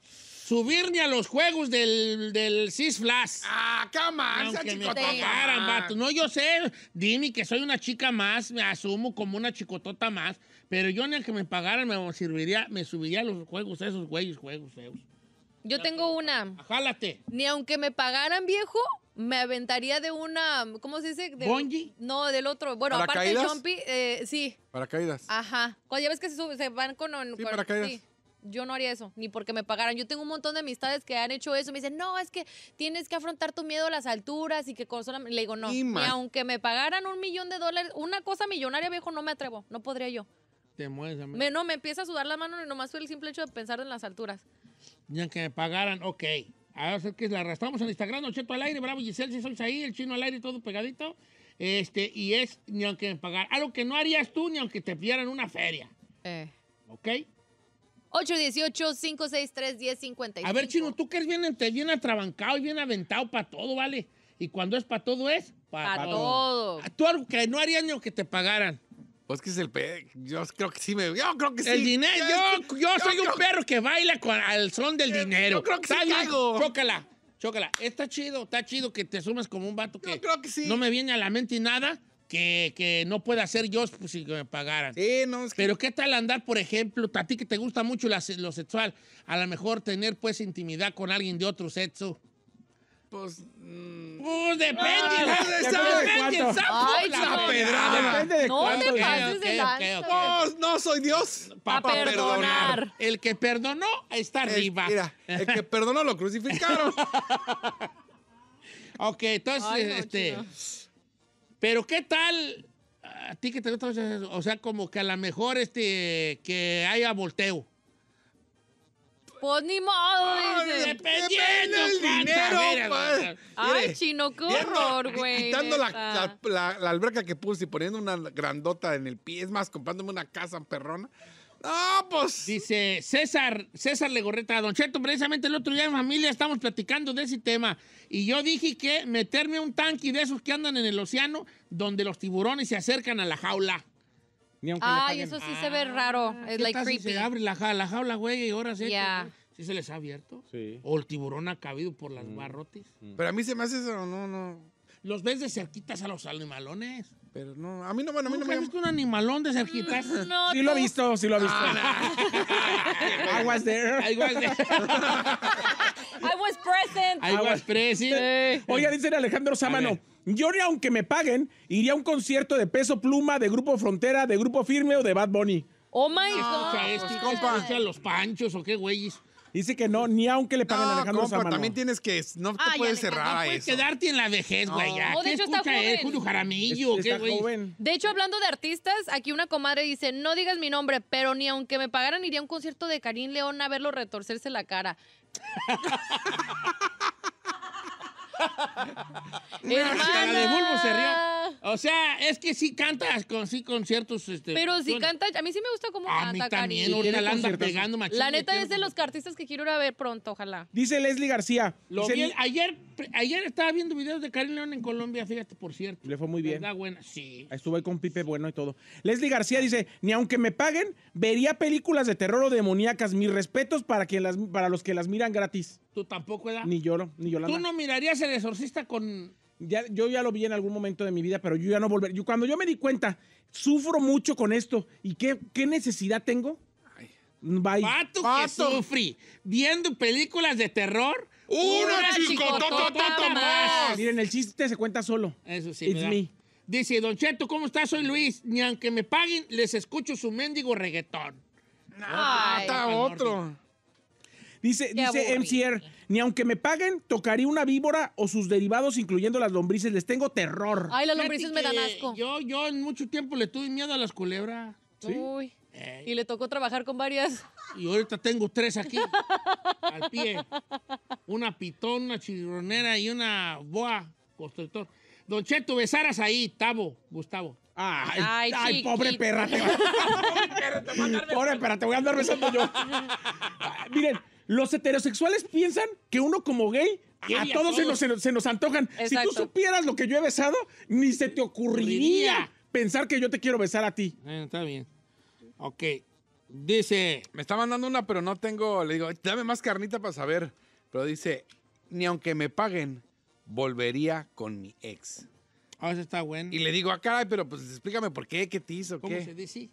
subirme a los juegos del, del Flash. Ah, cama, Aunque me pagaran, vato. No, yo sé, dime que soy una chica más, me asumo como una chicotota más, pero yo ni aunque me pagaran me serviría, me subiría a los juegos, esos güeyes, juegos feos. Yo tengo una. Ah, jálate. Ni aunque me pagaran, viejo, me aventaría de una, ¿cómo se dice? De, ¿Bonji? No, del otro. Bueno, aparte de eh, sí. Paracaídas. Ajá. Cuando ya ves que se, van con... Sí, paracaídas yo no haría eso, ni porque me pagaran. Yo tengo un montón de amistades que han hecho eso. Me dicen, no, es que tienes que afrontar tu miedo a las alturas y que cosa. Le digo, no, y aunque me pagaran un millón de dólares, una cosa millonaria, viejo, no me atrevo, no podría yo. Te mueres, me, No, me empieza a sudar la mano y nomás fue el simple hecho de pensar en las alturas. Ni aunque me pagaran, ok. A ver, que la arrastramos en Instagram, Nocheto Cheto al aire, bravo Giselle, si ahí, el chino al aire, todo pegadito. Este, y es ni aunque me pagaran. Algo que no harías tú ni aunque te pidieran una feria. Eh. ¿Ok? 818-563-1055. A ver, Chino, tú que eres bien, bien atrabancado y bien aventado para todo, ¿vale? Y cuando es para todo, es para todo. todo. Ah, tú algo que no haría ni que te pagaran. Pues que es el pe... Yo creo que sí me... Yo creo que sí. El dinero... Yo, yo, soy un perro que baila con, al son del eh, dinero. Yo creo que sí Chócala, chócala. Está chido, está chido que te sumas como un vato que... creo que sí. No me viene a la mente nada que, no pueda ser yo pues, si me pagaran. Sí, no, Pero qué tal andar, por ejemplo, a ti que te gusta mucho lo sexual, a lo mejor tener pues intimidad con alguien de otro sexo. Pues. Mm. Pues depende. Ah, de depende pues, Ay, la pedrada. no no, soy Dios. Para perdonar. El que perdonó está arriba. Mira, el que perdonó lo crucificaron. <laughs> ok, entonces, este. Pero ¿qué tal? A ti que te gusta, o sea, como que a lo mejor este, que haya volteo. Pues ni modo, Dependiendo dinero, pues. Ay, chino, qué horror, güey. Quitando la, la, la, alberca que puse y poniendo una grandota en el pie. Es más, comprándome una casa perrona. No, pues. Dice César, César Legorreta, Don Cheto, precisamente el otro día en familia estamos platicando de ese tema y yo dije que meterme a un tanque de esos que andan en el océano donde los tiburones se acercan a la jaula. Ay, eso sí se ah, ve raro. Es like creepy. se abre la, jaula, güey, y ahora sí. ¿Sí se les ha abierto? ¿O el tiburón ha cabido por las mm. barrotes? Pero a mí se me hace eso, no, no los ves de cerquitas a los animalones. Pero no, a mí no, bueno, a mí no me. visto un animalón de cerquitas? Mm, no, sí lo he visto, sí lo he visto. Ah, <laughs> I was there. I was there. <laughs> I was present. I was present. <laughs> Oiga, dice Alejandro Samano, Yo ni aunque me paguen, iría a un concierto de peso pluma, de grupo frontera, de grupo firme o de Bad Bunny. Oh my ah, God. Pues, o sea, pues, los panchos o qué güeyes. Dice que no, ni aunque le paguen no, a Alejandro compa, también tienes que. No te puedes cerrar a puedes eso. quedarte en la vejez, güey. ya. de hecho, está escucha joven. Julio Jaramillo? Es- ¿Qué, joven. De hecho, hablando de artistas, aquí una comadre dice, no digas mi nombre, pero ni aunque me pagaran iría a un concierto de Karim León a verlo retorcerse la cara. <laughs> <laughs> de Bulbo se rió. O sea, es que si cantas con sí conciertos. Este, pero si canta, a mí sí me gusta cómo canta. también, la neta es de los artistas que quiero ir a ver pronto, ojalá. Dice Leslie García. ayer, ayer estaba viendo videos de Karim León en Colombia, fíjate, por cierto. Le fue muy bien. buena, sí. Estuve ahí con Pipe Bueno y todo. Leslie García dice, ni aunque me paguen, vería películas de terror o demoníacas. Mis respetos para, quien las, para los que las miran gratis. Tú tampoco, ¿verdad? Ni lloro, ni llorando ¿Tú no mirarías el exorcista con...? Ya, yo ya lo vi en algún momento de mi vida, pero yo ya no volver. Yo, cuando yo me di cuenta, sufro mucho con esto. ¿Y qué, qué necesidad tengo? Bye. Pato, Pato. que sufrí viendo películas de terror. ¡Una toto, más! Miren, el chiste se cuenta solo. Eso sí, Dice, Don Cheto, ¿cómo estás? Soy Luis. Ni aunque me paguen, les escucho su mendigo reggaetón. No, está otro. Dice, dice MCR, ni aunque me paguen, tocaría una víbora o sus derivados, incluyendo las lombrices. Les tengo terror. Ay, las lombrices me dan asco. Yo, yo en mucho tiempo le tuve miedo a las culebras. Uy. Y le tocó trabajar con varias. Y ahorita tengo tres aquí, al pie. Una pitón, una chirronera y una boa constructor. Don Cheto, besaras ahí, Tavo, Gustavo. Ay, ay, pobre perra. <laughs> pobre perra, te voy a andar besando yo. <laughs> Miren, los heterosexuales piensan que uno como gay a, todos, Se, nos, antojan. Si tú supieras lo que yo he besado, ni se te ocurriría pensar que yo te quiero besar a ti. está bien. Ok. Dice. Me está mandando una, pero no tengo. Le digo, dame más carnita para saber. Pero dice, ni aunque me paguen, volvería con mi ex. Ah, eso está bueno. Y le digo, ah, pero pues explícame por qué, qué te hizo, ¿Cómo se dice?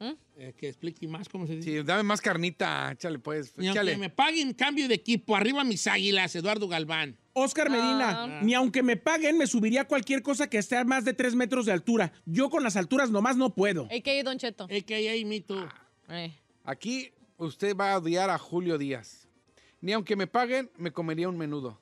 ¿Eh? ¿Eh? que explique más cómo se dice. Sí, dame más carnita, échale pues. Ni aunque me paguen cambio de equipo, arriba mis águilas, Eduardo Galván. Oscar ah. Medina, ni aunque me paguen, me subiría cualquier cosa que esté a más de tres metros de altura. Yo con las alturas nomás no puedo. A.K.A. Don Cheto. A.K.A. Mito. Ah. Eh. Aquí usted va a odiar a Julio Díaz. Ni aunque me paguen, me comería un menudo.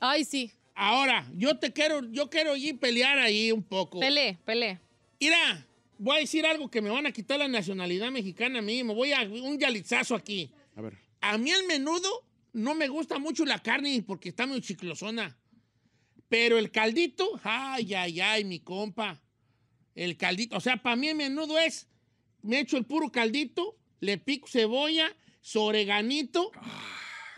Ay, sí. Ahora, yo te quiero, yo quiero ir pelear ahí un poco. Pele, pele. ¡Ira! voy a decir algo que me van a quitar la nacionalidad mexicana a mí. Me voy a un yalitzazo aquí. A ver. A mí el menudo no me gusta mucho la carne porque está muy chiclosona. Pero el caldito, ay, ay, ay, mi compa. El caldito, o sea, para mí el menudo es, me echo el puro caldito, le pico cebolla, soreganito.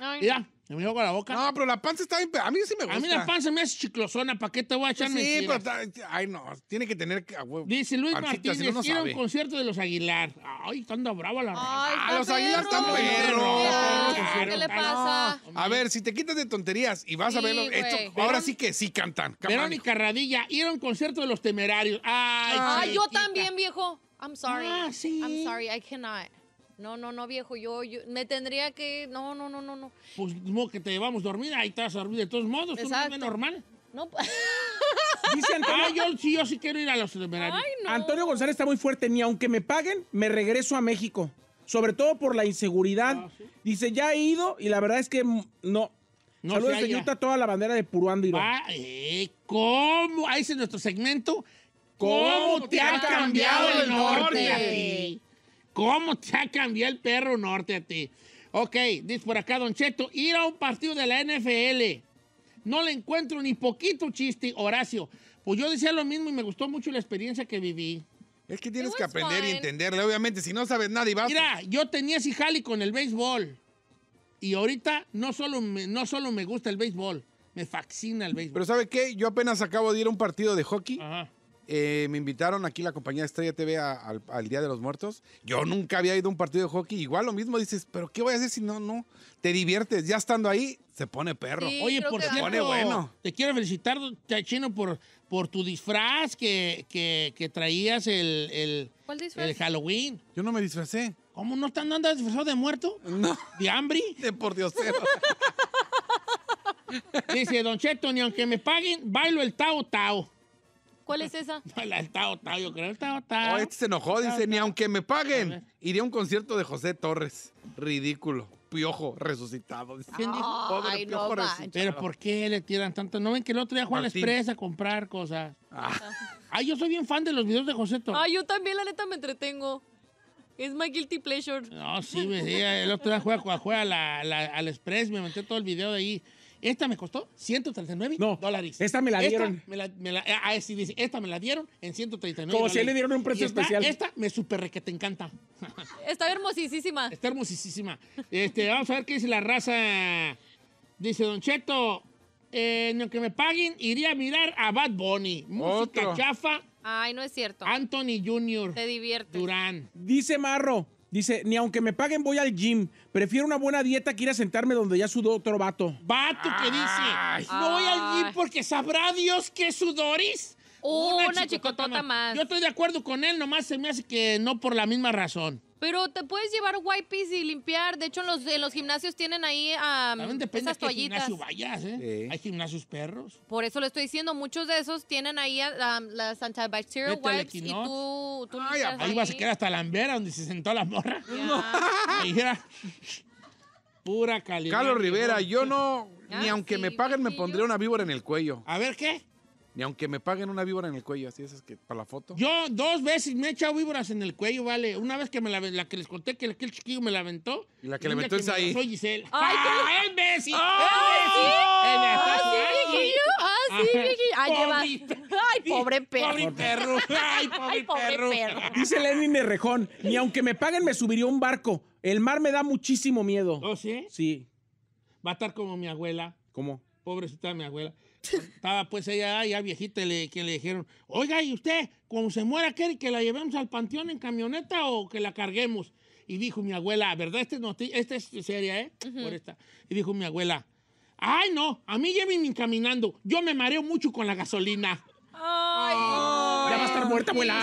Ay. Ya, me dijo la boca. No, pero la panza está bien. A mí sí me gusta. A mí la panza me hace chiclosona. ¿Para qué te voy a echar pues Sí, pero. Está, ay, no. Tiene que tener. que. Dice Luis Martínez: si a un concierto de los Aguilar. Ay, está anda brava la ay, ah, los Aguilar están perros. ¿Qué le pasa? A ver, si te quitas de tonterías y vas a verlo. Esto, ahora sí que sí cantan. Verónica Radilla: ir a un concierto de los temerarios. Ay, yo también, viejo. I'm sorry. Ah, I'm sorry. I cannot. No, no, no, viejo, yo, yo, me tendría que. No, no, no, no, no. Pues no, que te llevamos dormir? ahí te vas a dormir de todos modos, Es tú normal. No. Pues. <laughs> Dice Antonio. Ah, yo sí, yo sí quiero ir a los Ay, no. Antonio González está muy fuerte, ni aunque me paguen, me regreso a México. Sobre todo por la inseguridad. Ah, Dice, ya he ido y la verdad es que no. no Saludos de toda la bandera de y Ah, eh, ¿Cómo? Ahí es nuestro segmento. ¿Cómo, te, ha cambiado, el norte? norte? ¿Cómo te ha cambiado el perro norte a ti? Ok, dice por acá Don Cheto, ir a un partido de la NFL. No le encuentro ni poquito chiste, Horacio. Pues yo decía lo mismo y me gustó mucho la experiencia que viví. Es que tienes que aprender y entenderle, obviamente, si no sabes nada y vas. Mira, yo tenía Sijali con el béisbol. Y ahorita no solo, me, no solo me gusta el béisbol, me fascina el béisbol. Pero ¿sabe qué? Yo apenas acabo de ir a un partido de hockey. Ajá. Eh, me invitaron aquí la compañía Estrella TV al Día de los Muertos. Yo nunca había ido a un partido de hockey. Igual lo mismo dices, pero ¿qué voy a hacer si no, no? Te diviertes. Ya estando ahí, se pone perro. Oye, por cierto, bueno. te quiero felicitar, Chino, por, por tu disfraz que, traías el, el, Halloween. Yo no me disfracé. ¿Cómo no, están andas disfrazado de muerto? No. ¿De hambre? <laughs> De por Dios. Dice Don Cheto, ni aunque me paguen, bailo el tao tao. ¿Cuál es esa? <laughs> la del Tao Tao, yo creo. El Tao Tao. Oh, este se enojó, dice, ni aunque me paguen, Iría a un concierto de José Torres. Ridículo. Piojo resucitado. ¿Quién dijo? piojo resucitado. Pero ¿por qué le tiran tanto? ¿No ven que el otro día Juan al Express a comprar cosas? Ah. Ay, yo soy bien fan de los videos de José Torres. Ay, yo también, la neta, me entretengo. Es my guilty pleasure. No, sí, me El otro día juega, la, al Express, me metí todo el video de ahí. Esta me costó 139 dólares. Esta me la dieron. Ah, esta me la, sí, dice, esta dieron en 139 Como si le dieron un precio especial. Esta me super que te encanta. <laughs> Está hermosísima. Está hermosísima. Este, vamos a ver qué dice la raza. Dice Don Cheto, eh, en que me paguen, iría a mirar a Bad Bunny. Música chafa. Ay, no es cierto. Anthony Jr. Te divierte. Durán. Dice Marro. Dice, ni aunque me paguen voy al gym. Prefiero una buena dieta que ir a sentarme donde ya sudó otro vato. Vato que dice, no voy al gym porque sabrá Dios que sudoris. Una, chicotota, más. Yo estoy de acuerdo con él, nomás se me hace que no por la misma razón. Pero te puedes llevar wipes y limpiar. De hecho, en los, gimnasios tienen ahí A También depende esas gimnasio ¿eh? Hay gimnasios perros. Por eso le estoy diciendo, muchos de esos tienen ahí las antibacterial wipes y tú, Ay, ahí vas a quedar hasta la ambera donde se sentó la morra. <laughs> era pura calidad. Carlos Rivera, yo no, ni aunque me paguen me pondré una víbora en el cuello. A ver, ¿qué? Ni aunque me paguen una víbora en el cuello, así es que para la foto. Yo dos veces me he echado víboras en el cuello, vale. Una vez que me la, la que les conté que aquel chiquillo me la aventó. Y la que le aventó es ahí. Soy Giselle. Ah. ¡Ay, ¡Ah, qué imbécil! ¡Ah, sí, ¡Ah, sí, ah, ¡Ay, pobre perro! <laughs> ¡Pobre perro! <laughs> ¡Ay, pobre, perro. Dice Lenny Merrejón, ni aunque me paguen me subiría un barco. El mar me da muchísimo miedo. ¿Oh, sí? Sí. Va a estar como mi abuela. ¿Cómo? Pobrecita mi abuela. Estaba pues ella ya viejita le, que le dijeron, oiga, ¿y usted cuando se muera quiere que la llevemos al panteón en camioneta o que la carguemos? Y dijo mi abuela, ¿verdad? Esta este es seria, ¿eh? Por esta. Y dijo mi abuela, ay no, a mí llévenme caminando, yo me mareo mucho con la gasolina. ya va a estar muerta, abuela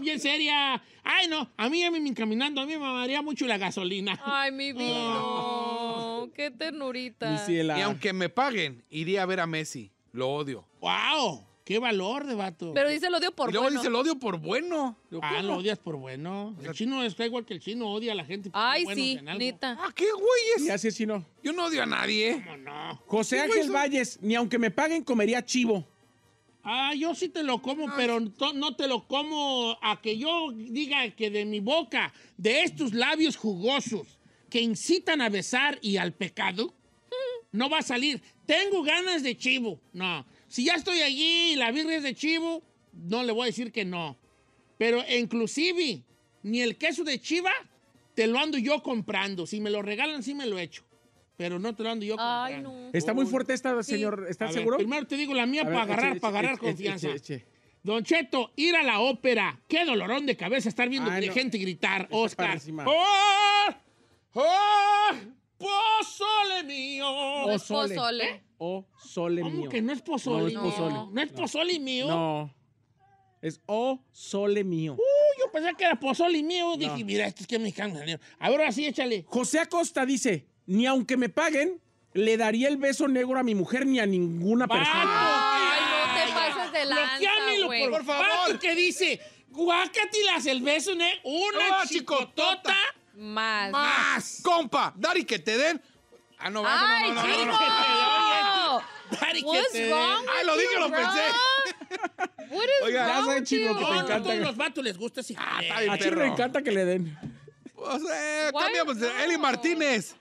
bien seria. Ay, no, a mí, a mí me encaminando a mí me amaría mucho la gasolina. Ay, mi vida. Oh. qué ternurita. Y aunque me paguen, iría a ver a Messi. Lo odio. ¡Wow! ¡Qué valor de vato! Pero dice el odio por y luego bueno. dice el odio por bueno. ah, lo odias por bueno. el chino está igual que el chino, odia a la gente por Ay, sí, Ah, qué güey es. Y así es chino. Yo no odio a nadie. ¿eh? ¿Cómo no? José Ángel Valles, ni aunque me paguen, comería chivo. Ah, yo sí te lo como, pero no te lo como a que yo diga que de mi boca, de estos labios jugosos que incitan a besar y al pecado, <laughs> no va a salir. Tengo ganas de chivo. No. Si ya estoy allí y la birria es de chivo, no le voy a decir que no. Pero inclusive, ni el queso de chiva te lo ando yo comprando. Si me lo regalan, sí me lo echo pero no te lo ando yo Ay, No. Está muy fuerte esta, señor. ¿Estás seguro? primero te digo la mía para agarrar, para agarrar confianza. Don Cheto, ir a la ópera. Qué dolorón de cabeza estar viendo gente gritar, Oscar. ¡Oh! ¡Oh! ¡Pozole mío! Pozole. ¿Eh? ¡Oh, pozole. O sole ¿Cómo que no es pozole? No, no. es pozole. ¿No es pozole mío? No. Es o ¡oh, sole mío. ¡Uy! yo pensé que era pozole mío. Dije, mira, esto es que me mexicano. A ver, así échale. José Acosta dice, ni aunque me paguen, le daría el beso negro a mi mujer ni a ninguna persona. Ay, no te pases de lanza, güey. por favor. que dice? Guacatilas el beso negro, una ah, chicotota. Más. Más. Compa, dar y que te den. Ah, no, Ay, chico. no, no, que te den. Ay, ah, lo dije, lo pensé. Oiga, ya sabes, chico, que te encanta. A todos los vatos les gusta así. Ah, a chico le encanta que le den. Pues, eh, cambiamos. Eli Martínez.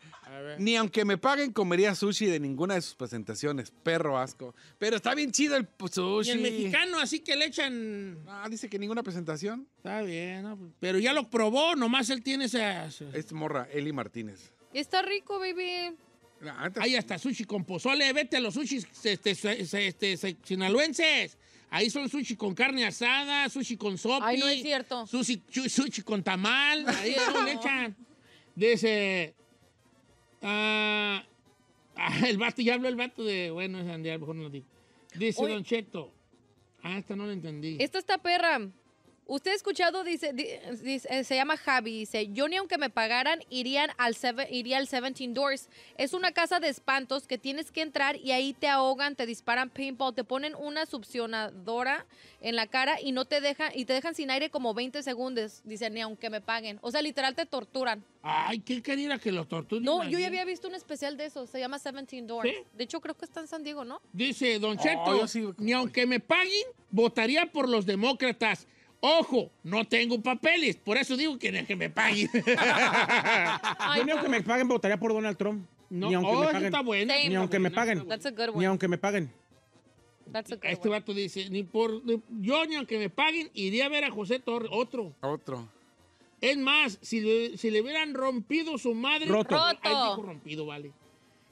Ni aunque me paguen, comería sushi de ninguna de sus presentaciones. Perro asco. Pero está bien chido el sushi. el mexicano, así que le echan. Ah, dice que ninguna presentación. Está bien, pero ya lo probó, nomás él tiene esa. Es morra, Eli Martínez. Está rico, baby. Ahí hasta sushi con pozole. Vete a los sushis este, este sinaloenses. Ahí son sushi con carne asada, sushi con sopa. no es cierto. Sushi, con tamal. Ahí le <laughs> echan. Dice. Ah, ah, el vato, ya habló el vato de. Bueno, es Andy, mejor no lo digo. Dice Don Cheto. Ah, esta no la entendí. Esta está perra. Usted ha escuchado, dice, eh, se llama Javi, dice, yo ni aunque me pagaran irían al iría al 17 Doors. Es una casa de espantos que tienes que entrar y ahí te ahogan, te disparan paintball, te ponen una succionadora en la cara y no te dejan, y te dejan sin aire como 20 segundos, dice, ni aunque me paguen. O sea, literal te torturan. Ay, ¿qué quería que lo torturen? No, yo ya había visto un especial de eso, se llama 17 Doors. De hecho, creo que está en San Diego, ¿no? Dice, Don oh, Cheto, ni aunque me paguen, votaría por los demócratas. Ojo, no tengo papeles, por eso digo que, que me paguen. Yo ni aunque me paguen votaría por Donald Trump. No, ni aunque oh, me paguen. Está bueno. Ni aunque me paguen. Ni aunque me paguen. este vato dice, ni por yo ni aunque me paguen, iría a ver a José Torres, otro. Otro. Es más, si le, hubieran rompido su madre, rompido, vale.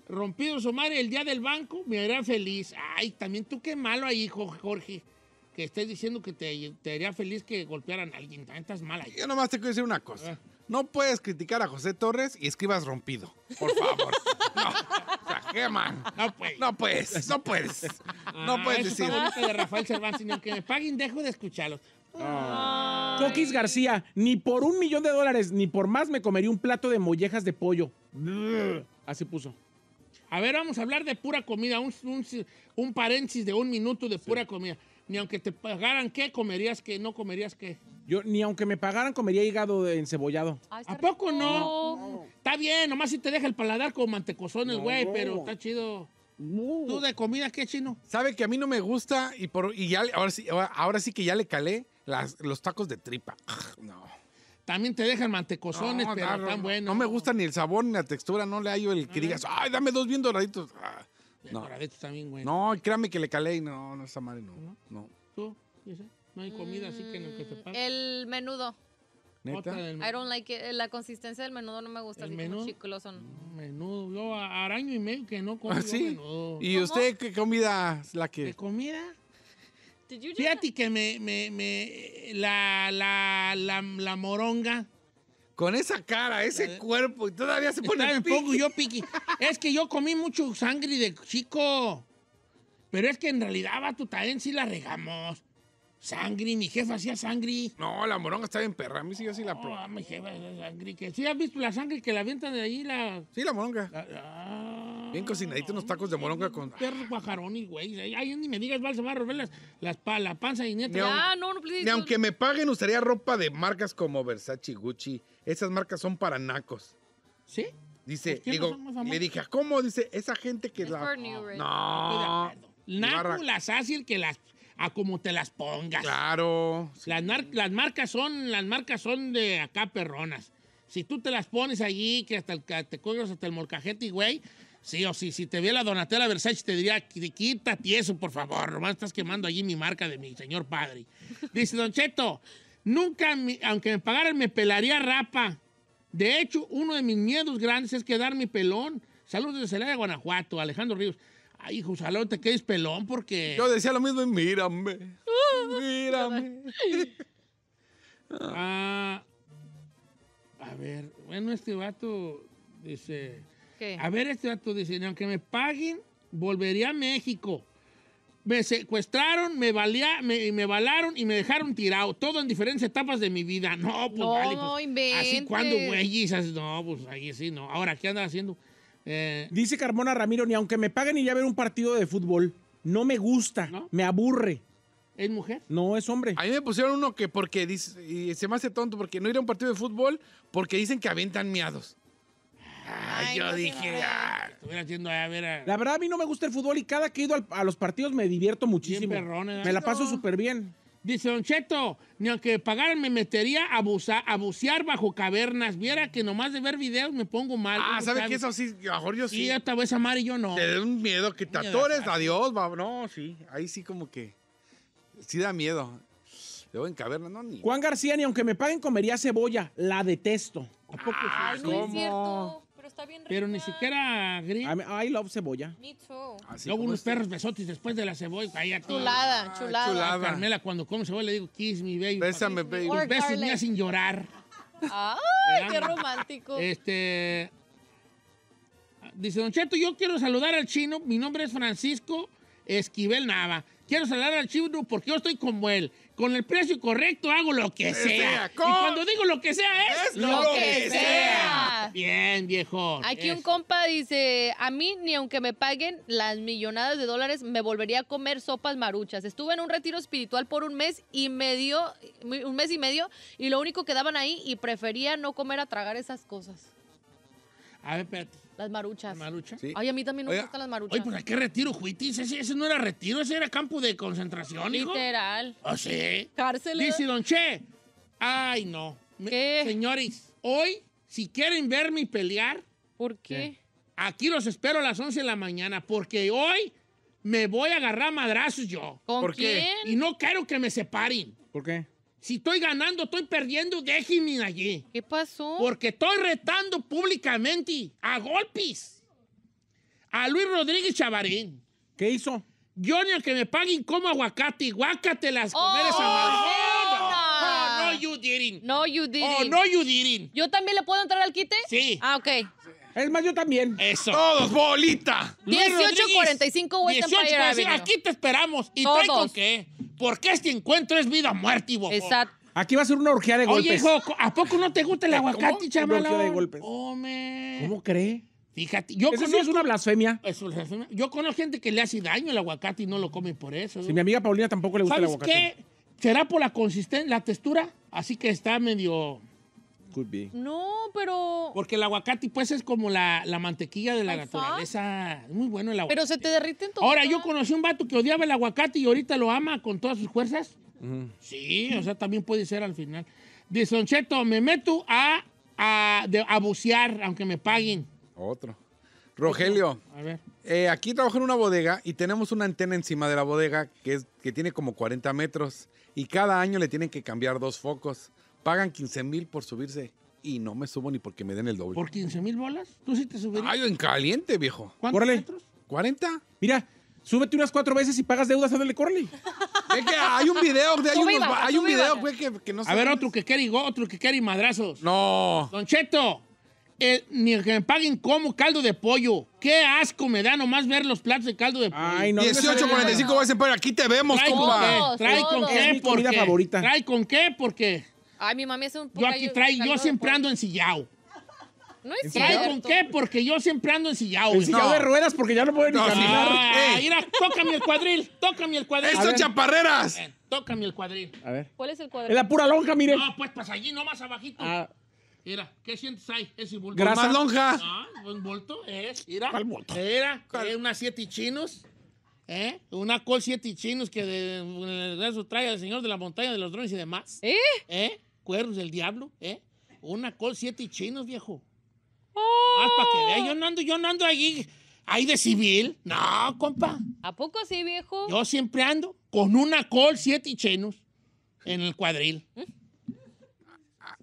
Rompido su madre el día del banco, me haría feliz. Ay, también tú qué malo ahí, Jorge que estés diciendo que te, te haría feliz que golpearan a alguien. estás mal Yo nomás te quiero decir una cosa. Ah. No puedes criticar a José Torres y escribas rompido. Por favor. <laughs> no. O sea, ¿qué, man? No pues. puedes. No puedes. No ah, puedes. Ah, no puedes decir. de Rafael Cervantes. sino que me paguen, dejo de escucharlos. Ah. Coquis García, ni por un millón de dólares, ni por más me comería un plato de mollejas de pollo. Así puso. A ver, vamos a hablar de pura comida, un, un, un paréntesis de un minuto de pura comida ni aunque te pagaran qué, comerías que no comerías qué. Yo ni aunque me pagaran comería hígado de encebollado. Ah, ¿A poco no? Está bien, nomás si te deja el paladar con el güey, pero está chido. ¿Tú de comida qué, chino? Sabe que a mí no me gusta y, por, y ya, ahora, sí, ahora sí que ya le calé los tacos de tripa. No. También te dejan mantecosones, pero tan bueno. No me gusta ni el sabor ni la textura, no le hallo el que digas, ay, dame dos bien doraditos. Ah. No. también, güey. No, créame que le calé y no, no está mal, no. ¿No? no. tú No hay comida, así que no el que te mm, pasa. El menudo. ¿Neta? I don't like it. La consistencia del menudo no me gusta. El menudo. Mm, menudo. Yo araño y medio que no como ¿Ah, ¿Y usted qué comida es la que? ¿Qué comida? Fíjate que me, me, la, la, la moronga con esa cara, ese cuerpo, y todavía se pone yo piqui. es que yo comí mucho sangre de chico. Pero es que en realidad, tu también sí la regamos. Sangre, mi jefa hacía sangre. No, la moronga está bien perra, a mí sí yo sí la probé. No, mi jefa hacía sangre. ¿Sí has visto la sangre que la avientan de ahí? La... Sí, la moronga. Bien cocinadito, unos tacos de moronga con... Perro, pajarón y güey. Ay, ni me digas, se va a romper las, la panza y neta. Ah, no, no, pues, Ni aunque me paguen, usaría ropa de marcas como Versace, Gucci. Esas marcas son para nacos. ¿Sí? Dice, pues, digo, le dije, ¿cómo? Dice, esa gente que la... No. las que las... A como te las pongas. Claro. Las, marcas son, las marcas son de acá perronas. Si tú te las pones allí, que hasta el, te cuelgas hasta el molcajete, güey, Sí, o sí, si te ve la Donatella Versace te diría, quítate eso, por favor, nomás estás quemando allí mi marca de mi señor padre. <laughs> Dice Don Cheto, nunca, aunque me pagaran, me pelaría rapa. De hecho, uno de mis miedos grandes es quedar mi pelón. Saludos de Celaya, Guanajuato, Alejandro Ríos. Ay, hijo, te quedes pelón porque... Yo decía lo mismo y mírame, <laughs> mírame. Ah, a ver, bueno, este vato dice... A ver, este dato dice, aunque me paguen, volvería a México. Me secuestraron, me, valía, me, me balaron y me dejaron tirado. Todo en diferentes etapas de mi vida. No, pues vale. Pues, así cuando, güey, no, pues ahí sí, no. Ahora, ¿qué andas haciendo? Eh, dice Carmona Ramiro, ni aunque me paguen y ya ver un partido de fútbol, no me gusta, me aburre. ¿Es mujer? No, es hombre. A mí me pusieron uno que porque dice, y se me hace tonto, porque no ir a un partido de fútbol porque dicen que aventan miados. Ay, yo dije, ah. La verdad, a mí no me gusta el fútbol y cada que he ido a los partidos me divierto muchísimo. ¿eh? Me la paso súper bien. Dice Don Cheto, ni aunque pagaran me metería a, bucear bajo cavernas. Viera que nomás de ver videos me pongo mal. Ah, ¿sabes qué? Eso sí, a mejor yo sí. Y vez Amar y yo no. Te da un miedo que te atores, adiós, No, sí, ahí sí como que, sí da miedo. Luego en caverna, no, Juan García, ni aunque me paguen, comería cebolla. La detesto. Ay, no es cierto. Pero ni siquiera gris. I, love cebolla. Me too. Luego unos este. perros besotis después de la cebolla. Chulada, ah, chulada, chulada. Carmela, cuando come cebolla le digo, kiss me, baby. Bésame, baby. Un beso mía sin llorar. ¡Ay, qué romántico! Este... Dice, Don Cheto, yo quiero saludar al chino. Mi nombre es Francisco Esquivel Nava. Quiero saludar al chino porque yo estoy como él. Con el precio correcto hago lo que, sea. y cuando digo lo que sea es, lo, que, sea. Bien, viejo. Aquí un compa dice, a mí ni aunque me paguen las millonadas de dólares, me volvería a comer sopas maruchas. Estuve en un retiro espiritual por un mes y medio, un mes y medio, y lo único que daban ahí y prefería no comer a tragar esas cosas. A ver, espérate. Las maruchas. Las Sí. Ay, a mí también me gustan las maruchas. ay pues qué retiro, Juitis? Ese, no era retiro, ese era campo de concentración, hijo. Literal. ¿Ah, sí? Cárcel. Dice Don Che. Ay, no. ¿Qué? Señores, hoy, si quieren verme pelear. ¿Por qué? Aquí los espero a las 11 de la mañana, porque hoy me voy a agarrar madrazos yo. ¿Con ¿Por Qué? Y no quiero que me separen. ¿Por qué? Si estoy ganando, estoy perdiendo, déjeme allí. ¿Qué pasó? Porque estoy retando públicamente a golpes a Luis Rodríguez Chavarín. ¿Qué hizo? Yo ni que me paguen como aguacate, guácate las oh, comer esa Oh, no. no, you didn't. No, you didn't. Oh, no, you didn't. ¿Yo también le puedo entrar al quite? Sí. Ah, ok. Es más, yo también. Eso. Todos, bolita. 1845 West 18, Aquí te esperamos. ¿Y trae con qué? qué este encuentro es vida o muerte, bobo. Exacto. Aquí va a ser una orgía de golpes. Oye, ¿a poco no te gusta el aguacate, chaval? Una orgía de golpes. ¿Cómo cree? Fíjate, yo eso sí es una blasfemia. Es una blasfemia. Yo conozco gente que le hace daño el aguacate y no lo come por eso. Si mi amiga Paulina tampoco le gusta el aguacate. qué? ¿Será por la consistencia, la textura? Así que está medio no, pero. Porque el aguacate, pues, es como la, mantequilla de la naturaleza. Es muy bueno el aguacate. Pero se te derrite en todo. Ahora, yo conocí un vato que odiaba el aguacate y ahorita lo ama con todas sus fuerzas. Sí, o sea, también puede ser al final. Disoncheto, me meto a, a, bucear, aunque me paguen. Otro. Rogelio, a ver. Eh, aquí trabajo en una bodega y tenemos una antena encima de la bodega que, que tiene como 40 metros y cada año le tienen que cambiar dos focos pagan 15 mil por subirse y no me subo ni porque me den el doble. ¿Por 15 mil bolas? ¿Tú sí te subirías? Ay, en caliente, viejo. ¿Cuántos metros? ¿40? Mira, súbete unas cuatro veces y pagas deudas, dele, corley. <laughs> que hay un video, hay, hay un video, güey, que, que no A ver, otro que quiere y otro que y madrazos. No. Don Cheto, eh, ni que me paguen como caldo de pollo. Qué asco me da nomás ver los platos de caldo de pollo. Ay, no. 18.45 veces a aquí te vemos, Trae con qué, trae con qué, Trae con qué, porque... Ay, mi mami es un poco. Yo aquí traigo, yo siempre pues. ando ensillado. No es ¿Trae con qué? Porque yo siempre ando ensillado. Ensillado de ruedas porque ya no puedo ni no, Mira, tócame el cuadril, tócame el cuadril. ¡Eso, chaparreras! tócame el cuadril. A ver. ¿Cuál es el cuadril? Es la pura lonja, mire. No, pues, pasa pues, allí ¡No más abajito. Ah. Mira, ¿qué sientes ahí? Ese bulto. Grasa lonja. Ah, un bulto es. Mira. ¿Cuál bulto? Mira, ¿Cuál? una siete chinos. ¿Eh? Una col siete chinos que de, de, eso trae al señor de la montaña, de los drones y demás. ¿Eh? ¿Eh? cuernos del diablo, ¿eh? Una col, siete chinos, viejo. Oh. Ah, para que vea, yo no ando, yo ando ahí, ahí de civil. No, compa. ¿A poco sí, viejo? Yo siempre ando con una col, siete chinos en el cuadril. ¿Mm?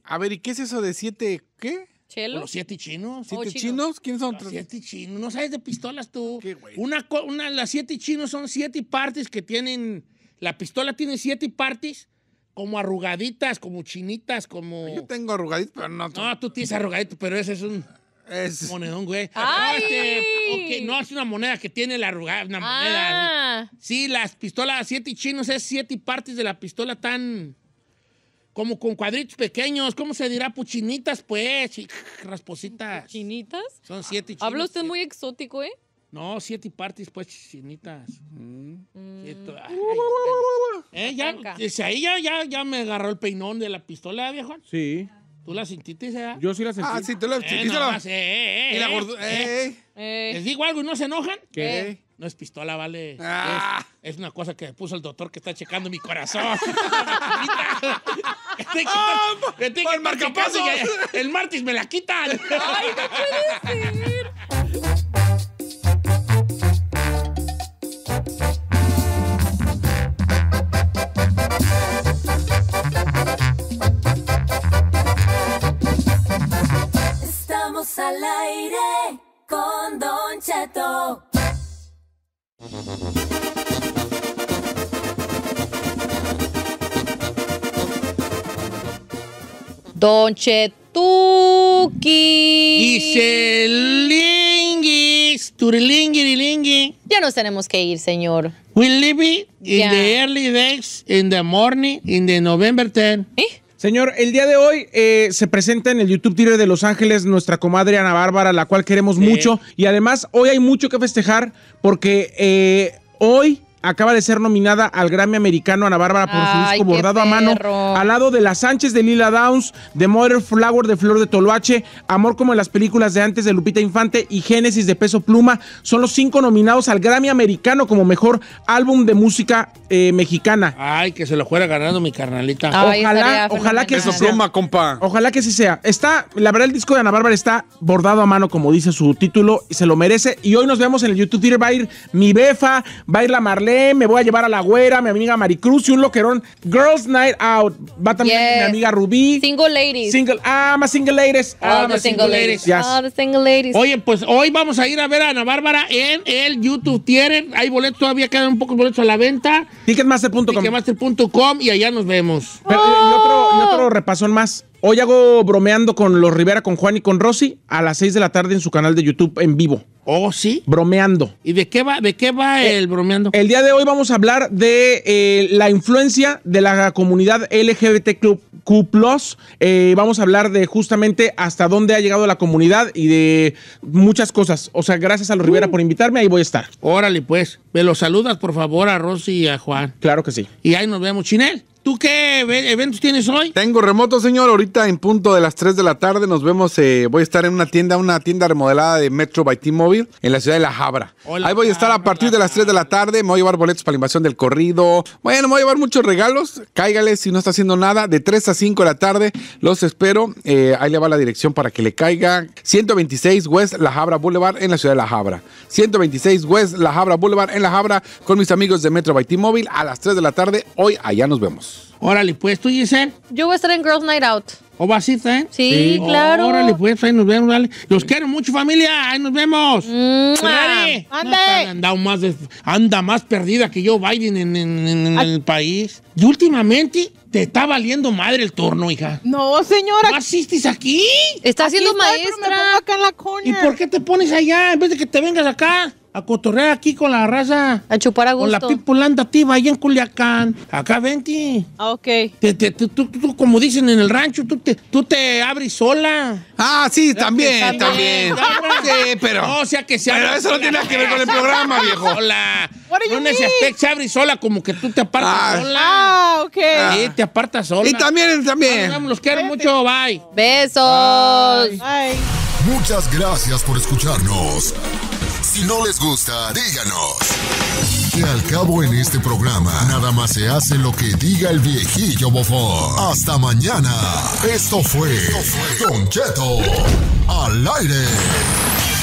A, ver, ¿y qué es eso de siete qué? ¿Chelo? Los siete chinos. ¿Siete oh, chinos? ¿Quiénes son? Los siete chinos. No sabes de pistolas tú. Qué güey. Una, una, las siete chinos son siete partes que tienen... La pistola tiene siete partes como arrugaditas, como chinitas, como. Yo tengo arrugaditas, pero no. No, tú tienes arrugaditas, pero ese es un. Es... Monedón, güey. <laughs> ¡Ay! Este, no, es una moneda que tiene la arrugada. Una ah. moneda. Sí, las pistolas siete chinos es siete partes de la pistola tan. Como con cuadritos pequeños, ¿cómo se dirá? Puchinitas, pues, pues raspositas. Chinitas. Son siete chinos. Habla usted muy exótico, ¿eh? No, siete partes, pues, chichinitas. Mm. Mm. eh, ya, ahí ya, ya, me agarró el peinón de la pistola, viejo. Sí. ¿Tú la sentiste Yo sí la sentí. Ah, sí, tú la sentiste. y ¿Les digo algo y no se enojan? ¿Qué? Eh. No es pistola, vale. Ah. Es, una cosa que puso el doctor que está checando mi corazón. <laughs> Ah, que que que el marcapasos. El martes me la quitan. Ay, no puede ser. Don Chetuki. Giselinguis, Ya nos tenemos que ir, señor. We live in the early days, in the morning, in the November 10. ¿Eh? Señor, el día de hoy eh, se presenta en el YouTube Tire de Los Ángeles nuestra comadre Ana Bárbara, la cual queremos mucho. Y además, hoy hay mucho que festejar porque eh, hoy acaba de ser nominada al Grammy americano Ana Bárbara por su disco Bordado a Mano, al lado de La Sánchez de Lila Downs, The Mother Flower de Flor de Toloache, Amor como en las películas de antes de Lupita Infante y Génesis de Peso Pluma. Son los cinco nominados al Grammy americano como mejor álbum de música eh, mexicana. Ay, que se lo fuera ganando mi carnalita. ojalá, ojalá que Peso sea. Pluma, compa. Ojalá que sí sea. Está, la verdad, el disco de Ana Bárbara está bordado a mano, como dice su título, y se lo merece. Y hoy nos vemos en el YouTube Va a ir mi befa, va a ir la Marlene me voy a llevar a la güera, mi amiga Maricruz y un loquerón. Girls Night Out. Va también mi amiga Rubí. Single Ladies. Single, ah, más Single Ladies. Ah, más Single, Ladies. Yes. the Single Ladies. Oye, pues hoy vamos a ir a ver a Ana Bárbara en el YouTube. Tienen, hay boletos, todavía quedan un pocos boletos a la venta. Ticketmaster.com. Ticketmaster.com y allá nos vemos. Eh, otro, y otro repasón más. Hoy hago bromeando con los Rivera, con Juan y con Rosy a las 6 de la tarde en su canal de YouTube en vivo. ¿Oh, sí? Bromeando. ¿Y de qué va, de qué va eh, el bromeando? El día de hoy vamos a hablar de eh, la influencia de la comunidad LGBTQ. Eh, vamos a hablar de justamente hasta dónde ha llegado la comunidad y de muchas cosas. O sea, gracias a los Rivera uh. por invitarme, ahí voy a estar. Órale, pues. Me lo saludas, por favor, a Rosy y a Juan. Claro que sí. Y ahí nos vemos, Chinel. ¿Tú qué eventos tienes hoy? Tengo remoto, señor. Ahorita en punto de las 3 de la tarde nos vemos. Eh, voy a estar en una tienda, una tienda remodelada de Metro by T-Mobile en la ciudad de La Jabra. Ahí voy a estar a partir de las 3 de la tarde. Me voy a llevar boletos para la invasión del corrido. Bueno, me voy a llevar muchos regalos. Cáigale si no está haciendo nada. De 3 a 5 de la tarde los espero. Eh, ahí le va la dirección para que le caiga. 126 West La Jabra Boulevard en la ciudad de La Jabra. 126 West La Jabra Boulevard en La Jabra con mis amigos de Metro by T-Mobile a las 3 de la tarde. Hoy allá nos vemos. Órale, pues, ¿tú, Giselle? Yo voy a estar en Girls Night Out. ¿O vas a ¿eh? Sí, oh, claro. Órale, pues, ahí nos vemos, dale. Los quiero mucho, familia. Ahí nos vemos. ¡Ande! más anda más perdida que yo, Biden, en, el país. Y últimamente te está valiendo madre el turno, hija. No, señora. ¿No asistes aquí? Está haciendo maestra. acá en la ¿Y por qué te pones allá en vez de que te vengas acá? a cotorrear aquí con la raza. A chupar a gusto. Con la pipulanda activa ahí en Culiacán. Acá Venti. Ah, ok. tú, tú, como dicen en el rancho, tú te, tú te abres sola. Ah, sí, también, también. <laughs> sí, pero... No, o sea que se Pero eso no tiene nada que ver con el programa, viejo. Hola. No necesitas, este, se abre sola, como que tú te apartas ah. sola. Ah, ok. Sí, ah. te apartas sola. Y también, también. los quiero mucho, bye. Besos. bye. Muchas gracias por escucharnos. Si no les gusta, díganos. Que al cabo en este programa, nada más se hace lo que diga el viejillo bofón. Hasta mañana. Esto fue, Esto fue Don Cheto al aire.